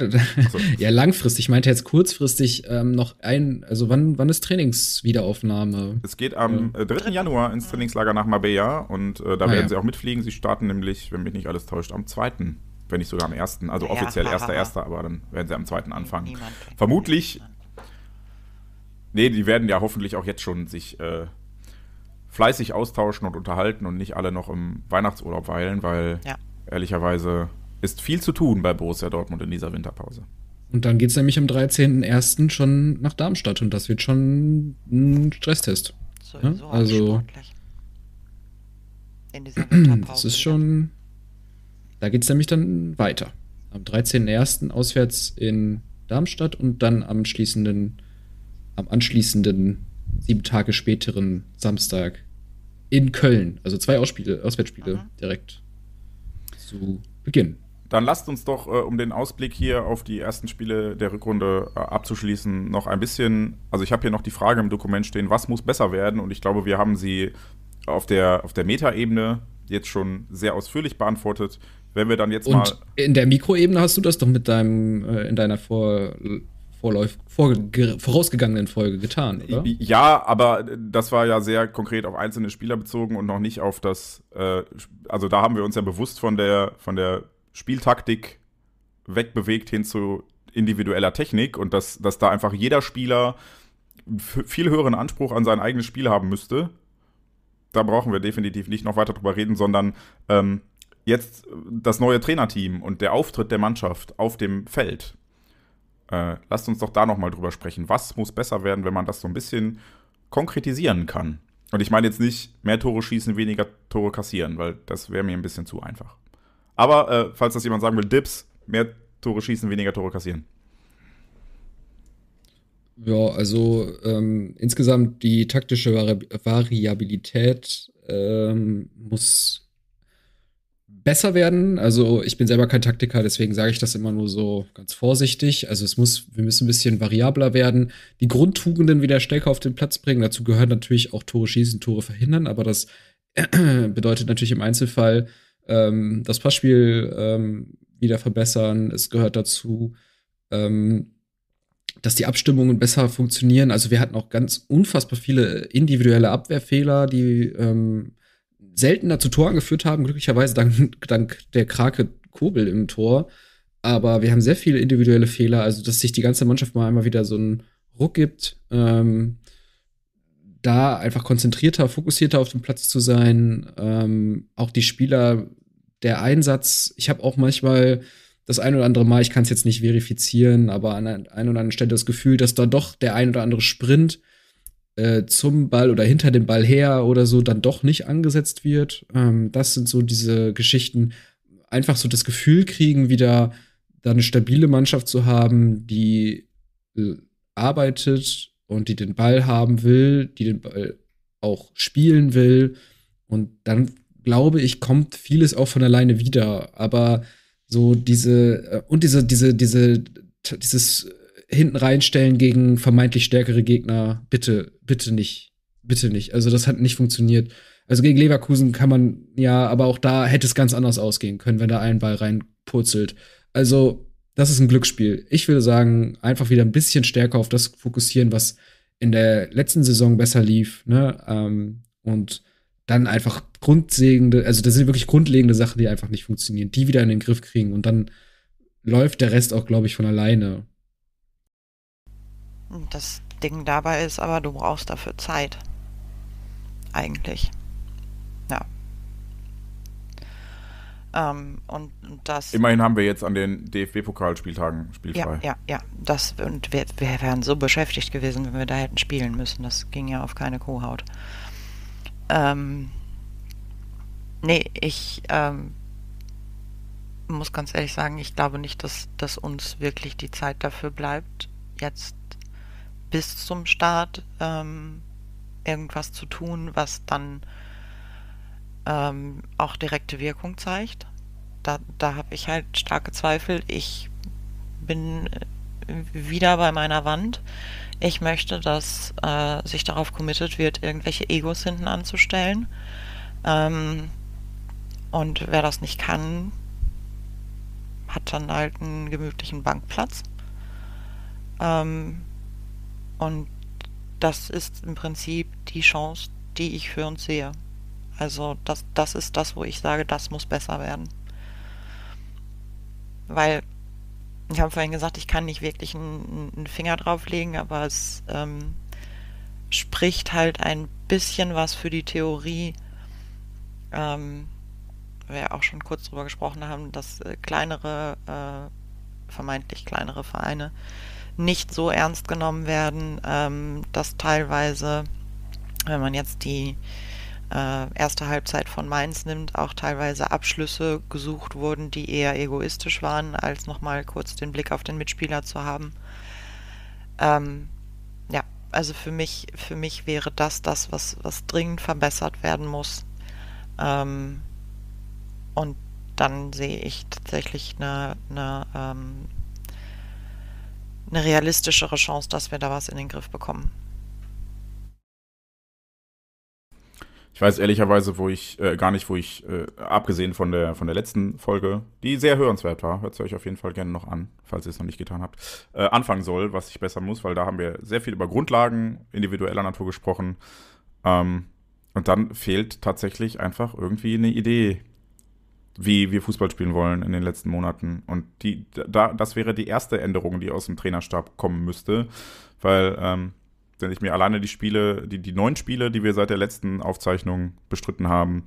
So. ja, langfristig. Ich meinte jetzt kurzfristig ähm, noch ein. Also, wann, wann ist Trainingswiederaufnahme? Es geht am ja. 3. Äh, Januar ins Trainingslager nach Marbella und äh, da ah, werden ja. sie auch mitfliegen. Sie starten nämlich, wenn mich nicht alles täuscht, am 2. Wenn nicht sogar am 1. Also ja, offiziell 1.1., aber dann werden sie am 2. anfangen. Vermutlich. Nee, die werden ja hoffentlich auch jetzt schon sich. Äh, fleißig austauschen und unterhalten und nicht alle noch im Weihnachtsurlaub weilen, weil ja ehrlicherweise ist viel zu tun bei Borussia Dortmund in dieser Winterpause. Und dann geht es nämlich am 13.01. schon nach Darmstadt und das wird schon ein Stresstest. So, ja? also in Das ist schon. Da geht es nämlich dann weiter. Am 13.01. auswärts in Darmstadt und dann am schließenden, am anschließenden sieben Tage späteren Samstag in Köln. Also zwei Ausspiele, Auswärtsspiele mhm. direkt zu Beginn. Dann lasst uns doch, äh, um den Ausblick hier auf die ersten Spiele der Rückrunde äh, abzuschließen, noch ein bisschen, also ich habe hier noch die Frage im Dokument stehen, was muss besser werden? Und ich glaube, wir haben sie auf der, auf der Meta-Ebene jetzt schon sehr ausführlich beantwortet. Wenn wir dann jetzt Und mal. In der Mikroebene hast du das doch mit deinem, äh, in deiner Vor vorausgegangenen Folge getan, oder? Ja, aber das war ja sehr konkret auf einzelne Spieler bezogen und noch nicht auf das. Äh, also da haben wir uns ja bewusst von der, von der Spieltaktik wegbewegt hin zu individueller Technik und dass, dass da einfach jeder Spieler viel höheren Anspruch an sein eigenes Spiel haben müsste. Da brauchen wir definitiv nicht noch weiter drüber reden, sondern ähm, jetzt das neue Trainerteam und der Auftritt der Mannschaft auf dem Feld äh, lasst uns doch da nochmal drüber sprechen. Was muss besser werden, wenn man das so ein bisschen konkretisieren kann? Und ich meine jetzt nicht mehr Tore schießen, weniger Tore kassieren, weil das wäre mir ein bisschen zu einfach. Aber äh, falls das jemand sagen will, Dips, mehr Tore schießen, weniger Tore kassieren. Ja, also ähm, insgesamt die taktische Vari Variabilität ähm, muss besser werden. Also ich bin selber kein Taktiker, deswegen sage ich das immer nur so ganz vorsichtig. Also es muss, wir müssen ein bisschen variabler werden, die Grundtugenden wieder stärker auf den Platz bringen. Dazu gehören natürlich auch Tore schießen, Tore verhindern, aber das bedeutet natürlich im Einzelfall ähm, das Passspiel ähm, wieder verbessern. Es gehört dazu, ähm, dass die Abstimmungen besser funktionieren. Also wir hatten auch ganz unfassbar viele individuelle Abwehrfehler, die ähm, seltener zu Toren geführt haben, glücklicherweise dank, dank der Krake Kobel im Tor. Aber wir haben sehr viele individuelle Fehler, also dass sich die ganze Mannschaft mal einmal wieder so einen Ruck gibt, ähm, da einfach konzentrierter, fokussierter auf dem Platz zu sein. Ähm, auch die Spieler, der Einsatz, ich habe auch manchmal das ein oder andere Mal, ich kann es jetzt nicht verifizieren, aber an einer ein oder anderen Stelle das Gefühl, dass da doch der ein oder andere Sprint äh, zum Ball oder hinter dem Ball her oder so dann doch nicht angesetzt wird. Ähm, das sind so diese Geschichten. Einfach so das Gefühl kriegen, wieder da eine stabile Mannschaft zu haben, die äh, arbeitet und die den Ball haben will, die den Ball auch spielen will. Und dann glaube ich, kommt vieles auch von alleine wieder. Aber so diese äh, und diese diese diese dieses hinten reinstellen gegen vermeintlich stärkere Gegner, bitte bitte nicht. Bitte nicht. Also das hat nicht funktioniert. Also gegen Leverkusen kann man ja, aber auch da hätte es ganz anders ausgehen können, wenn da ein Ball reinpurzelt. Also das ist ein Glücksspiel. Ich würde sagen, einfach wieder ein bisschen stärker auf das fokussieren, was in der letzten Saison besser lief. Ne? Ähm, und dann einfach grundlegende, also das sind wirklich grundlegende Sachen, die einfach nicht funktionieren, die wieder in den Griff kriegen und dann läuft der Rest auch, glaube ich, von alleine. Das Ding dabei ist, aber du brauchst dafür Zeit. Eigentlich. Ja. Ähm, und, das. Immerhin haben wir jetzt an den DFB-Pokalspieltagen spielfrei. Ja, ja, ja. Das, und wir, wir wären so beschäftigt gewesen, wenn wir da hätten spielen müssen. Das ging ja auf keine Kuhhaut. Ähm, nee, ich ähm, muss ganz ehrlich sagen, ich glaube nicht, dass, dass uns wirklich die Zeit dafür bleibt, jetzt bis zum Start ähm, irgendwas zu tun, was dann ähm, auch direkte Wirkung zeigt. Da, da habe ich halt starke Zweifel. Ich bin äh, wieder bei meiner Wand. Ich möchte, dass äh, sich darauf committed wird, irgendwelche Egos hinten anzustellen. Ähm, und wer das nicht kann, hat dann halt einen gemütlichen Bankplatz. Ähm, und das ist im Prinzip die Chance, die ich für uns sehe. Also das, das ist das, wo ich sage, das muss besser werden. Weil, ich habe vorhin gesagt, ich kann nicht wirklich einen, einen Finger drauflegen, aber es ähm, spricht halt ein bisschen was für die Theorie. Ähm, wir ja auch schon kurz darüber gesprochen haben, dass äh, kleinere, äh, vermeintlich kleinere Vereine nicht so ernst genommen werden, ähm, dass teilweise, wenn man jetzt die äh, erste Halbzeit von Mainz nimmt, auch teilweise Abschlüsse gesucht wurden, die eher egoistisch waren, als nochmal kurz den Blick auf den Mitspieler zu haben. Ähm, ja, also für mich, für mich wäre das das, was, was dringend verbessert werden muss. Ähm, und dann sehe ich tatsächlich eine, eine ähm, eine realistischere Chance, dass wir da was in den Griff bekommen. Ich weiß ehrlicherweise, wo ich äh, gar nicht, wo ich, äh, abgesehen von der, von der letzten Folge, die sehr hörenswert war, hört sie euch auf jeden Fall gerne noch an, falls ihr es noch nicht getan habt, äh, anfangen soll, was ich besser muss, weil da haben wir sehr viel über Grundlagen individueller Natur gesprochen. Ähm, und dann fehlt tatsächlich einfach irgendwie eine Idee, wie wir Fußball spielen wollen in den letzten Monaten. Und die, da, das wäre die erste Änderung, die aus dem Trainerstab kommen müsste, weil ähm, wenn ich mir alleine die Spiele, die, die neun Spiele, die wir seit der letzten Aufzeichnung bestritten haben,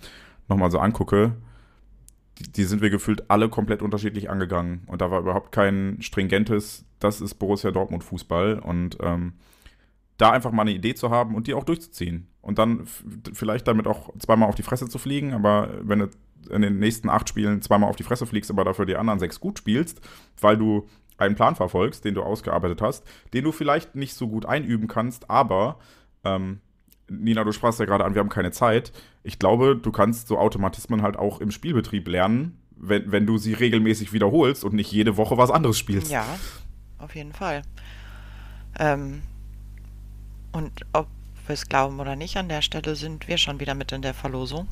nochmal so angucke, die, die, sind wir gefühlt alle komplett unterschiedlich angegangen. Und da war überhaupt kein stringentes, das ist Borussia Dortmund Fußball. Und ähm, da einfach mal eine Idee zu haben und die auch durchzuziehen. Und dann vielleicht damit auch zweimal auf die Fresse zu fliegen, aber wenn du in den nächsten acht Spielen zweimal auf die Fresse fliegst, aber dafür die anderen sechs gut spielst, weil du einen Plan verfolgst, den du ausgearbeitet hast, den du vielleicht nicht so gut einüben kannst, aber ähm, Nina, du sprachst ja gerade an, wir haben keine Zeit. Ich glaube, du kannst so Automatismen halt auch im Spielbetrieb lernen, wenn, wenn du sie regelmäßig wiederholst und nicht jede Woche was anderes spielst. Ja, auf jeden Fall. Ähm, und ob wir es glauben oder nicht, an der Stelle sind wir schon wieder mit in der Verlosung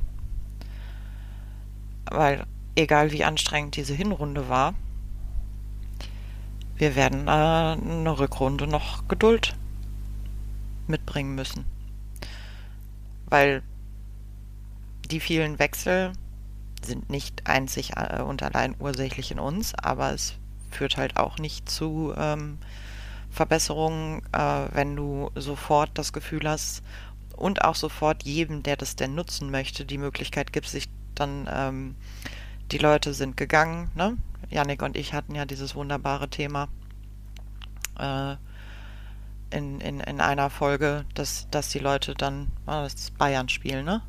weil egal wie anstrengend diese Hinrunde war, wir werden äh, eine Rückrunde noch Geduld mitbringen müssen. Weil die vielen Wechsel sind nicht einzig äh, und allein ursächlich in uns, aber es führt halt auch nicht zu ähm, Verbesserungen, äh, wenn du sofort das Gefühl hast und auch sofort jedem, der das denn nutzen möchte, die Möglichkeit gibt, sich dann ähm, die Leute sind gegangen. Ne? Yannick und ich hatten ja dieses wunderbare Thema äh, in, in, in einer Folge, dass, dass die Leute dann, oh, das Bayern-Spiel, ne?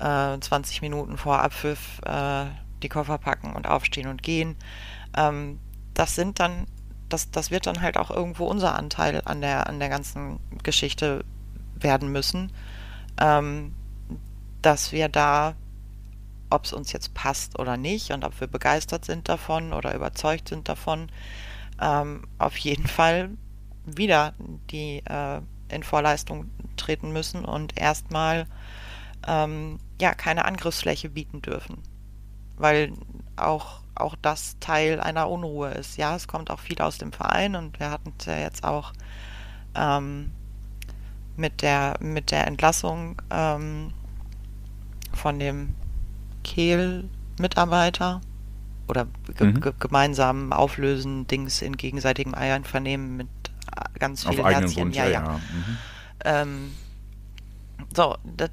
Äh, 20 Minuten vor Abpfiff äh, die Koffer packen und aufstehen und gehen. Ähm, das sind dann, das, das wird dann halt auch irgendwo unser Anteil an der, an der ganzen Geschichte werden müssen, ähm, dass wir da ob es uns jetzt passt oder nicht und ob wir begeistert sind davon oder überzeugt sind davon, ähm, auf jeden Fall wieder die äh, in Vorleistung treten müssen und erstmal ähm, ja keine Angriffsfläche bieten dürfen, weil auch auch das Teil einer Unruhe ist. Ja, es kommt auch viel aus dem Verein und wir hatten es ja jetzt auch ähm, mit der mit der Entlassung ähm, von dem Kehl-Mitarbeiter oder mhm. gemeinsamen Auflösen Dings in gegenseitigem vernehmen mit ganz vielen Auf Herzchen. Wunsch, ja, ja. ja. Mhm. Ähm, so, da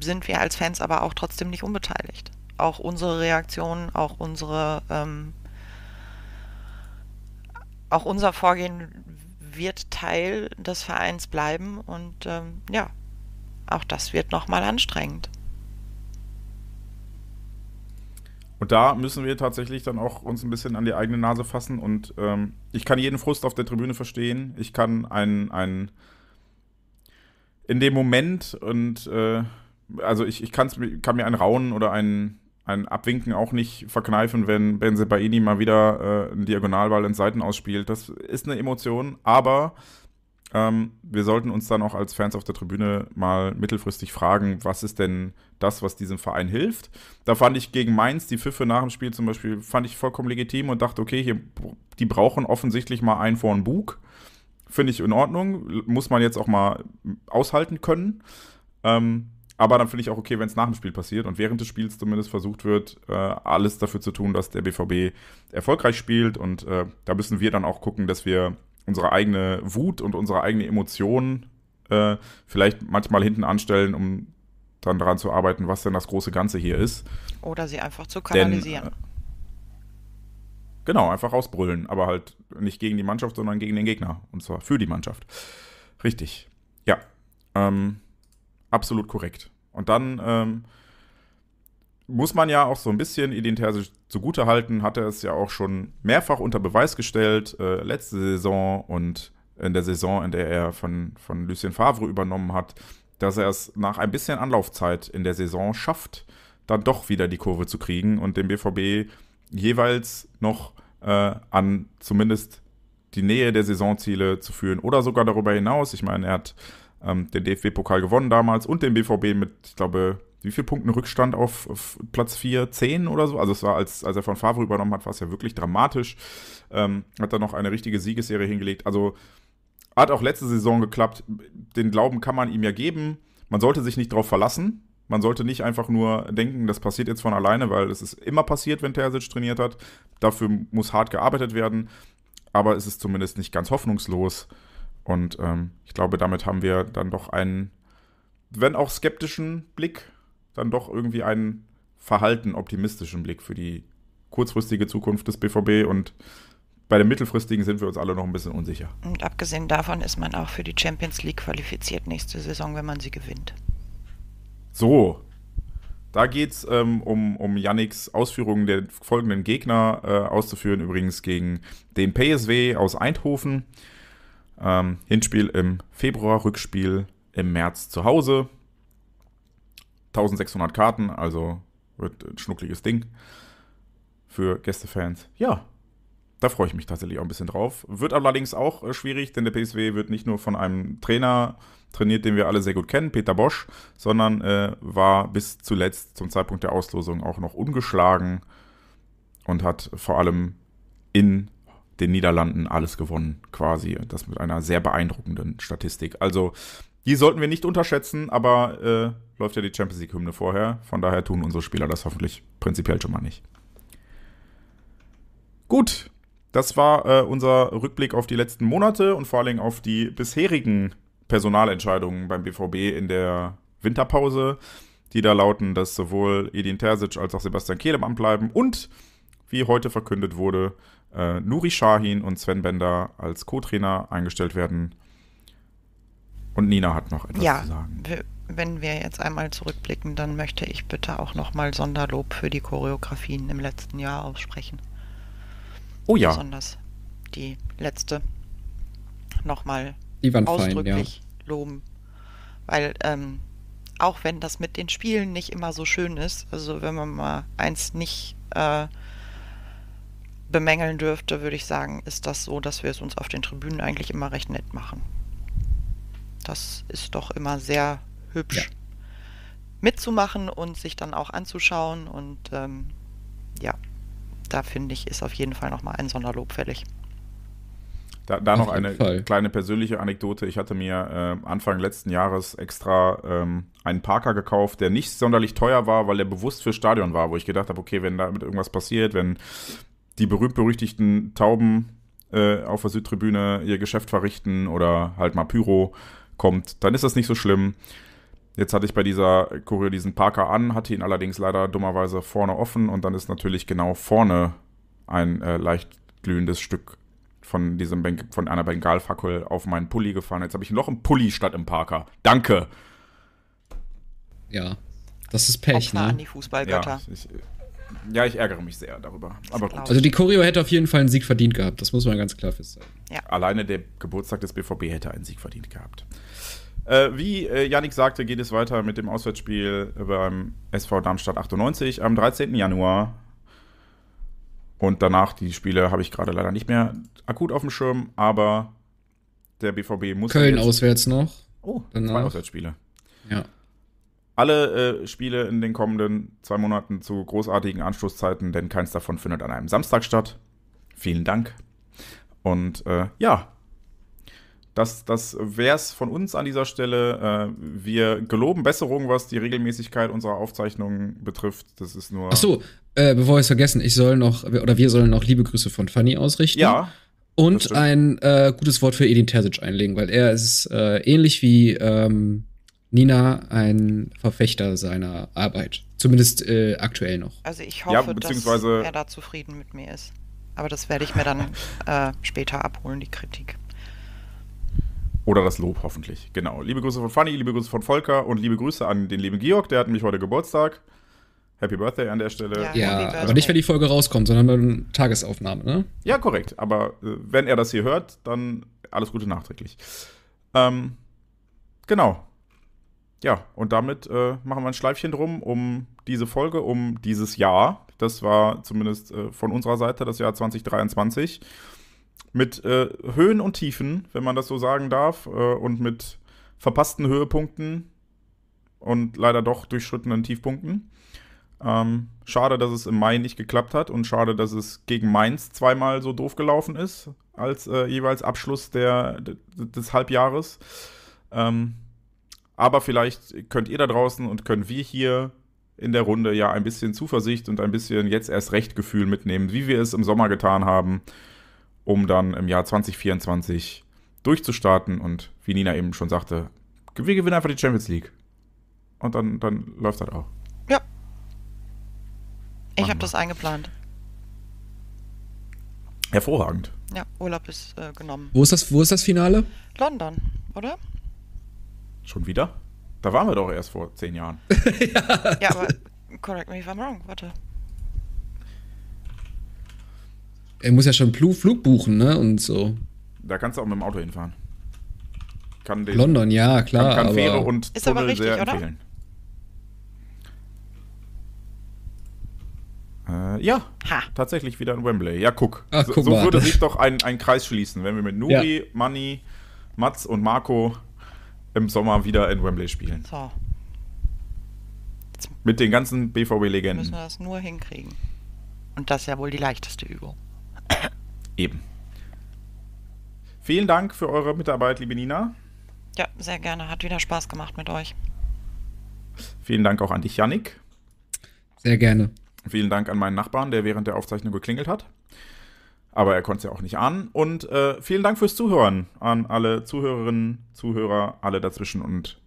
sind wir als Fans aber auch trotzdem nicht unbeteiligt. Auch unsere Reaktion, auch unsere, ähm, auch unser Vorgehen wird Teil des Vereins bleiben und ähm, ja, auch das wird nochmal anstrengend. Und da müssen wir tatsächlich dann auch uns ein bisschen an die eigene Nase fassen. Und ähm, ich kann jeden Frust auf der Tribüne verstehen. Ich kann einen, einen in dem Moment und äh, also ich, ich kann's, kann mir ein Raunen oder ein, ein Abwinken auch nicht verkneifen, wenn Benze Baini mal wieder äh, einen Diagonalball in Seiten ausspielt. Das ist eine Emotion, aber ähm, wir sollten uns dann auch als Fans auf der Tribüne mal mittelfristig fragen, was ist denn das, was diesem Verein hilft. Da fand ich gegen Mainz die Pfiffe nach dem Spiel zum Beispiel, fand ich vollkommen legitim und dachte, okay, hier, die brauchen offensichtlich mal einen vorn Bug. Finde ich in Ordnung, muss man jetzt auch mal aushalten können. Ähm, aber dann finde ich auch okay, wenn es nach dem Spiel passiert und während des Spiels zumindest versucht wird, äh, alles dafür zu tun, dass der BVB erfolgreich spielt. Und äh, da müssen wir dann auch gucken, dass wir unsere eigene Wut und unsere eigene Emotionen äh, vielleicht manchmal hinten anstellen, um dann daran zu arbeiten, was denn das große Ganze hier ist. Oder sie einfach zu kanalisieren. Denn, äh, genau, einfach ausbrüllen, aber halt nicht gegen die Mannschaft, sondern gegen den Gegner. Und zwar für die Mannschaft. Richtig. Ja. Ähm, absolut korrekt. Und dann ähm, muss man ja auch so ein bisschen identitär zugute halten, hat er es ja auch schon mehrfach unter Beweis gestellt, äh, letzte Saison und in der Saison, in der er von, von Lucien Favre übernommen hat, dass er es nach ein bisschen Anlaufzeit in der Saison schafft, dann doch wieder die Kurve zu kriegen und den BVB jeweils noch äh, an zumindest die Nähe der Saisonziele zu führen oder sogar darüber hinaus. Ich meine, er hat ähm, den DFB-Pokal gewonnen damals und den BVB mit, ich glaube, wie viele Punkte Rückstand auf, auf, Platz 4, 10 oder so. Also es war, als, als er von Favre übernommen hat, war es ja wirklich dramatisch. Ähm, hat dann noch eine richtige Siegesserie hingelegt. Also hat auch letzte Saison geklappt. Den Glauben kann man ihm ja geben. Man sollte sich nicht darauf verlassen. Man sollte nicht einfach nur denken, das passiert jetzt von alleine, weil es ist immer passiert, wenn Terzic trainiert hat. Dafür muss hart gearbeitet werden. Aber es ist zumindest nicht ganz hoffnungslos. Und ähm, ich glaube, damit haben wir dann doch einen, wenn auch skeptischen Blick dann doch irgendwie einen verhalten optimistischen Blick für die kurzfristige Zukunft des BVB und bei der mittelfristigen sind wir uns alle noch ein bisschen unsicher. Und abgesehen davon ist man auch für die Champions League qualifiziert nächste Saison, wenn man sie gewinnt. So, da geht es ähm, um, um Yannicks Ausführungen der folgenden Gegner äh, auszuführen, übrigens gegen den PSW aus Eindhoven. Ähm, Hinspiel im Februar, Rückspiel im März zu Hause. 1600 Karten, also wird ein schnuckliges Ding für Gästefans. Ja, da freue ich mich tatsächlich auch ein bisschen drauf. Wird allerdings auch äh, schwierig, denn der PSW wird nicht nur von einem Trainer trainiert, den wir alle sehr gut kennen, Peter Bosch, sondern äh, war bis zuletzt zum Zeitpunkt der Auslosung auch noch ungeschlagen und hat vor allem in den Niederlanden alles gewonnen, quasi. Das mit einer sehr beeindruckenden Statistik. Also die sollten wir nicht unterschätzen, aber äh, läuft ja die Champions League-Hymne vorher. Von daher tun unsere Spieler das hoffentlich prinzipiell schon mal nicht. Gut, das war äh, unser Rückblick auf die letzten Monate und vor allen Dingen auf die bisherigen Personalentscheidungen beim BVB in der Winterpause, die da lauten, dass sowohl Edin Terzic als auch Sebastian Kehl im Amt bleiben und, wie heute verkündet wurde, äh, Nuri Shahin und Sven Bender als Co-Trainer eingestellt werden. Und Nina hat noch etwas ja, zu sagen. Wir, wenn wir jetzt einmal zurückblicken, dann möchte ich bitte auch nochmal Sonderlob für die Choreografien im letzten Jahr aussprechen. Oh ja. Besonders die letzte nochmal ausdrücklich fein, ja. loben. Weil ähm, auch wenn das mit den Spielen nicht immer so schön ist, also wenn man mal eins nicht äh, bemängeln dürfte, würde ich sagen, ist das so, dass wir es uns auf den Tribünen eigentlich immer recht nett machen das ist doch immer sehr hübsch ja. mitzumachen und sich dann auch anzuschauen. Und ähm, ja, da finde ich, ist auf jeden Fall nochmal ein Sonderlob fällig. Da, da noch eine Fall. kleine persönliche Anekdote. Ich hatte mir äh, Anfang letzten Jahres extra ähm, einen Parker gekauft, der nicht sonderlich teuer war, weil der bewusst für Stadion war, wo ich gedacht habe, okay, wenn damit irgendwas passiert, wenn die berühmt-berüchtigten Tauben äh, auf der Südtribüne ihr Geschäft verrichten oder halt mal Pyro, kommt, dann ist das nicht so schlimm. Jetzt hatte ich bei dieser Kurio diesen Parker an, hatte ihn allerdings leider dummerweise vorne offen und dann ist natürlich genau vorne ein äh, leicht glühendes Stück von, diesem ben von einer Bengalfackel auf meinen Pulli gefahren. Jetzt habe ich noch einen Pulli statt im Parker. Danke! Ja, das ist Pech, Opfer ne? an die Fußballgötter. Ja ich, ja, ich ärgere mich sehr darüber. Aber gut. Also die Choreo hätte auf jeden Fall einen Sieg verdient gehabt, das muss man ganz klar festhalten. Ja. Alleine der Geburtstag des BVB hätte einen Sieg verdient gehabt. Äh, wie äh, Yannick sagte, geht es weiter mit dem Auswärtsspiel beim SV Darmstadt 98 am 13. Januar. Und danach, die Spiele habe ich gerade leider nicht mehr akut auf dem Schirm, aber der BVB muss. Köln auswärts noch. Oh, danach. zwei Auswärtsspiele. Ja. Alle äh, Spiele in den kommenden zwei Monaten zu großartigen Anschlusszeiten, denn keins davon findet an einem Samstag statt. Vielen Dank. Und äh, ja, das, das wäre es von uns an dieser Stelle. Äh, wir geloben Besserungen, was die Regelmäßigkeit unserer Aufzeichnungen betrifft. Das ist nur. Achso, äh, bevor wir es vergessen, ich soll noch, oder wir sollen noch liebe Grüße von Fanny ausrichten. Ja. Und ein äh, gutes Wort für Edin Terzic einlegen, weil er ist äh, ähnlich wie ähm, Nina ein Verfechter seiner Arbeit. Zumindest äh, aktuell noch. Also ich hoffe, ja, dass er da zufrieden mit mir ist. Aber das werde ich mir dann äh, später abholen, die Kritik. Oder das Lob hoffentlich. Genau. Liebe Grüße von Fanny, liebe Grüße von Volker und liebe Grüße an den lieben Georg, der hat nämlich heute Geburtstag. Happy Birthday an der Stelle. Ja, ja aber nicht, wenn die Folge rauskommt, sondern bei einer Tagesaufnahme, ne? Ja, korrekt. Aber äh, wenn er das hier hört, dann alles Gute nachträglich. Ähm, genau. Ja, und damit äh, machen wir ein Schleifchen drum um diese Folge, um dieses Jahr. Das war zumindest äh, von unserer Seite das Jahr 2023 mit äh, Höhen und Tiefen, wenn man das so sagen darf, äh, und mit verpassten Höhepunkten und leider doch durchschrittenen Tiefpunkten. Ähm, schade, dass es im Mai nicht geklappt hat und schade, dass es gegen Mainz zweimal so doof gelaufen ist, als äh, jeweils Abschluss der, des Halbjahres. Ähm, aber vielleicht könnt ihr da draußen und können wir hier in der Runde ja ein bisschen Zuversicht und ein bisschen jetzt erst Rechtgefühl mitnehmen, wie wir es im Sommer getan haben um dann im Jahr 2024 durchzustarten und wie Nina eben schon sagte, wir gewinnen einfach die Champions League. Und dann, dann läuft das halt auch. Ja. Ich habe das eingeplant. Hervorragend. Ja, Urlaub ist äh, genommen. Wo ist, das, wo ist das Finale? London, oder? Schon wieder? Da waren wir doch erst vor zehn Jahren. ja. ja, aber correct me if I'm wrong, warte. Er muss ja schon Pl Flug buchen, ne? Und so. Da kannst du auch mit dem Auto hinfahren. Kann den, London, ja, klar. Kann, kann Fähre und ist Tunnel aber richtig, sehr empfehlen. Äh, ja, ha. tatsächlich wieder in Wembley. Ja, guck. Ach, so, so würde sich doch ein, ein Kreis schließen, wenn wir mit Nuri, ja. Manni, Mats und Marco im Sommer wieder in Wembley spielen. So. Mit den ganzen BVB-Legenden. Müssen wir das nur hinkriegen. Und das ist ja wohl die leichteste Übung. Eben. Vielen Dank für eure Mitarbeit, liebe Nina. Ja, sehr gerne. Hat wieder Spaß gemacht mit euch. Vielen Dank auch an dich, Yannick. Sehr gerne. Vielen Dank an meinen Nachbarn, der während der Aufzeichnung geklingelt hat. Aber er konnte es ja auch nicht an. Und äh, vielen Dank fürs Zuhören an alle Zuhörerinnen, Zuhörer, alle dazwischen und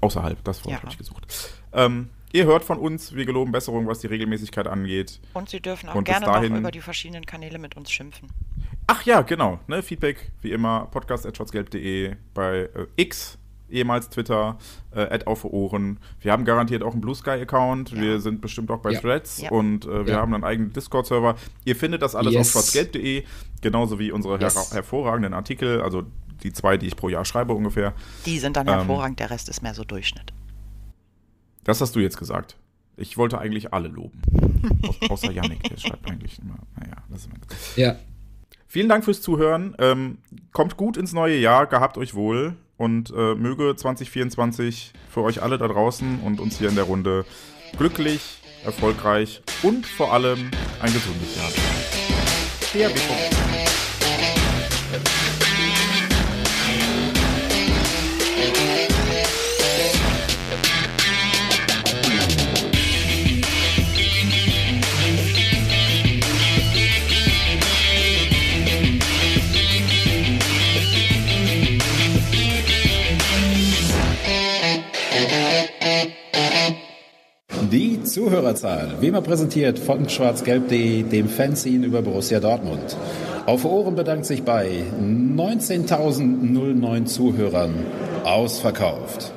außerhalb. Das Wort ja. habe ich gesucht. Ähm, Ihr hört von uns, wir geloben Besserung, was die Regelmäßigkeit angeht. Und Sie dürfen auch und gerne dahin... noch über die verschiedenen Kanäle mit uns schimpfen. Ach ja, genau. Ne? Feedback, wie immer, podcast.schwarzgelb.de, bei äh, X, ehemals Twitter, äh, auf für Ohren. Wir haben garantiert auch einen Blue Sky-Account. Ja. Wir sind bestimmt auch bei ja. Threads ja. und äh, wir haben einen eigenen Discord-Server. Ihr findet das alles yes. auf schwarzgelb.de, genauso wie unsere her hervorragenden Artikel, also die zwei, die ich pro Jahr schreibe ungefähr. Die sind dann ähm, hervorragend, der Rest ist mehr so Durchschnitt. Das hast du jetzt gesagt. Ich wollte eigentlich alle loben. Außer Yannick, der schreibt eigentlich immer. Naja, lass mal. Ja. Vielen Dank fürs Zuhören. Ähm, kommt gut ins neue Jahr, gehabt euch wohl und äh, möge 2024 für euch alle da draußen und uns hier in der Runde glücklich, erfolgreich und vor allem ein gesundes Jahr sein. Der Bekommen. Die Zuhörerzahl, wie immer präsentiert von schwarz-gelb.de, dem Fanzine über Borussia Dortmund. Auf Ohren bedankt sich bei 19.009 Zuhörern ausverkauft.